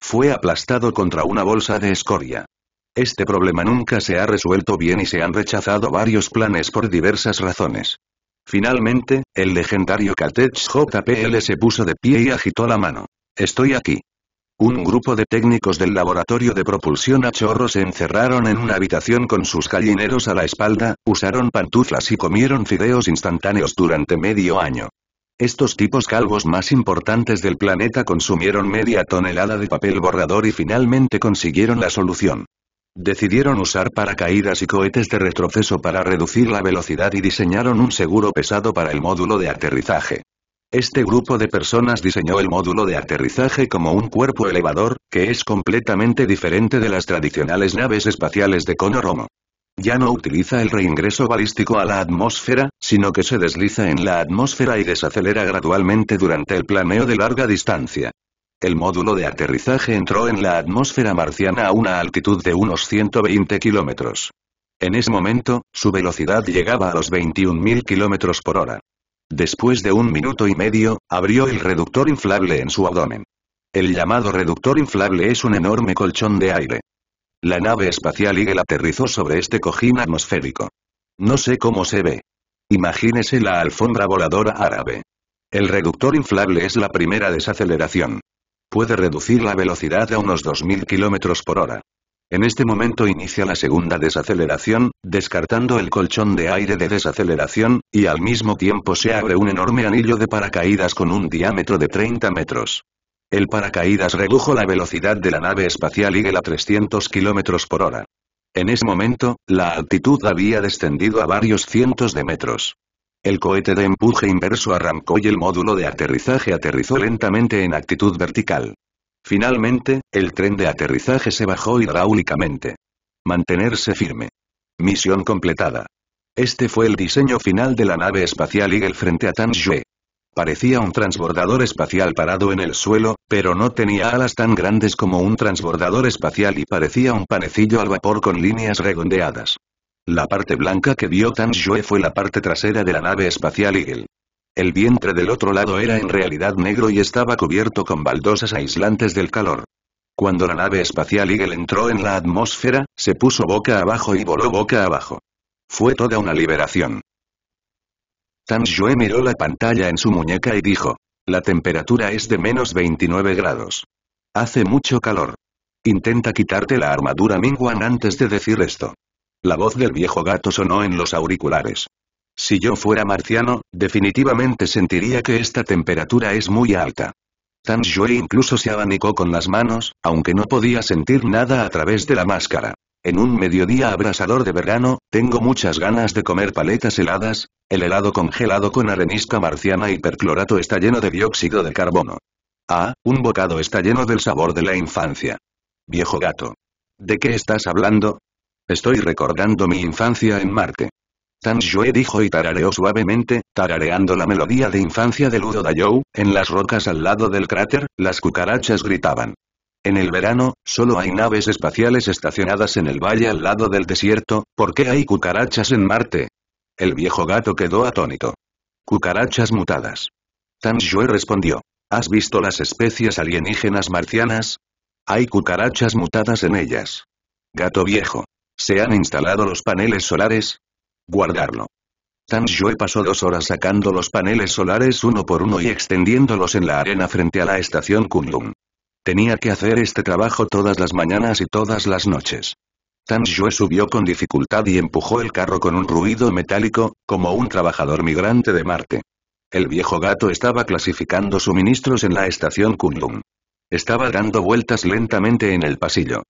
Fue aplastado contra una bolsa de escoria. Este problema nunca se ha resuelto bien y se han rechazado varios planes por diversas razones. Finalmente, el legendario Katech JPL se puso de pie y agitó la mano. Estoy aquí. Un grupo de técnicos del laboratorio de propulsión a chorro se encerraron en una habitación con sus gallineros a la espalda, usaron pantuflas y comieron fideos instantáneos durante medio año. Estos tipos calvos más importantes del planeta consumieron media tonelada de papel borrador y finalmente consiguieron la solución. Decidieron usar paracaídas y cohetes de retroceso para reducir la velocidad y diseñaron un seguro pesado para el módulo de aterrizaje. Este grupo de personas diseñó el módulo de aterrizaje como un cuerpo elevador, que es completamente diferente de las tradicionales naves espaciales de cono romo. Ya no utiliza el reingreso balístico a la atmósfera, sino que se desliza en la atmósfera y desacelera gradualmente durante el planeo de larga distancia el módulo de aterrizaje entró en la atmósfera marciana a una altitud de unos 120 kilómetros. En ese momento, su velocidad llegaba a los 21.000 kilómetros por hora. Después de un minuto y medio, abrió el reductor inflable en su abdomen. El llamado reductor inflable es un enorme colchón de aire. La nave espacial Eagle aterrizó sobre este cojín atmosférico. No sé cómo se ve. Imagínese la alfombra voladora árabe. El reductor inflable es la primera desaceleración puede reducir la velocidad a unos 2000 km por hora. En este momento inicia la segunda desaceleración, descartando el colchón de aire de desaceleración, y al mismo tiempo se abre un enorme anillo de paracaídas con un diámetro de 30 metros. El paracaídas redujo la velocidad de la nave espacial Eagle a 300 km por hora. En ese momento, la altitud había descendido a varios cientos de metros. El cohete de empuje inverso arrancó y el módulo de aterrizaje aterrizó lentamente en actitud vertical. Finalmente, el tren de aterrizaje se bajó hidráulicamente. Mantenerse firme. Misión completada. Este fue el diseño final de la nave espacial Eagle frente a Tanjue. Parecía un transbordador espacial parado en el suelo, pero no tenía alas tan grandes como un transbordador espacial y parecía un panecillo al vapor con líneas redondeadas. La parte blanca que vio Tan Jue fue la parte trasera de la nave espacial Eagle. El vientre del otro lado era en realidad negro y estaba cubierto con baldosas aislantes del calor. Cuando la nave espacial Eagle entró en la atmósfera, se puso boca abajo y voló boca abajo. Fue toda una liberación. Tan Jue miró la pantalla en su muñeca y dijo, la temperatura es de menos 29 grados. Hace mucho calor. Intenta quitarte la armadura Mingwan antes de decir esto. La voz del viejo gato sonó en los auriculares. Si yo fuera marciano, definitivamente sentiría que esta temperatura es muy alta. Tan Shui incluso se abanicó con las manos, aunque no podía sentir nada a través de la máscara. En un mediodía abrasador de verano, tengo muchas ganas de comer paletas heladas, el helado congelado con arenisca marciana y perclorato está lleno de dióxido de carbono. Ah, un bocado está lleno del sabor de la infancia. Viejo gato. ¿De qué estás hablando? Estoy recordando mi infancia en Marte. Tan dijo y tarareó suavemente, tarareando la melodía de infancia de Ludo Dayou, en las rocas al lado del cráter, las cucarachas gritaban. En el verano, solo hay naves espaciales estacionadas en el valle al lado del desierto, ¿por qué hay cucarachas en Marte? El viejo gato quedó atónito. Cucarachas mutadas. Tan respondió. ¿Has visto las especies alienígenas marcianas? Hay cucarachas mutadas en ellas. Gato viejo. Se han instalado los paneles solares. Guardarlo. Tan Xue pasó dos horas sacando los paneles solares uno por uno y extendiéndolos en la arena frente a la estación Kunlun. Tenía que hacer este trabajo todas las mañanas y todas las noches. Tan Xue subió con dificultad y empujó el carro con un ruido metálico, como un trabajador migrante de Marte. El viejo gato estaba clasificando suministros en la estación Kunlun. Estaba dando vueltas lentamente en el pasillo.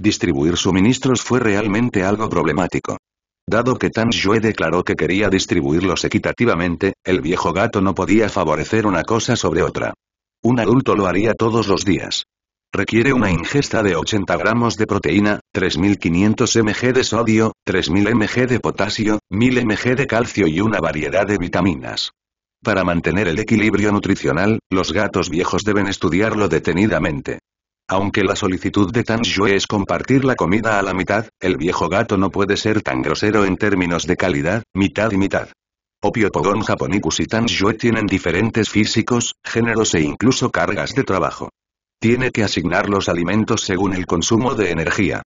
Distribuir suministros fue realmente algo problemático. Dado que Tan Yue declaró que quería distribuirlos equitativamente, el viejo gato no podía favorecer una cosa sobre otra. Un adulto lo haría todos los días. Requiere una ingesta de 80 gramos de proteína, 3500 mg de sodio, 3000 mg de potasio, 1000 mg de calcio y una variedad de vitaminas. Para mantener el equilibrio nutricional, los gatos viejos deben estudiarlo detenidamente. Aunque la solicitud de Tanjue es compartir la comida a la mitad, el viejo gato no puede ser tan grosero en términos de calidad, mitad y mitad. Opio Pogon Japonicus y Tanjue tienen diferentes físicos, géneros e incluso cargas de trabajo. Tiene que asignar los alimentos según el consumo de energía.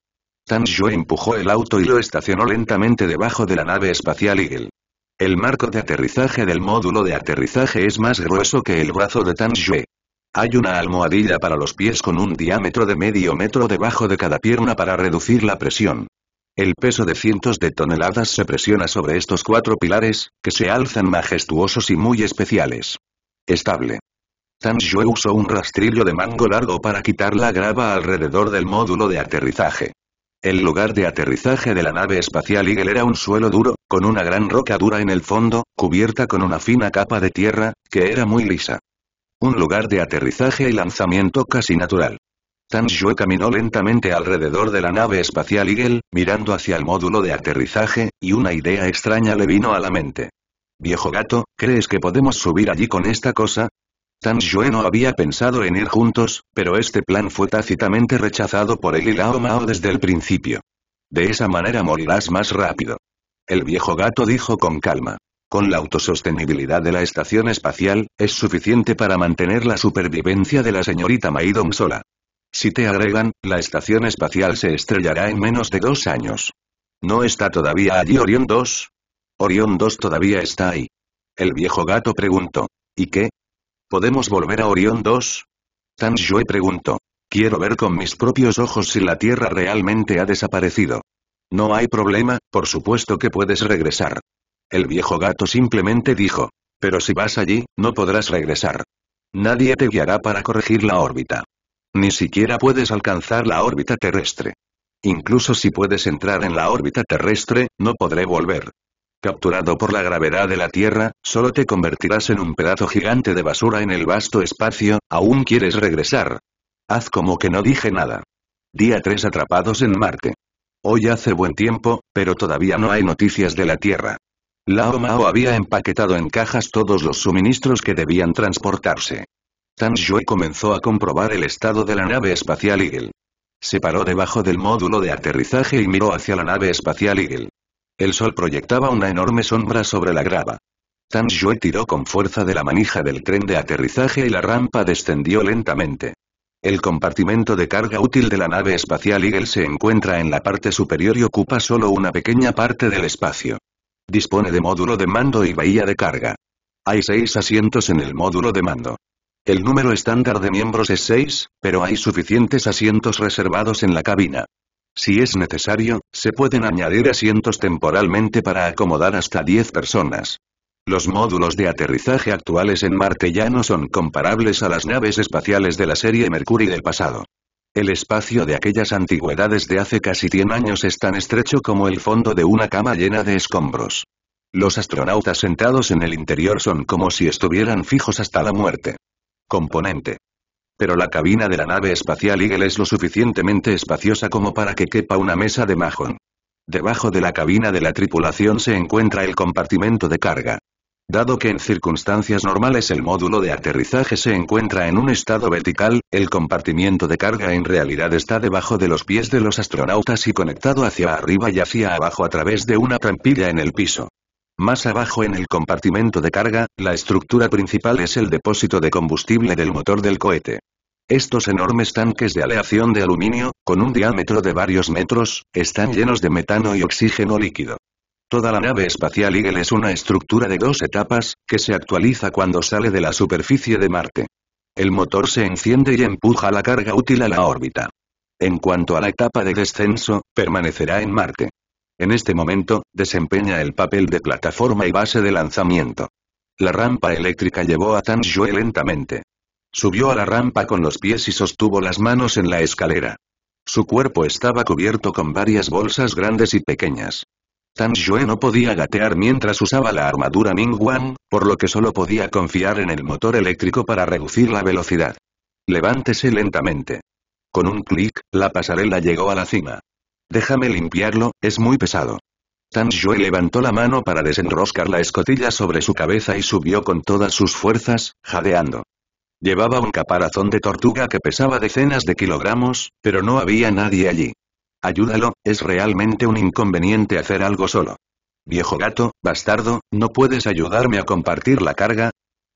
Tanjue empujó el auto y lo estacionó lentamente debajo de la nave espacial Eagle. El marco de aterrizaje del módulo de aterrizaje es más grueso que el brazo de Tanjue. Hay una almohadilla para los pies con un diámetro de medio metro debajo de cada pierna para reducir la presión. El peso de cientos de toneladas se presiona sobre estos cuatro pilares, que se alzan majestuosos y muy especiales. Estable. Tan usó un rastrillo de mango largo para quitar la grava alrededor del módulo de aterrizaje. El lugar de aterrizaje de la nave espacial Eagle era un suelo duro, con una gran roca dura en el fondo, cubierta con una fina capa de tierra, que era muy lisa. Un lugar de aterrizaje y lanzamiento casi natural. Tan Yue caminó lentamente alrededor de la nave espacial Eagle, mirando hacia el módulo de aterrizaje, y una idea extraña le vino a la mente. Viejo gato, ¿crees que podemos subir allí con esta cosa? Tan Yue no había pensado en ir juntos, pero este plan fue tácitamente rechazado por él y Lao Mao desde el principio. De esa manera morirás más rápido. El viejo gato dijo con calma. Con la autosostenibilidad de la estación espacial, es suficiente para mantener la supervivencia de la señorita Maidom sola. Si te agregan, la estación espacial se estrellará en menos de dos años. ¿No está todavía allí Orión 2? Orión 2 todavía está ahí. El viejo gato preguntó. ¿Y qué? ¿Podemos volver a Orión 2? Tan Yue preguntó. Quiero ver con mis propios ojos si la Tierra realmente ha desaparecido. No hay problema, por supuesto que puedes regresar el viejo gato simplemente dijo. Pero si vas allí, no podrás regresar. Nadie te guiará para corregir la órbita. Ni siquiera puedes alcanzar la órbita terrestre. Incluso si puedes entrar en la órbita terrestre, no podré volver. Capturado por la gravedad de la Tierra, solo te convertirás en un pedazo gigante de basura en el vasto espacio, aún quieres regresar. Haz como que no dije nada. Día 3 atrapados en Marte. Hoy hace buen tiempo, pero todavía no hay noticias de la Tierra. Lao Mao había empaquetado en cajas todos los suministros que debían transportarse. Tan Shui comenzó a comprobar el estado de la nave espacial Eagle. Se paró debajo del módulo de aterrizaje y miró hacia la nave espacial Eagle. El sol proyectaba una enorme sombra sobre la grava. Tan Shui tiró con fuerza de la manija del tren de aterrizaje y la rampa descendió lentamente. El compartimento de carga útil de la nave espacial Eagle se encuentra en la parte superior y ocupa solo una pequeña parte del espacio. Dispone de módulo de mando y bahía de carga. Hay seis asientos en el módulo de mando. El número estándar de miembros es seis, pero hay suficientes asientos reservados en la cabina. Si es necesario, se pueden añadir asientos temporalmente para acomodar hasta 10 personas. Los módulos de aterrizaje actuales en Marte ya no son comparables a las naves espaciales de la serie Mercury del pasado. El espacio de aquellas antigüedades de hace casi 100 años es tan estrecho como el fondo de una cama llena de escombros. Los astronautas sentados en el interior son como si estuvieran fijos hasta la muerte. Componente. Pero la cabina de la nave espacial Eagle es lo suficientemente espaciosa como para que quepa una mesa de majón. Debajo de la cabina de la tripulación se encuentra el compartimento de carga. Dado que en circunstancias normales el módulo de aterrizaje se encuentra en un estado vertical, el compartimiento de carga en realidad está debajo de los pies de los astronautas y conectado hacia arriba y hacia abajo a través de una trampilla en el piso. Más abajo en el compartimento de carga, la estructura principal es el depósito de combustible del motor del cohete. Estos enormes tanques de aleación de aluminio, con un diámetro de varios metros, están llenos de metano y oxígeno líquido. Toda la nave espacial Eagle es una estructura de dos etapas, que se actualiza cuando sale de la superficie de Marte. El motor se enciende y empuja la carga útil a la órbita. En cuanto a la etapa de descenso, permanecerá en Marte. En este momento, desempeña el papel de plataforma y base de lanzamiento. La rampa eléctrica llevó a Tan lentamente. Subió a la rampa con los pies y sostuvo las manos en la escalera. Su cuerpo estaba cubierto con varias bolsas grandes y pequeñas. Tan Yue no podía gatear mientras usaba la armadura Ming Wang, por lo que solo podía confiar en el motor eléctrico para reducir la velocidad. Levántese lentamente. Con un clic, la pasarela llegó a la cima. Déjame limpiarlo, es muy pesado. Tan Yue levantó la mano para desenroscar la escotilla sobre su cabeza y subió con todas sus fuerzas, jadeando. Llevaba un caparazón de tortuga que pesaba decenas de kilogramos, pero no había nadie allí. Ayúdalo, es realmente un inconveniente hacer algo solo. Viejo gato, bastardo, ¿no puedes ayudarme a compartir la carga?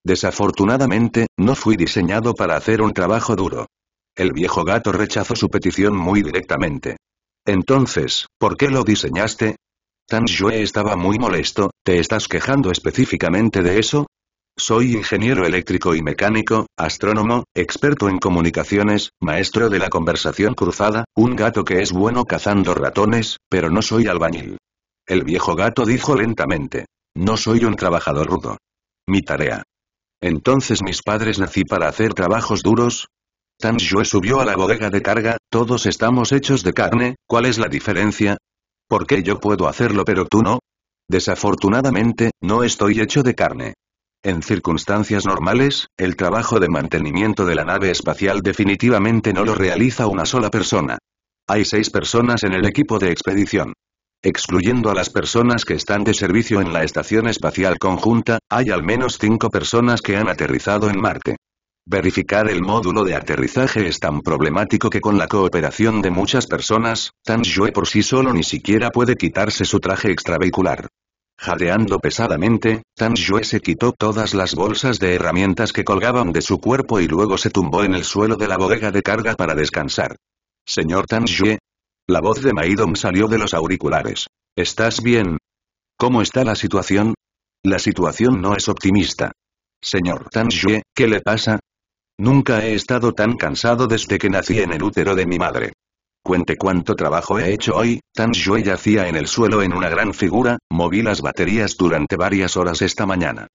Desafortunadamente, no fui diseñado para hacer un trabajo duro. El viejo gato rechazó su petición muy directamente. Entonces, ¿por qué lo diseñaste? Tan Yue estaba muy molesto, ¿te estás quejando específicamente de eso? Soy ingeniero eléctrico y mecánico, astrónomo, experto en comunicaciones, maestro de la conversación cruzada, un gato que es bueno cazando ratones, pero no soy albañil. El viejo gato dijo lentamente. No soy un trabajador rudo. Mi tarea. Entonces mis padres nací para hacer trabajos duros. Tan Yue subió a la bodega de carga, todos estamos hechos de carne, ¿cuál es la diferencia? ¿Por qué yo puedo hacerlo pero tú no? Desafortunadamente, no estoy hecho de carne. En circunstancias normales, el trabajo de mantenimiento de la nave espacial definitivamente no lo realiza una sola persona. Hay seis personas en el equipo de expedición. Excluyendo a las personas que están de servicio en la Estación Espacial Conjunta, hay al menos cinco personas que han aterrizado en Marte. Verificar el módulo de aterrizaje es tan problemático que con la cooperación de muchas personas, Tan por sí solo ni siquiera puede quitarse su traje extravehicular. Jadeando pesadamente, Tan Yue se quitó todas las bolsas de herramientas que colgaban de su cuerpo y luego se tumbó en el suelo de la bodega de carga para descansar. Señor Tan Yue. La voz de Maidom salió de los auriculares. ¿Estás bien? ¿Cómo está la situación? La situación no es optimista. Señor Tan Yue, ¿qué le pasa? Nunca he estado tan cansado desde que nací en el útero de mi madre. Cuente cuánto trabajo he hecho hoy, Tan Shui yacía en el suelo en una gran figura, moví las baterías durante varias horas esta mañana.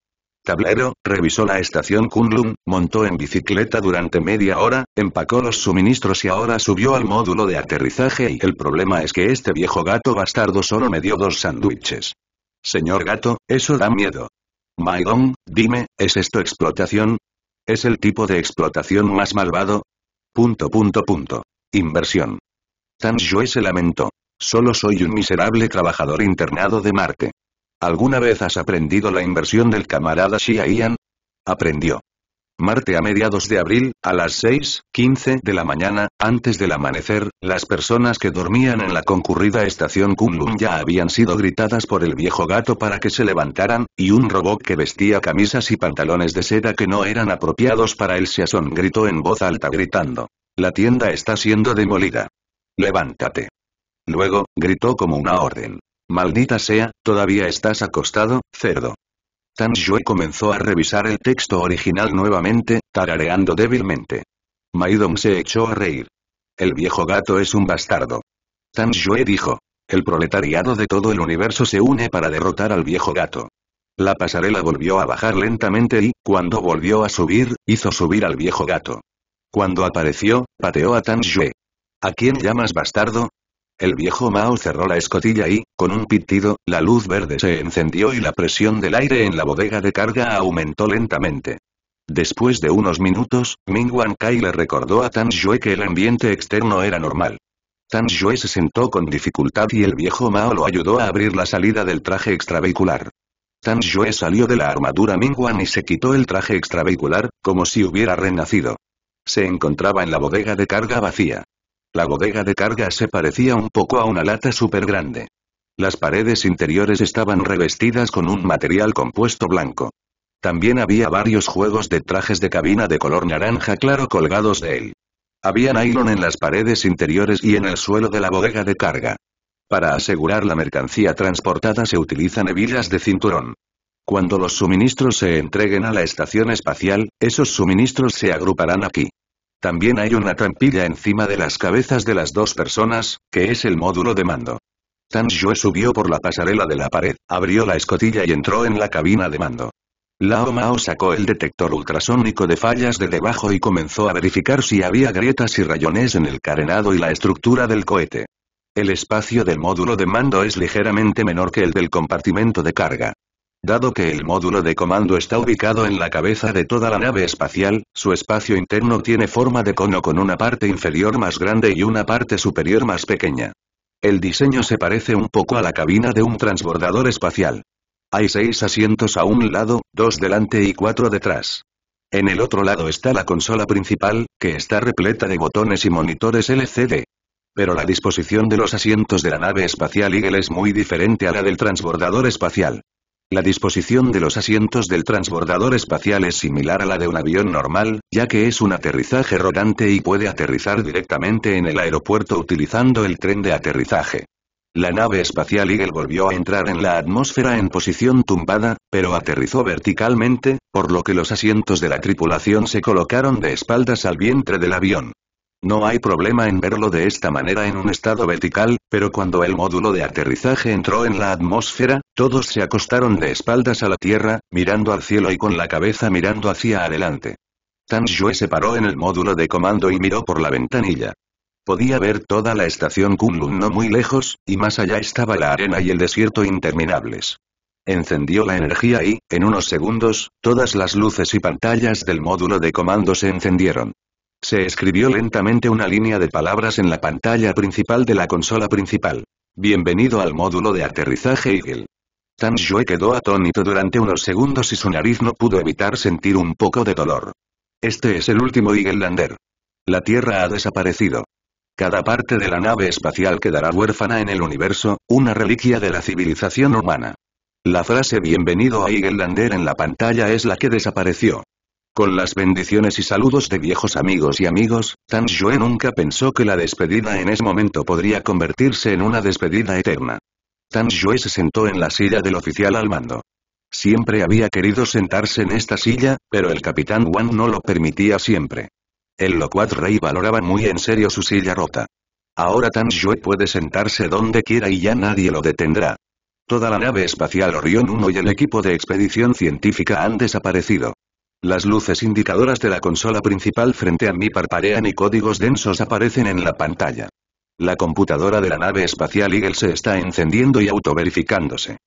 Tablero, revisó la estación Kunlun, montó en bicicleta durante media hora, empacó los suministros y ahora subió al módulo de aterrizaje y el problema es que este viejo gato bastardo solo me dio dos sándwiches. Señor gato, eso da miedo. Maidong, dime, ¿es esto explotación? ¿Es el tipo de explotación más malvado? Punto punto punto. Inversión. Tan se lamentó. Solo soy un miserable trabajador internado de Marte. ¿Alguna vez has aprendido la inversión del camarada Xia Aprendió. Marte a mediados de abril, a las 6.15 de la mañana, antes del amanecer, las personas que dormían en la concurrida estación Kunlun ya habían sido gritadas por el viejo gato para que se levantaran, y un robot que vestía camisas y pantalones de seda que no eran apropiados para el Season gritó en voz alta gritando. La tienda está siendo demolida. Levántate. Luego, gritó como una orden. Maldita sea, todavía estás acostado, cerdo. Tan Yue comenzó a revisar el texto original nuevamente, tarareando débilmente. Maidong se echó a reír. El viejo gato es un bastardo. Tan Yue dijo. El proletariado de todo el universo se une para derrotar al viejo gato. La pasarela volvió a bajar lentamente y, cuando volvió a subir, hizo subir al viejo gato. Cuando apareció, pateó a Tan ¿A quién llamas bastardo? El viejo Mao cerró la escotilla y, con un pitido, la luz verde se encendió y la presión del aire en la bodega de carga aumentó lentamente. Después de unos minutos, Ming Kai le recordó a Tan Yue que el ambiente externo era normal. Tan Yue se sentó con dificultad y el viejo Mao lo ayudó a abrir la salida del traje extravehicular. Tan Yue salió de la armadura Wan y se quitó el traje extravehicular, como si hubiera renacido. Se encontraba en la bodega de carga vacía. La bodega de carga se parecía un poco a una lata súper grande. Las paredes interiores estaban revestidas con un material compuesto blanco. También había varios juegos de trajes de cabina de color naranja claro colgados de él. Había nylon en las paredes interiores y en el suelo de la bodega de carga. Para asegurar la mercancía transportada se utilizan hebillas de cinturón. Cuando los suministros se entreguen a la estación espacial, esos suministros se agruparán aquí. También hay una trampilla encima de las cabezas de las dos personas, que es el módulo de mando. Tan Yue subió por la pasarela de la pared, abrió la escotilla y entró en la cabina de mando. Lao Mao sacó el detector ultrasónico de fallas de debajo y comenzó a verificar si había grietas y rayones en el carenado y la estructura del cohete. El espacio del módulo de mando es ligeramente menor que el del compartimento de carga. Dado que el módulo de comando está ubicado en la cabeza de toda la nave espacial, su espacio interno tiene forma de cono con una parte inferior más grande y una parte superior más pequeña. El diseño se parece un poco a la cabina de un transbordador espacial. Hay seis asientos a un lado, dos delante y cuatro detrás. En el otro lado está la consola principal, que está repleta de botones y monitores LCD. Pero la disposición de los asientos de la nave espacial Eagle es muy diferente a la del transbordador espacial. La disposición de los asientos del transbordador espacial es similar a la de un avión normal, ya que es un aterrizaje rodante y puede aterrizar directamente en el aeropuerto utilizando el tren de aterrizaje. La nave espacial Eagle volvió a entrar en la atmósfera en posición tumbada, pero aterrizó verticalmente, por lo que los asientos de la tripulación se colocaron de espaldas al vientre del avión. No hay problema en verlo de esta manera en un estado vertical, pero cuando el módulo de aterrizaje entró en la atmósfera, todos se acostaron de espaldas a la Tierra, mirando al cielo y con la cabeza mirando hacia adelante. Tan Yue se paró en el módulo de comando y miró por la ventanilla. Podía ver toda la estación Kunlun no muy lejos, y más allá estaba la arena y el desierto interminables. Encendió la energía y, en unos segundos, todas las luces y pantallas del módulo de comando se encendieron. Se escribió lentamente una línea de palabras en la pantalla principal de la consola principal. Bienvenido al módulo de aterrizaje Eagle. Tan Zhue quedó atónito durante unos segundos y su nariz no pudo evitar sentir un poco de dolor. Este es el último Eagle Lander. La Tierra ha desaparecido. Cada parte de la nave espacial quedará huérfana en el universo, una reliquia de la civilización humana. La frase bienvenido a Eagle Lander en la pantalla es la que desapareció. Con las bendiciones y saludos de viejos amigos y amigos, Tan Yue nunca pensó que la despedida en ese momento podría convertirse en una despedida eterna. Tan Yue se sentó en la silla del oficial al mando. Siempre había querido sentarse en esta silla, pero el capitán Wan no lo permitía siempre. El locuaz rey valoraba muy en serio su silla rota. Ahora Tan Yue puede sentarse donde quiera y ya nadie lo detendrá. Toda la nave espacial Orion 1 y el equipo de expedición científica han desaparecido. Las luces indicadoras de la consola principal frente a mí parpadean y códigos densos aparecen en la pantalla. La computadora de la nave espacial Eagle se está encendiendo y autoverificándose.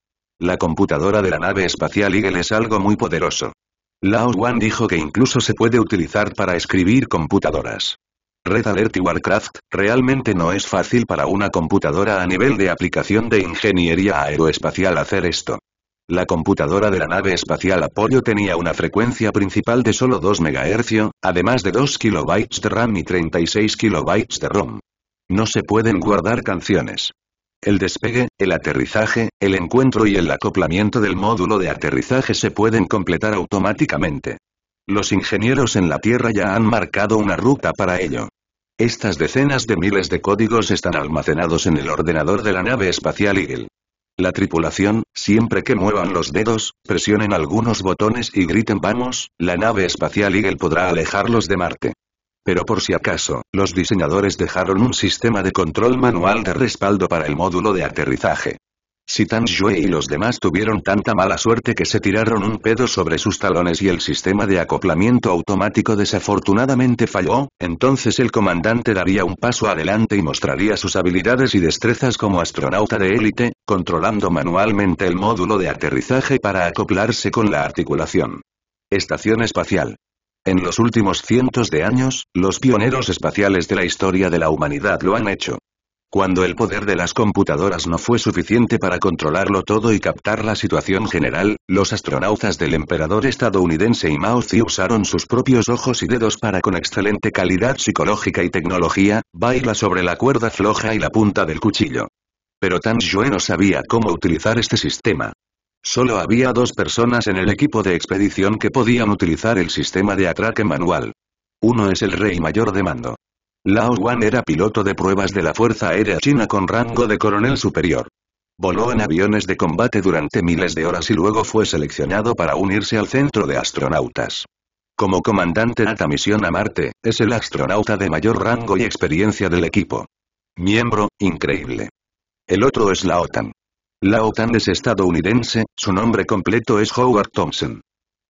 La computadora de la nave espacial Eagle es algo muy poderoso. Lao Wan dijo que incluso se puede utilizar para escribir computadoras. Red Alert y Warcraft, realmente no es fácil para una computadora a nivel de aplicación de ingeniería aeroespacial hacer esto. La computadora de la nave espacial Apollo tenía una frecuencia principal de solo 2 MHz, además de 2 KB de RAM y 36 KB de ROM. No se pueden guardar canciones. El despegue, el aterrizaje, el encuentro y el acoplamiento del módulo de aterrizaje se pueden completar automáticamente. Los ingenieros en la Tierra ya han marcado una ruta para ello. Estas decenas de miles de códigos están almacenados en el ordenador de la nave espacial Eagle. La tripulación, siempre que muevan los dedos, presionen algunos botones y griten vamos, la nave espacial Eagle podrá alejarlos de Marte. Pero por si acaso, los diseñadores dejaron un sistema de control manual de respaldo para el módulo de aterrizaje. Si Tan y los demás tuvieron tanta mala suerte que se tiraron un pedo sobre sus talones y el sistema de acoplamiento automático desafortunadamente falló, entonces el comandante daría un paso adelante y mostraría sus habilidades y destrezas como astronauta de élite, controlando manualmente el módulo de aterrizaje para acoplarse con la articulación. Estación espacial. En los últimos cientos de años, los pioneros espaciales de la historia de la humanidad lo han hecho. Cuando el poder de las computadoras no fue suficiente para controlarlo todo y captar la situación general, los astronautas del emperador estadounidense y Mao Zedong usaron sus propios ojos y dedos para con excelente calidad psicológica y tecnología, baila sobre la cuerda floja y la punta del cuchillo. Pero Tan Yue no sabía cómo utilizar este sistema. Solo había dos personas en el equipo de expedición que podían utilizar el sistema de atraque manual. Uno es el rey mayor de mando. Lao Wan era piloto de pruebas de la Fuerza Aérea China con rango de coronel superior. Voló en aviones de combate durante miles de horas y luego fue seleccionado para unirse al centro de astronautas. Como comandante de la misión a Marte, es el astronauta de mayor rango y experiencia del equipo. Miembro, increíble. El otro es la OTAN. La OTAN es estadounidense, su nombre completo es Howard Thompson.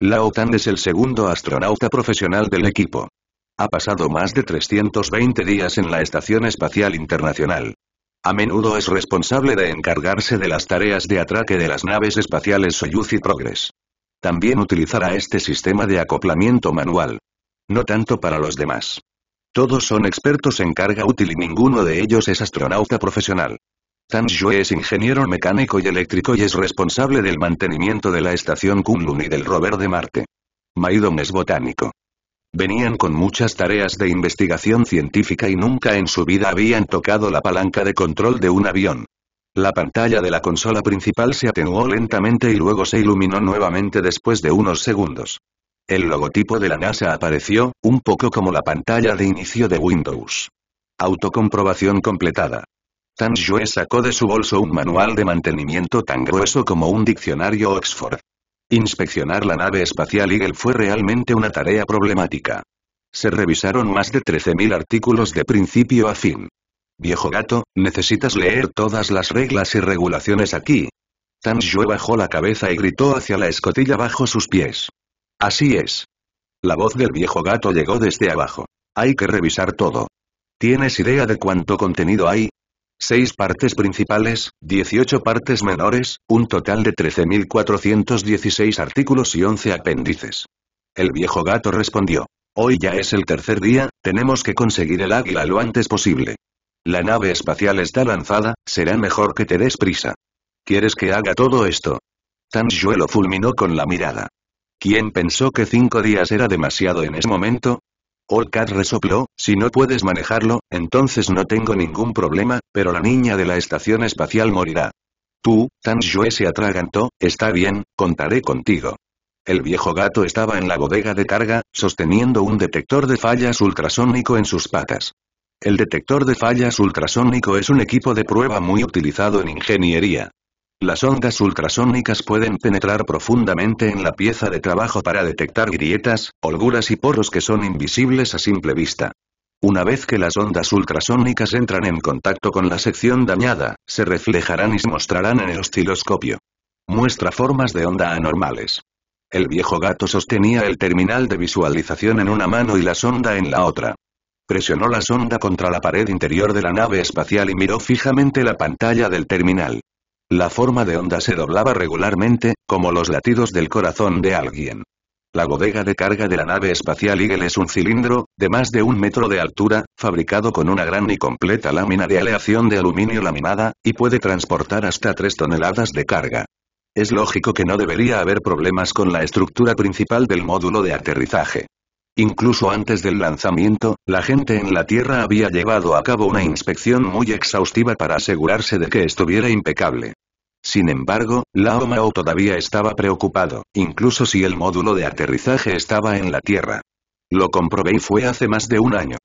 La OTAN es el segundo astronauta profesional del equipo. Ha pasado más de 320 días en la Estación Espacial Internacional. A menudo es responsable de encargarse de las tareas de atraque de las naves espaciales Soyuz y Progress. También utilizará este sistema de acoplamiento manual. No tanto para los demás. Todos son expertos en carga útil y ninguno de ellos es astronauta profesional. Tan Yue es ingeniero mecánico y eléctrico y es responsable del mantenimiento de la estación Kunlun y del rover de Marte. Maidon es botánico. Venían con muchas tareas de investigación científica y nunca en su vida habían tocado la palanca de control de un avión. La pantalla de la consola principal se atenuó lentamente y luego se iluminó nuevamente después de unos segundos. El logotipo de la NASA apareció, un poco como la pantalla de inicio de Windows. Autocomprobación completada. Tan Yue sacó de su bolso un manual de mantenimiento tan grueso como un diccionario Oxford. Inspeccionar la nave espacial Eagle fue realmente una tarea problemática. Se revisaron más de 13.000 artículos de principio a fin. Viejo gato, necesitas leer todas las reglas y regulaciones aquí. Tan bajó la cabeza y gritó hacia la escotilla bajo sus pies. Así es. La voz del viejo gato llegó desde abajo. Hay que revisar todo. ¿Tienes idea de cuánto contenido hay? Seis partes principales, 18 partes menores, un total de 13.416 artículos y 11 apéndices. El viejo gato respondió. Hoy ya es el tercer día, tenemos que conseguir el águila lo antes posible. La nave espacial está lanzada, será mejor que te des prisa. ¿Quieres que haga todo esto? Tan lo fulminó con la mirada. ¿Quién pensó que cinco días era demasiado en ese momento? Olcat resopló, si no puedes manejarlo, entonces no tengo ningún problema, pero la niña de la estación espacial morirá. Tú, Tan se atragantó, está bien, contaré contigo. El viejo gato estaba en la bodega de carga, sosteniendo un detector de fallas ultrasónico en sus patas. El detector de fallas ultrasónico es un equipo de prueba muy utilizado en ingeniería. Las ondas ultrasónicas pueden penetrar profundamente en la pieza de trabajo para detectar grietas, holguras y poros que son invisibles a simple vista. Una vez que las ondas ultrasónicas entran en contacto con la sección dañada, se reflejarán y se mostrarán en el osciloscopio. Muestra formas de onda anormales. El viejo gato sostenía el terminal de visualización en una mano y la sonda en la otra. Presionó la sonda contra la pared interior de la nave espacial y miró fijamente la pantalla del terminal. La forma de onda se doblaba regularmente, como los latidos del corazón de alguien. La bodega de carga de la nave espacial Eagle es un cilindro, de más de un metro de altura, fabricado con una gran y completa lámina de aleación de aluminio laminada, y puede transportar hasta 3 toneladas de carga. Es lógico que no debería haber problemas con la estructura principal del módulo de aterrizaje. Incluso antes del lanzamiento, la gente en la Tierra había llevado a cabo una inspección muy exhaustiva para asegurarse de que estuviera impecable. Sin embargo, Lao Mao todavía estaba preocupado, incluso si el módulo de aterrizaje estaba en la Tierra. Lo comprobé y fue hace más de un año.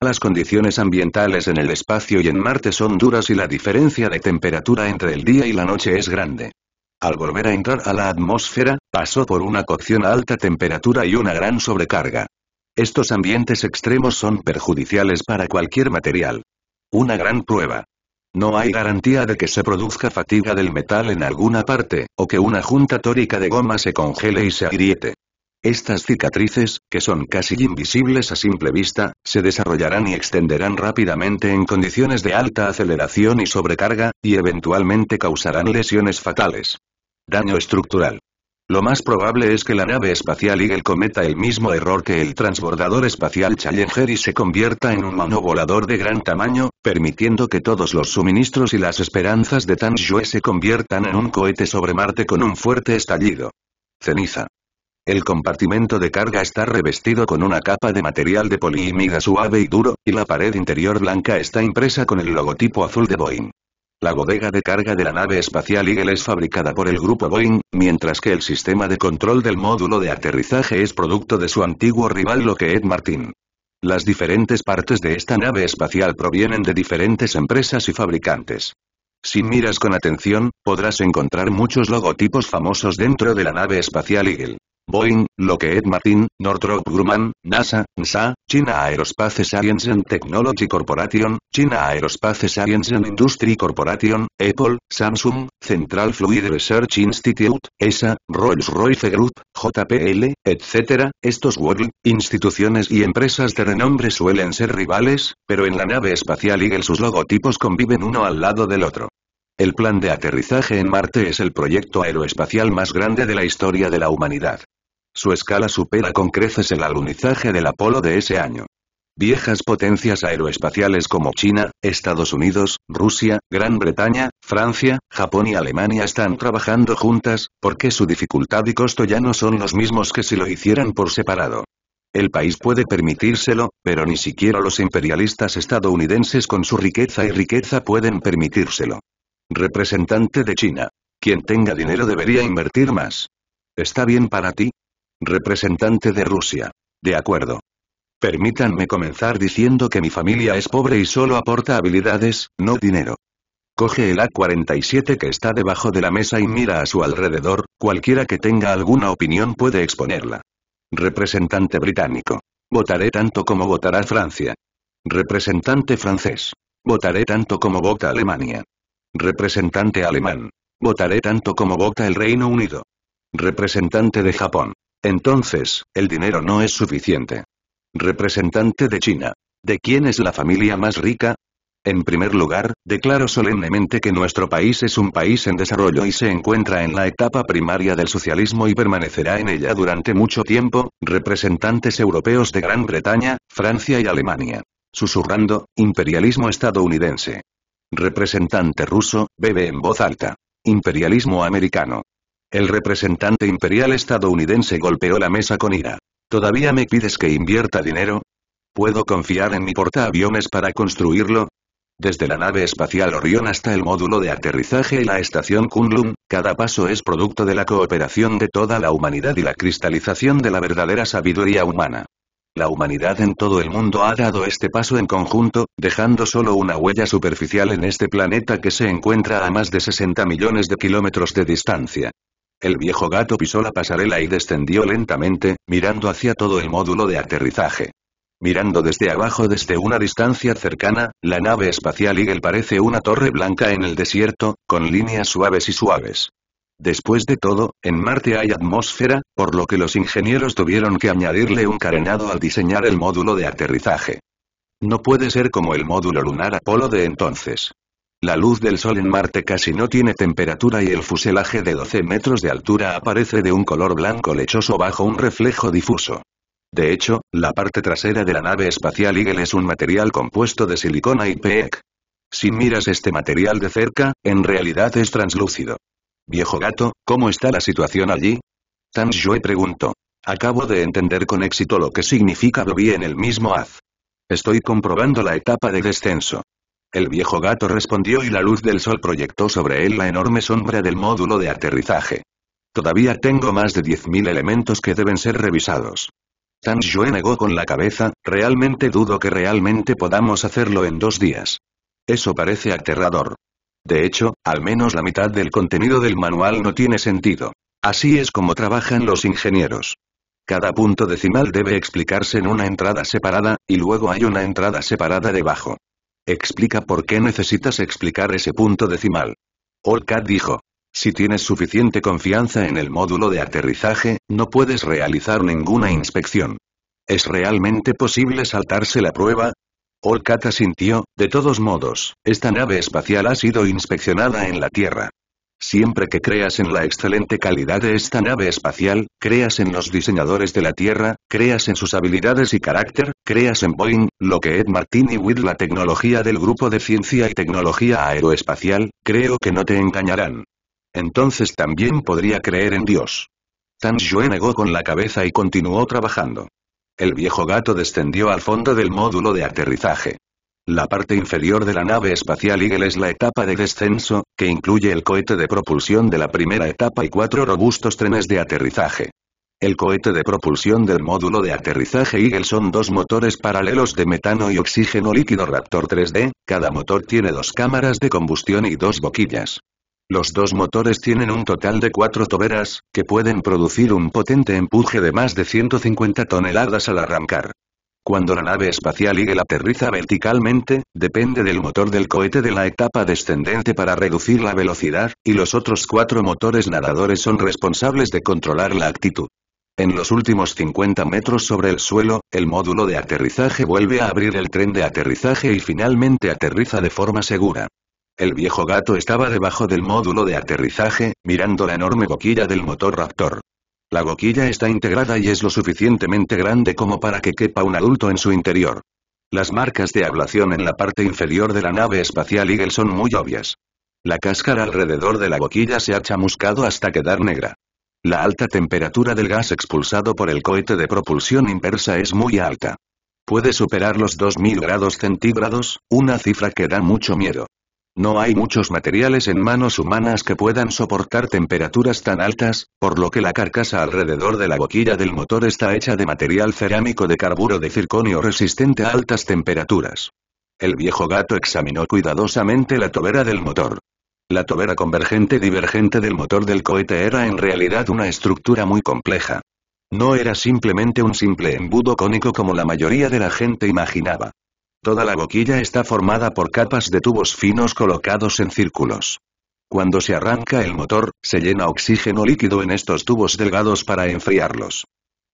Las condiciones ambientales en el espacio y en Marte son duras y la diferencia de temperatura entre el día y la noche es grande. Al volver a entrar a la atmósfera, pasó por una cocción a alta temperatura y una gran sobrecarga. Estos ambientes extremos son perjudiciales para cualquier material. Una gran prueba. No hay garantía de que se produzca fatiga del metal en alguna parte, o que una junta tórica de goma se congele y se agriete. Estas cicatrices, que son casi invisibles a simple vista, se desarrollarán y extenderán rápidamente en condiciones de alta aceleración y sobrecarga, y eventualmente causarán lesiones fatales. Daño estructural. Lo más probable es que la nave espacial Eagle cometa el mismo error que el transbordador espacial Challenger y se convierta en un manovolador de gran tamaño, permitiendo que todos los suministros y las esperanzas de Tan se conviertan en un cohete sobre Marte con un fuerte estallido. Ceniza. El compartimento de carga está revestido con una capa de material de poliimida suave y duro, y la pared interior blanca está impresa con el logotipo azul de Boeing. La bodega de carga de la nave espacial Eagle es fabricada por el grupo Boeing, mientras que el sistema de control del módulo de aterrizaje es producto de su antiguo rival Lockheed Martin. Las diferentes partes de esta nave espacial provienen de diferentes empresas y fabricantes. Si miras con atención, podrás encontrar muchos logotipos famosos dentro de la nave espacial Eagle. Boeing, Lockheed Martin, Northrop Grumman, NASA, NSA, China Aerospace Science and Technology Corporation, China Aerospace Science and Industry Corporation, Apple, Samsung, Central Fluid Research Institute, ESA, Rolls-Royce Group, JPL, etc. Estos World instituciones y empresas de renombre suelen ser rivales, pero en la nave espacial Eagle sus logotipos conviven uno al lado del otro. El plan de aterrizaje en Marte es el proyecto aeroespacial más grande de la historia de la humanidad su escala supera con creces el alunizaje del Apolo de ese año. Viejas potencias aeroespaciales como China, Estados Unidos, Rusia, Gran Bretaña, Francia, Japón y Alemania están trabajando juntas, porque su dificultad y costo ya no son los mismos que si lo hicieran por separado. El país puede permitírselo, pero ni siquiera los imperialistas estadounidenses con su riqueza y riqueza pueden permitírselo. Representante de China. Quien tenga dinero debería invertir más. Está bien para ti, Representante de Rusia. De acuerdo. Permítanme comenzar diciendo que mi familia es pobre y solo aporta habilidades, no dinero. Coge el A47 que está debajo de la mesa y mira a su alrededor, cualquiera que tenga alguna opinión puede exponerla. Representante británico. Votaré tanto como votará Francia. Representante francés. Votaré tanto como vota Alemania. Representante alemán. Votaré tanto como vota el Reino Unido. Representante de Japón. Entonces, el dinero no es suficiente. Representante de China. ¿De quién es la familia más rica? En primer lugar, declaro solemnemente que nuestro país es un país en desarrollo y se encuentra en la etapa primaria del socialismo y permanecerá en ella durante mucho tiempo, representantes europeos de Gran Bretaña, Francia y Alemania. Susurrando, imperialismo estadounidense. Representante ruso, bebe en voz alta. Imperialismo americano. El representante imperial estadounidense golpeó la mesa con ira. ¿Todavía me pides que invierta dinero? ¿Puedo confiar en mi portaaviones para construirlo? Desde la nave espacial Orión hasta el módulo de aterrizaje y la estación Kunlun, cada paso es producto de la cooperación de toda la humanidad y la cristalización de la verdadera sabiduría humana. La humanidad en todo el mundo ha dado este paso en conjunto, dejando solo una huella superficial en este planeta que se encuentra a más de 60 millones de kilómetros de distancia. El viejo gato pisó la pasarela y descendió lentamente, mirando hacia todo el módulo de aterrizaje. Mirando desde abajo desde una distancia cercana, la nave espacial Eagle parece una torre blanca en el desierto, con líneas suaves y suaves. Después de todo, en Marte hay atmósfera, por lo que los ingenieros tuvieron que añadirle un carenado al diseñar el módulo de aterrizaje. No puede ser como el módulo lunar Apolo de entonces. La luz del sol en Marte casi no tiene temperatura y el fuselaje de 12 metros de altura aparece de un color blanco lechoso bajo un reflejo difuso. De hecho, la parte trasera de la nave espacial Eagle es un material compuesto de silicona y PEC. Si miras este material de cerca, en realidad es translúcido. Viejo gato, ¿cómo está la situación allí? Tan preguntó. Acabo de entender con éxito lo que significa vi en el mismo haz. Estoy comprobando la etapa de descenso. El viejo gato respondió y la luz del sol proyectó sobre él la enorme sombra del módulo de aterrizaje. Todavía tengo más de 10.000 elementos que deben ser revisados. Tan Yue negó con la cabeza, realmente dudo que realmente podamos hacerlo en dos días. Eso parece aterrador. De hecho, al menos la mitad del contenido del manual no tiene sentido. Así es como trabajan los ingenieros. Cada punto decimal debe explicarse en una entrada separada, y luego hay una entrada separada debajo. Explica por qué necesitas explicar ese punto decimal. Olcat dijo. Si tienes suficiente confianza en el módulo de aterrizaje, no puedes realizar ninguna inspección. ¿Es realmente posible saltarse la prueba? Olcat asintió, de todos modos, esta nave espacial ha sido inspeccionada en la Tierra. Siempre que creas en la excelente calidad de esta nave espacial, creas en los diseñadores de la Tierra, creas en sus habilidades y carácter, creas en Boeing, lo que Ed Martini with la tecnología del Grupo de Ciencia y Tecnología Aeroespacial, creo que no te engañarán. Entonces también podría creer en Dios. Tan Xue negó con la cabeza y continuó trabajando. El viejo gato descendió al fondo del módulo de aterrizaje. La parte inferior de la nave espacial Eagle es la etapa de descenso, que incluye el cohete de propulsión de la primera etapa y cuatro robustos trenes de aterrizaje. El cohete de propulsión del módulo de aterrizaje Eagle son dos motores paralelos de metano y oxígeno líquido Raptor 3D, cada motor tiene dos cámaras de combustión y dos boquillas. Los dos motores tienen un total de cuatro toberas, que pueden producir un potente empuje de más de 150 toneladas al arrancar. Cuando la nave espacial Eagle aterriza verticalmente, depende del motor del cohete de la etapa descendente para reducir la velocidad, y los otros cuatro motores nadadores son responsables de controlar la actitud. En los últimos 50 metros sobre el suelo, el módulo de aterrizaje vuelve a abrir el tren de aterrizaje y finalmente aterriza de forma segura. El viejo gato estaba debajo del módulo de aterrizaje, mirando la enorme boquilla del motor Raptor. La boquilla está integrada y es lo suficientemente grande como para que quepa un adulto en su interior. Las marcas de ablación en la parte inferior de la nave espacial Eagle son muy obvias. La cáscara alrededor de la boquilla se ha chamuscado hasta quedar negra. La alta temperatura del gas expulsado por el cohete de propulsión inversa es muy alta. Puede superar los 2000 grados centígrados, una cifra que da mucho miedo. No hay muchos materiales en manos humanas que puedan soportar temperaturas tan altas, por lo que la carcasa alrededor de la boquilla del motor está hecha de material cerámico de carburo de circonio resistente a altas temperaturas. El viejo gato examinó cuidadosamente la tobera del motor. La tobera convergente-divergente del motor del cohete era en realidad una estructura muy compleja. No era simplemente un simple embudo cónico como la mayoría de la gente imaginaba. Toda la boquilla está formada por capas de tubos finos colocados en círculos. Cuando se arranca el motor, se llena oxígeno líquido en estos tubos delgados para enfriarlos.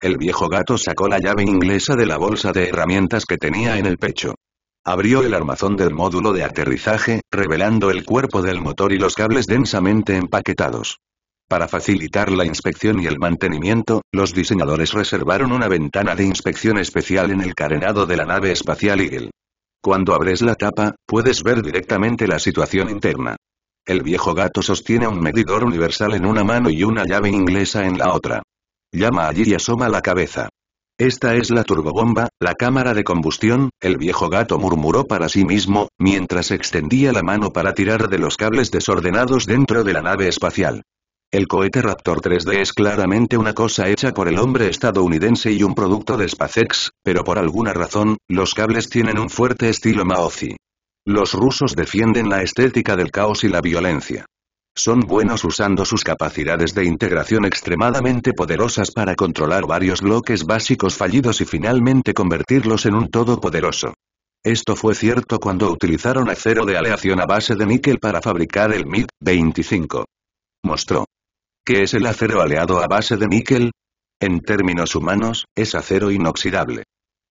El viejo gato sacó la llave inglesa de la bolsa de herramientas que tenía en el pecho. Abrió el armazón del módulo de aterrizaje, revelando el cuerpo del motor y los cables densamente empaquetados. Para facilitar la inspección y el mantenimiento, los diseñadores reservaron una ventana de inspección especial en el carenado de la nave espacial Eagle. Cuando abres la tapa, puedes ver directamente la situación interna. El viejo gato sostiene un medidor universal en una mano y una llave inglesa en la otra. Llama allí y asoma la cabeza. Esta es la turbobomba, la cámara de combustión, el viejo gato murmuró para sí mismo, mientras extendía la mano para tirar de los cables desordenados dentro de la nave espacial. El cohete Raptor 3D es claramente una cosa hecha por el hombre estadounidense y un producto de SpaceX, pero por alguna razón, los cables tienen un fuerte estilo Maozi. Los rusos defienden la estética del caos y la violencia. Son buenos usando sus capacidades de integración extremadamente poderosas para controlar varios bloques básicos fallidos y finalmente convertirlos en un todopoderoso. Esto fue cierto cuando utilizaron acero de aleación a base de níquel para fabricar el MiG-25. Mostró ¿Qué es el acero aleado a base de níquel? En términos humanos, es acero inoxidable.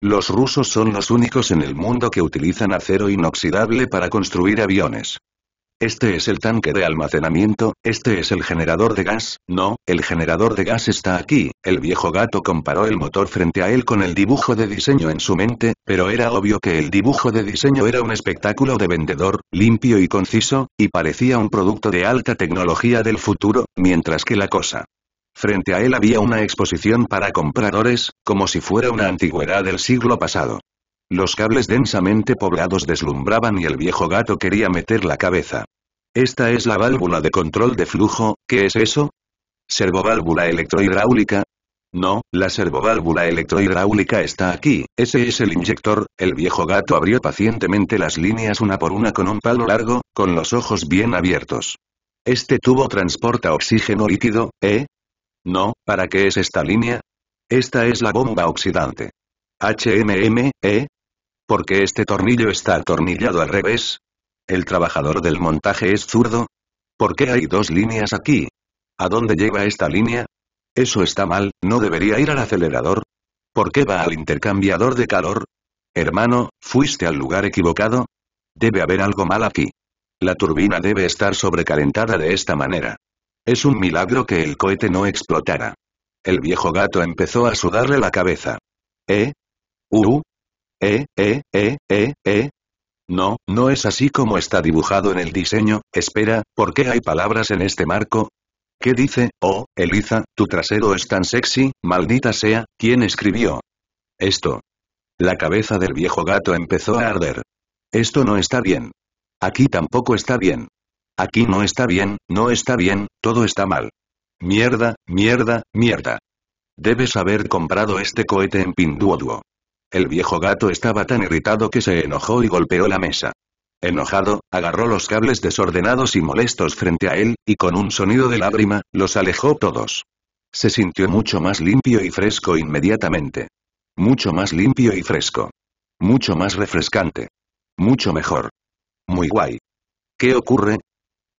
Los rusos son los únicos en el mundo que utilizan acero inoxidable para construir aviones. Este es el tanque de almacenamiento, este es el generador de gas, no, el generador de gas está aquí, el viejo gato comparó el motor frente a él con el dibujo de diseño en su mente, pero era obvio que el dibujo de diseño era un espectáculo de vendedor, limpio y conciso, y parecía un producto de alta tecnología del futuro, mientras que la cosa Frente a él había una exposición para compradores, como si fuera una antigüedad del siglo pasado. Los cables densamente poblados deslumbraban y el viejo gato quería meter la cabeza. Esta es la válvula de control de flujo, ¿qué es eso? ¿Servoválvula electrohidráulica? No, la servoválvula electrohidráulica está aquí, ese es el inyector, el viejo gato abrió pacientemente las líneas una por una con un palo largo, con los ojos bien abiertos. Este tubo transporta oxígeno líquido, ¿eh? No, ¿para qué es esta línea? Esta es la bomba oxidante. HMM, ¿eh? ¿Por qué este tornillo está atornillado al revés, ¿El trabajador del montaje es zurdo? ¿Por qué hay dos líneas aquí? ¿A dónde lleva esta línea? Eso está mal, no debería ir al acelerador. ¿Por qué va al intercambiador de calor? Hermano, ¿fuiste al lugar equivocado? Debe haber algo mal aquí. La turbina debe estar sobrecalentada de esta manera. Es un milagro que el cohete no explotara. El viejo gato empezó a sudarle la cabeza. ¿Eh? ¿Uh? ¿Eh, eh, eh, eh, eh, no, no es así como está dibujado en el diseño, espera, ¿por qué hay palabras en este marco? ¿Qué dice, oh, Eliza, tu trasero es tan sexy, maldita sea, ¿quién escribió? Esto. La cabeza del viejo gato empezó a arder. Esto no está bien. Aquí tampoco está bien. Aquí no está bien, no está bien, todo está mal. Mierda, mierda, mierda. Debes haber comprado este cohete en Pinduoduo. El viejo gato estaba tan irritado que se enojó y golpeó la mesa. Enojado, agarró los cables desordenados y molestos frente a él, y con un sonido de lágrima, los alejó todos. Se sintió mucho más limpio y fresco inmediatamente. Mucho más limpio y fresco. Mucho más refrescante. Mucho mejor. Muy guay. ¿Qué ocurre?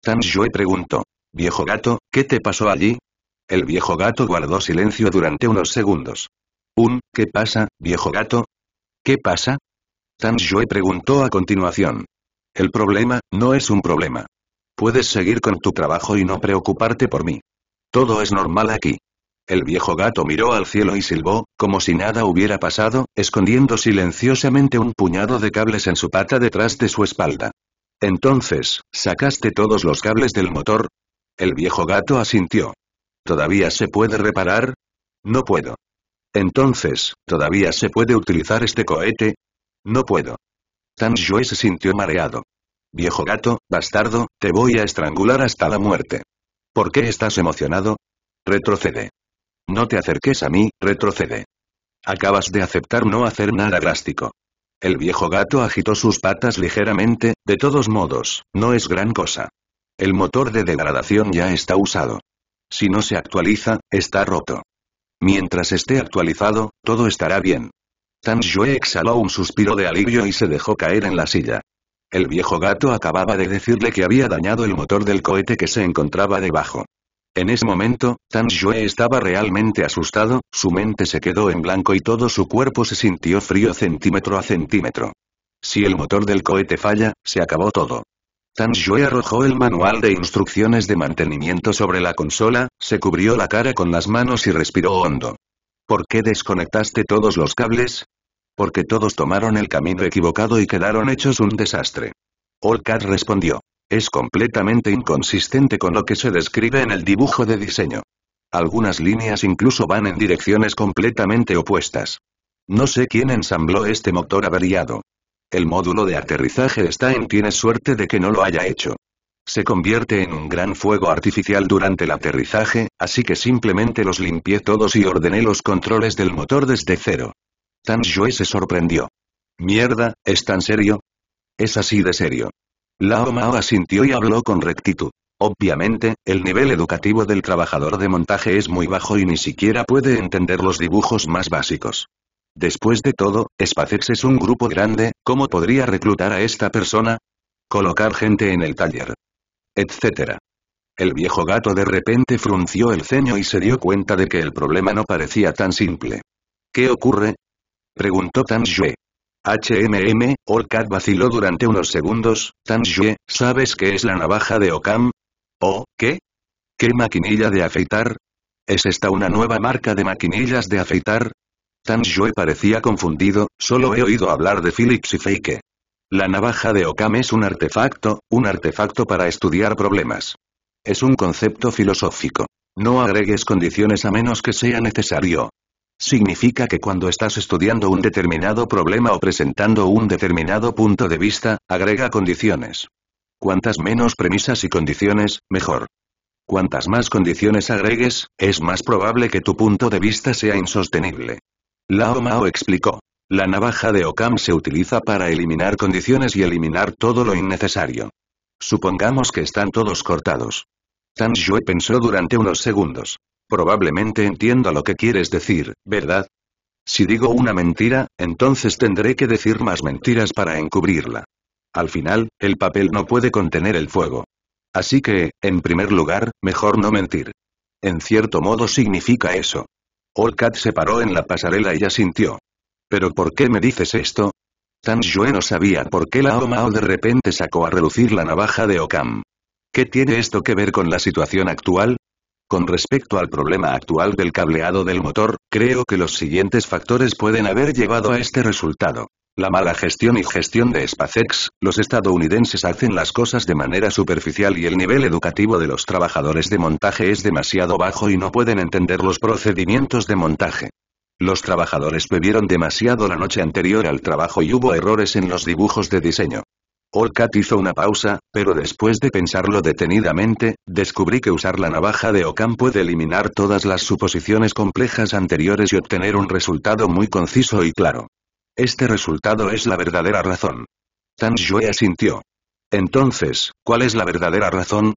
Tan preguntó. Viejo gato, ¿qué te pasó allí? El viejo gato guardó silencio durante unos segundos. Un ¿qué pasa, viejo gato? ¿Qué pasa? Tan Yue preguntó a continuación. El problema, no es un problema. Puedes seguir con tu trabajo y no preocuparte por mí. Todo es normal aquí. El viejo gato miró al cielo y silbó, como si nada hubiera pasado, escondiendo silenciosamente un puñado de cables en su pata detrás de su espalda. Entonces, ¿sacaste todos los cables del motor? El viejo gato asintió. ¿Todavía se puede reparar? No puedo. Entonces, ¿todavía se puede utilizar este cohete? No puedo. Tan Jue se sintió mareado. Viejo gato, bastardo, te voy a estrangular hasta la muerte. ¿Por qué estás emocionado? Retrocede. No te acerques a mí, retrocede. Acabas de aceptar no hacer nada drástico. El viejo gato agitó sus patas ligeramente, de todos modos, no es gran cosa. El motor de degradación ya está usado. Si no se actualiza, está roto. Mientras esté actualizado, todo estará bien. Tan Yue exhaló un suspiro de alivio y se dejó caer en la silla. El viejo gato acababa de decirle que había dañado el motor del cohete que se encontraba debajo. En ese momento, Tan Yue estaba realmente asustado, su mente se quedó en blanco y todo su cuerpo se sintió frío centímetro a centímetro. Si el motor del cohete falla, se acabó todo. Jue arrojó el manual de instrucciones de mantenimiento sobre la consola, se cubrió la cara con las manos y respiró hondo. ¿Por qué desconectaste todos los cables? Porque todos tomaron el camino equivocado y quedaron hechos un desastre. Olcat respondió. Es completamente inconsistente con lo que se describe en el dibujo de diseño. Algunas líneas incluso van en direcciones completamente opuestas. No sé quién ensambló este motor averiado. El módulo de aterrizaje está en tiene suerte de que no lo haya hecho. Se convierte en un gran fuego artificial durante el aterrizaje, así que simplemente los limpié todos y ordené los controles del motor desde cero. Tan Joe se sorprendió. Mierda, ¿es tan serio? Es así de serio. Lao Mao asintió y habló con rectitud. Obviamente, el nivel educativo del trabajador de montaje es muy bajo y ni siquiera puede entender los dibujos más básicos. Después de todo, Spacex es un grupo grande, ¿cómo podría reclutar a esta persona? Colocar gente en el taller. Etcétera. El viejo gato de repente frunció el ceño y se dio cuenta de que el problema no parecía tan simple. ¿Qué ocurre? Preguntó Tan Yue. HMM, Olcat vaciló durante unos segundos, Tan ¿sabes qué es la navaja de Ocam? ¿Oh, qué? ¿Qué maquinilla de afeitar? ¿Es esta una nueva marca de maquinillas de afeitar? Jue parecía confundido, solo he oído hablar de Philips y Fake. La navaja de Okam es un artefacto, un artefacto para estudiar problemas. Es un concepto filosófico. No agregues condiciones a menos que sea necesario. Significa que cuando estás estudiando un determinado problema o presentando un determinado punto de vista, agrega condiciones. Cuantas menos premisas y condiciones, mejor. Cuantas más condiciones agregues, es más probable que tu punto de vista sea insostenible. Lao Mao explicó. La navaja de Okam se utiliza para eliminar condiciones y eliminar todo lo innecesario. Supongamos que están todos cortados. Tan Yue pensó durante unos segundos. Probablemente entiendo lo que quieres decir, ¿verdad? Si digo una mentira, entonces tendré que decir más mentiras para encubrirla. Al final, el papel no puede contener el fuego. Así que, en primer lugar, mejor no mentir. En cierto modo significa eso. Olcat se paró en la pasarela y sintió. ¿Pero por qué me dices esto? Tan Yue no sabía por qué la OMAO de repente sacó a relucir la navaja de Ocam. ¿Qué tiene esto que ver con la situación actual? Con respecto al problema actual del cableado del motor, creo que los siguientes factores pueden haber llevado a este resultado la mala gestión y gestión de SpaceX, los estadounidenses hacen las cosas de manera superficial y el nivel educativo de los trabajadores de montaje es demasiado bajo y no pueden entender los procedimientos de montaje. Los trabajadores bebieron demasiado la noche anterior al trabajo y hubo errores en los dibujos de diseño. Olcat hizo una pausa, pero después de pensarlo detenidamente, descubrí que usar la navaja de Ocam puede eliminar todas las suposiciones complejas anteriores y obtener un resultado muy conciso y claro. Este resultado es la verdadera razón. Tan Yue asintió. Entonces, ¿cuál es la verdadera razón?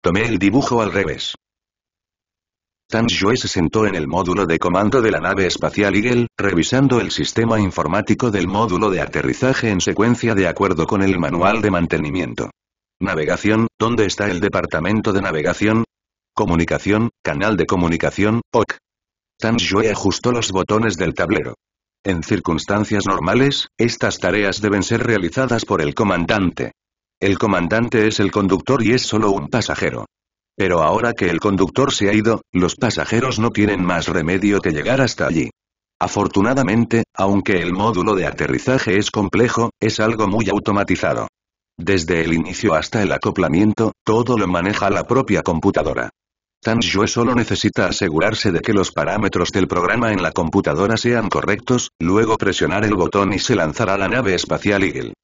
Tomé el dibujo al revés. Tan Yue se sentó en el módulo de comando de la nave espacial Eagle, revisando el sistema informático del módulo de aterrizaje en secuencia de acuerdo con el manual de mantenimiento. Navegación, ¿dónde está el departamento de navegación? Comunicación, canal de comunicación, OK. Tan ajustó los botones del tablero. En circunstancias normales, estas tareas deben ser realizadas por el comandante. El comandante es el conductor y es solo un pasajero. Pero ahora que el conductor se ha ido, los pasajeros no tienen más remedio que llegar hasta allí. Afortunadamente, aunque el módulo de aterrizaje es complejo, es algo muy automatizado. Desde el inicio hasta el acoplamiento, todo lo maneja la propia computadora. Tan solo necesita asegurarse de que los parámetros del programa en la computadora sean correctos, luego presionar el botón y se lanzará la nave espacial Eagle.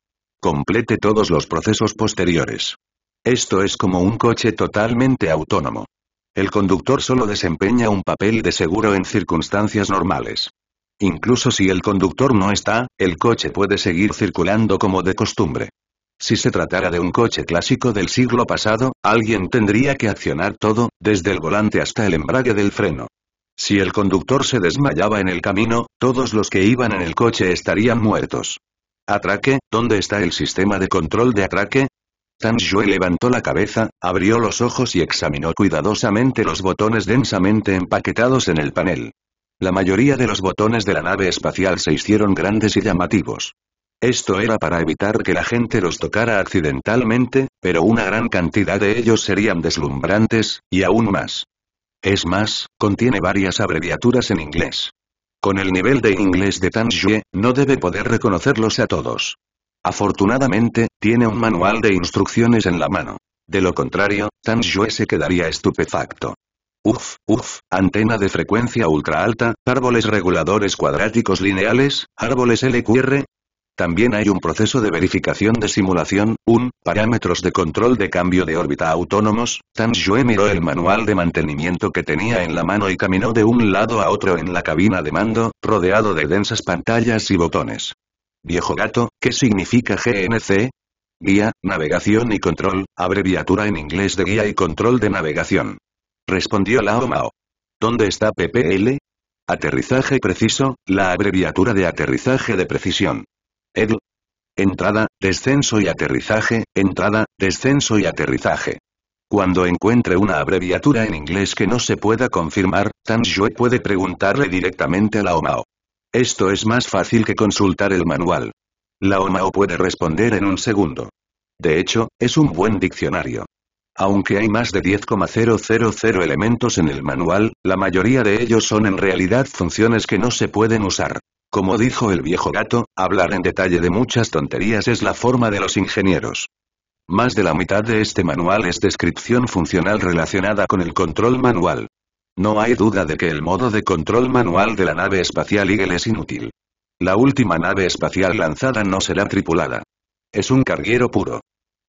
Complete todos los procesos posteriores. Esto es como un coche totalmente autónomo. El conductor solo desempeña un papel de seguro en circunstancias normales. Incluso si el conductor no está, el coche puede seguir circulando como de costumbre. Si se tratara de un coche clásico del siglo pasado, alguien tendría que accionar todo, desde el volante hasta el embrague del freno. Si el conductor se desmayaba en el camino, todos los que iban en el coche estarían muertos. ¿Atraque? ¿Dónde está el sistema de control de atraque? Tan Yue levantó la cabeza, abrió los ojos y examinó cuidadosamente los botones densamente empaquetados en el panel. La mayoría de los botones de la nave espacial se hicieron grandes y llamativos. Esto era para evitar que la gente los tocara accidentalmente, pero una gran cantidad de ellos serían deslumbrantes, y aún más. Es más, contiene varias abreviaturas en inglés. Con el nivel de inglés de Tan Xue, no debe poder reconocerlos a todos. Afortunadamente, tiene un manual de instrucciones en la mano. De lo contrario, Tan Xue se quedaría estupefacto. Uf, uf, antena de frecuencia ultra alta, árboles reguladores cuadráticos lineales, árboles LQR, también hay un proceso de verificación de simulación, un, parámetros de control de cambio de órbita autónomos, Tan miró el manual de mantenimiento que tenía en la mano y caminó de un lado a otro en la cabina de mando, rodeado de densas pantallas y botones. Viejo gato, ¿qué significa GNC? Guía, navegación y control, abreviatura en inglés de guía y control de navegación. Respondió Lao Mao. ¿Dónde está PPL? Aterrizaje preciso, la abreviatura de aterrizaje de precisión. Entrada, descenso y aterrizaje, entrada, descenso y aterrizaje. Cuando encuentre una abreviatura en inglés que no se pueda confirmar, Tan puede preguntarle directamente a la OMAO. Esto es más fácil que consultar el manual. La OMAO puede responder en un segundo. De hecho, es un buen diccionario. Aunque hay más de 10,000 elementos en el manual, la mayoría de ellos son en realidad funciones que no se pueden usar. Como dijo el viejo gato, hablar en detalle de muchas tonterías es la forma de los ingenieros. Más de la mitad de este manual es descripción funcional relacionada con el control manual. No hay duda de que el modo de control manual de la nave espacial Eagle es inútil. La última nave espacial lanzada no será tripulada. Es un carguero puro.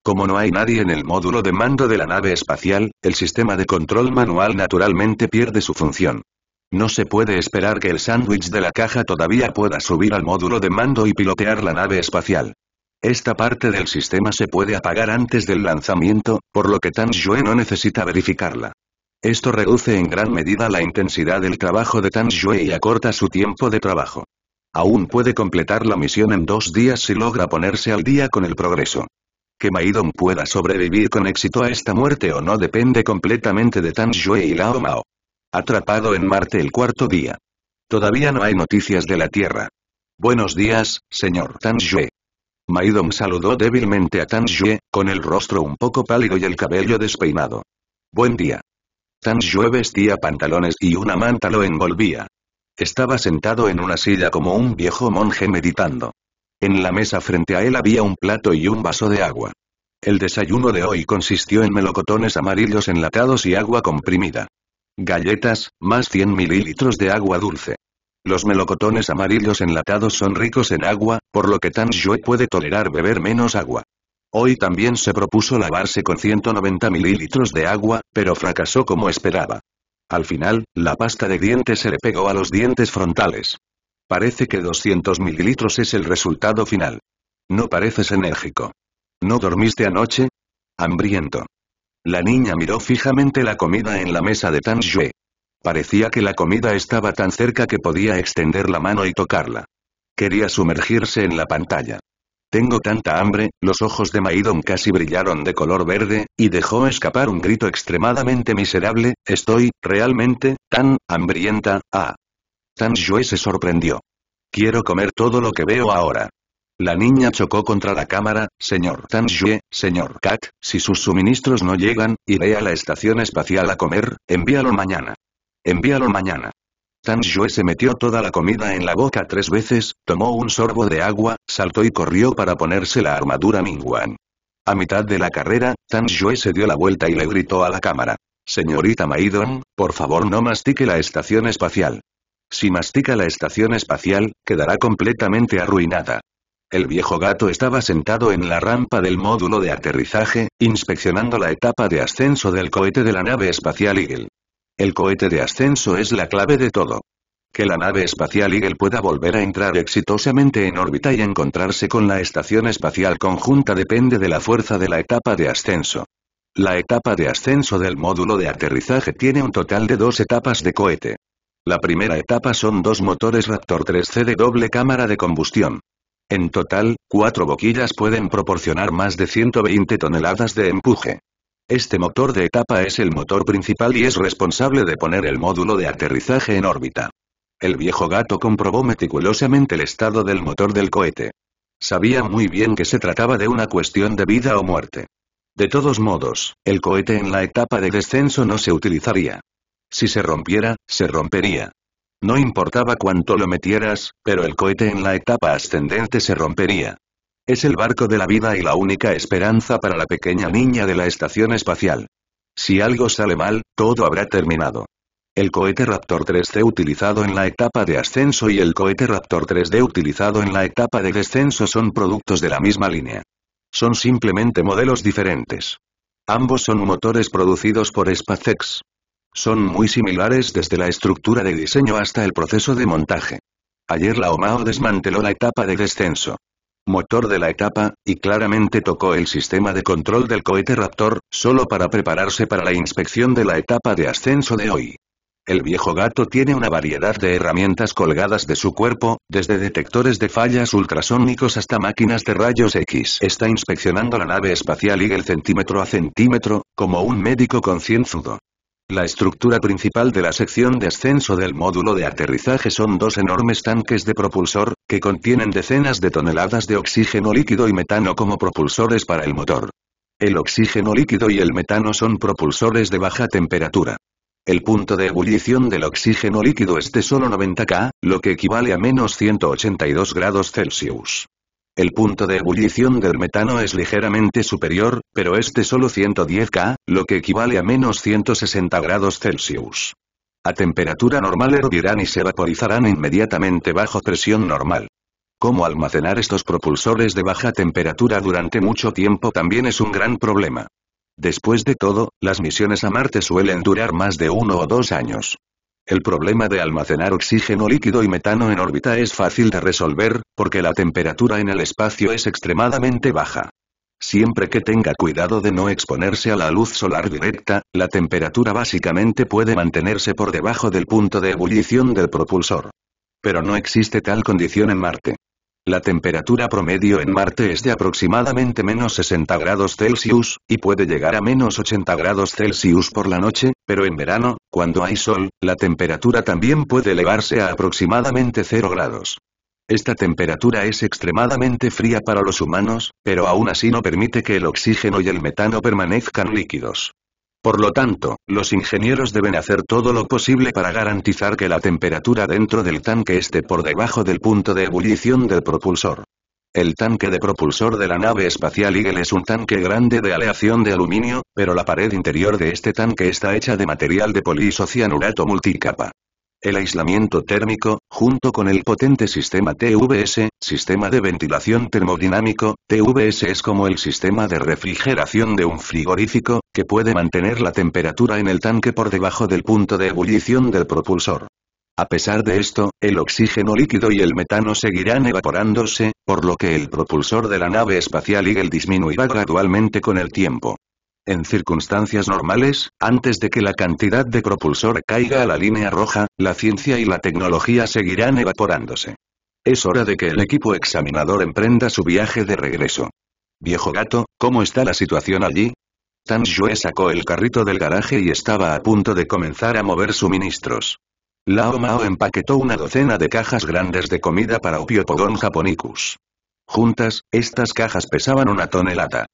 Como no hay nadie en el módulo de mando de la nave espacial, el sistema de control manual naturalmente pierde su función. No se puede esperar que el sándwich de la caja todavía pueda subir al módulo de mando y pilotear la nave espacial. Esta parte del sistema se puede apagar antes del lanzamiento, por lo que Tan Yue no necesita verificarla. Esto reduce en gran medida la intensidad del trabajo de Tan Yue y acorta su tiempo de trabajo. Aún puede completar la misión en dos días si logra ponerse al día con el progreso. Que Maidon pueda sobrevivir con éxito a esta muerte o no depende completamente de Tan Yue y Lao Mao. Atrapado en Marte el cuarto día. Todavía no hay noticias de la Tierra. Buenos días, señor Tanjue. Maidong saludó débilmente a Tanjue, con el rostro un poco pálido y el cabello despeinado. Buen día. Tanjue vestía pantalones y una manta lo envolvía. Estaba sentado en una silla como un viejo monje meditando. En la mesa frente a él había un plato y un vaso de agua. El desayuno de hoy consistió en melocotones amarillos enlatados y agua comprimida. Galletas, más 100 mililitros de agua dulce. Los melocotones amarillos enlatados son ricos en agua, por lo que Tan Yue puede tolerar beber menos agua. Hoy también se propuso lavarse con 190 mililitros de agua, pero fracasó como esperaba. Al final, la pasta de dientes se le pegó a los dientes frontales. Parece que 200 mililitros es el resultado final. No pareces enérgico. ¿No dormiste anoche? Hambriento. La niña miró fijamente la comida en la mesa de Tan Yue. Parecía que la comida estaba tan cerca que podía extender la mano y tocarla. Quería sumergirse en la pantalla. Tengo tanta hambre, los ojos de Maidon casi brillaron de color verde, y dejó escapar un grito extremadamente miserable, estoy, realmente, tan, hambrienta, ah. Tan Yue se sorprendió. Quiero comer todo lo que veo ahora. La niña chocó contra la cámara, señor Tanjue, señor Kat, si sus suministros no llegan, iré a la estación espacial a comer, envíalo mañana. Envíalo mañana. Yue se metió toda la comida en la boca tres veces, tomó un sorbo de agua, saltó y corrió para ponerse la armadura Wan. A mitad de la carrera, Tanjue se dio la vuelta y le gritó a la cámara. Señorita Maidon, por favor no mastique la estación espacial. Si mastica la estación espacial, quedará completamente arruinada. El viejo gato estaba sentado en la rampa del módulo de aterrizaje, inspeccionando la etapa de ascenso del cohete de la nave espacial Eagle. El cohete de ascenso es la clave de todo. Que la nave espacial Eagle pueda volver a entrar exitosamente en órbita y encontrarse con la Estación Espacial Conjunta depende de la fuerza de la etapa de ascenso. La etapa de ascenso del módulo de aterrizaje tiene un total de dos etapas de cohete. La primera etapa son dos motores Raptor 3C de doble cámara de combustión. En total, cuatro boquillas pueden proporcionar más de 120 toneladas de empuje. Este motor de etapa es el motor principal y es responsable de poner el módulo de aterrizaje en órbita. El viejo gato comprobó meticulosamente el estado del motor del cohete. Sabía muy bien que se trataba de una cuestión de vida o muerte. De todos modos, el cohete en la etapa de descenso no se utilizaría. Si se rompiera, se rompería. No importaba cuánto lo metieras, pero el cohete en la etapa ascendente se rompería. Es el barco de la vida y la única esperanza para la pequeña niña de la estación espacial. Si algo sale mal, todo habrá terminado. El cohete Raptor 3 d utilizado en la etapa de ascenso y el cohete Raptor 3D utilizado en la etapa de descenso son productos de la misma línea. Son simplemente modelos diferentes. Ambos son motores producidos por SpaceX. Son muy similares desde la estructura de diseño hasta el proceso de montaje. Ayer la OMAO desmanteló la etapa de descenso motor de la etapa, y claramente tocó el sistema de control del cohete Raptor, solo para prepararse para la inspección de la etapa de ascenso de hoy. El viejo gato tiene una variedad de herramientas colgadas de su cuerpo, desde detectores de fallas ultrasónicos hasta máquinas de rayos X. Está inspeccionando la nave espacial y el centímetro a centímetro, como un médico concienzudo. La estructura principal de la sección de ascenso del módulo de aterrizaje son dos enormes tanques de propulsor, que contienen decenas de toneladas de oxígeno líquido y metano como propulsores para el motor. El oxígeno líquido y el metano son propulsores de baja temperatura. El punto de ebullición del oxígeno líquido es de solo 90K, lo que equivale a menos 182 grados Celsius. El punto de ebullición del metano es ligeramente superior, pero este solo 110 K, lo que equivale a menos 160 grados Celsius. A temperatura normal hervirán y se vaporizarán inmediatamente bajo presión normal. Cómo almacenar estos propulsores de baja temperatura durante mucho tiempo también es un gran problema. Después de todo, las misiones a Marte suelen durar más de uno o dos años. El problema de almacenar oxígeno líquido y metano en órbita es fácil de resolver, porque la temperatura en el espacio es extremadamente baja. Siempre que tenga cuidado de no exponerse a la luz solar directa, la temperatura básicamente puede mantenerse por debajo del punto de ebullición del propulsor. Pero no existe tal condición en Marte. La temperatura promedio en Marte es de aproximadamente menos 60 grados Celsius, y puede llegar a menos 80 grados Celsius por la noche, pero en verano, cuando hay sol, la temperatura también puede elevarse a aproximadamente 0 grados. Esta temperatura es extremadamente fría para los humanos, pero aún así no permite que el oxígeno y el metano permanezcan líquidos. Por lo tanto, los ingenieros deben hacer todo lo posible para garantizar que la temperatura dentro del tanque esté por debajo del punto de ebullición del propulsor. El tanque de propulsor de la nave espacial Eagle es un tanque grande de aleación de aluminio, pero la pared interior de este tanque está hecha de material de polisocianurato multicapa. El aislamiento térmico, junto con el potente sistema TVS, sistema de ventilación termodinámico, TVS es como el sistema de refrigeración de un frigorífico, que puede mantener la temperatura en el tanque por debajo del punto de ebullición del propulsor. A pesar de esto, el oxígeno líquido y el metano seguirán evaporándose, por lo que el propulsor de la nave espacial Eagle disminuirá gradualmente con el tiempo. En circunstancias normales, antes de que la cantidad de propulsor caiga a la línea roja, la ciencia y la tecnología seguirán evaporándose. Es hora de que el equipo examinador emprenda su viaje de regreso. Viejo gato, ¿cómo está la situación allí? Tan Yue sacó el carrito del garaje y estaba a punto de comenzar a mover suministros. Lao Mao empaquetó una docena de cajas grandes de comida para Opiopogon japonicus. Juntas, estas cajas pesaban una tonelada.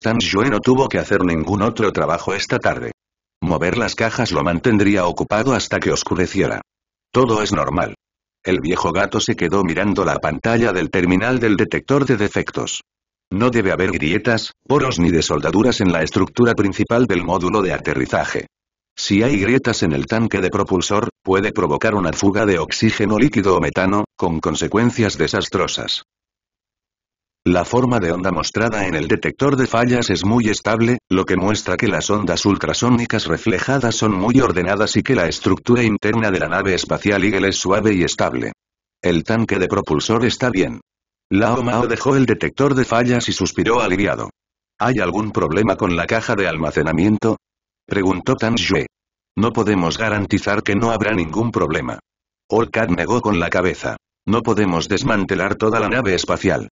Tan no tuvo que hacer ningún otro trabajo esta tarde. Mover las cajas lo mantendría ocupado hasta que oscureciera. Todo es normal. El viejo gato se quedó mirando la pantalla del terminal del detector de defectos. No debe haber grietas, poros ni soldaduras en la estructura principal del módulo de aterrizaje. Si hay grietas en el tanque de propulsor, puede provocar una fuga de oxígeno líquido o metano, con consecuencias desastrosas. La forma de onda mostrada en el detector de fallas es muy estable, lo que muestra que las ondas ultrasónicas reflejadas son muy ordenadas y que la estructura interna de la nave espacial Eagle es suave y estable. El tanque de propulsor está bien. La OMAO dejó el detector de fallas y suspiró aliviado. ¿Hay algún problema con la caja de almacenamiento? Preguntó Tan Yue. No podemos garantizar que no habrá ningún problema. Olcat negó con la cabeza. No podemos desmantelar toda la nave espacial.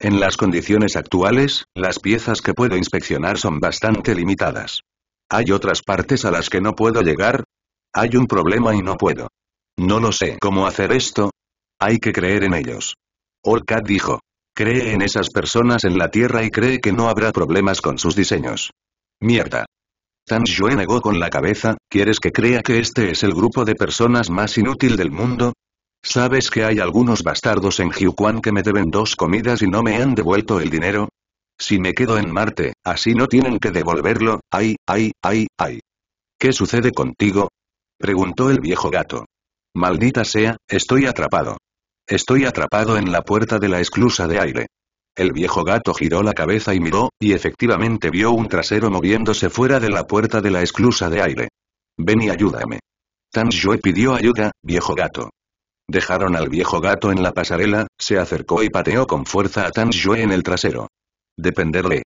En las condiciones actuales, las piezas que puedo inspeccionar son bastante limitadas. ¿Hay otras partes a las que no puedo llegar? Hay un problema y no puedo. No lo sé cómo hacer esto. Hay que creer en ellos. Olcat dijo. Cree en esas personas en la Tierra y cree que no habrá problemas con sus diseños. Mierda. San negó con la cabeza, ¿quieres que crea que este es el grupo de personas más inútil del mundo? ¿Sabes que hay algunos bastardos en Jiuquan que me deben dos comidas y no me han devuelto el dinero? Si me quedo en Marte, así no tienen que devolverlo, ay, ay, ay, ay. ¿Qué sucede contigo? Preguntó el viejo gato. Maldita sea, estoy atrapado. Estoy atrapado en la puerta de la esclusa de aire. El viejo gato giró la cabeza y miró, y efectivamente vio un trasero moviéndose fuera de la puerta de la esclusa de aire. Ven y ayúdame. Tan Xue pidió ayuda, viejo gato. Dejaron al viejo gato en la pasarela, se acercó y pateó con fuerza a Tan Xue en el trasero. Dependerle.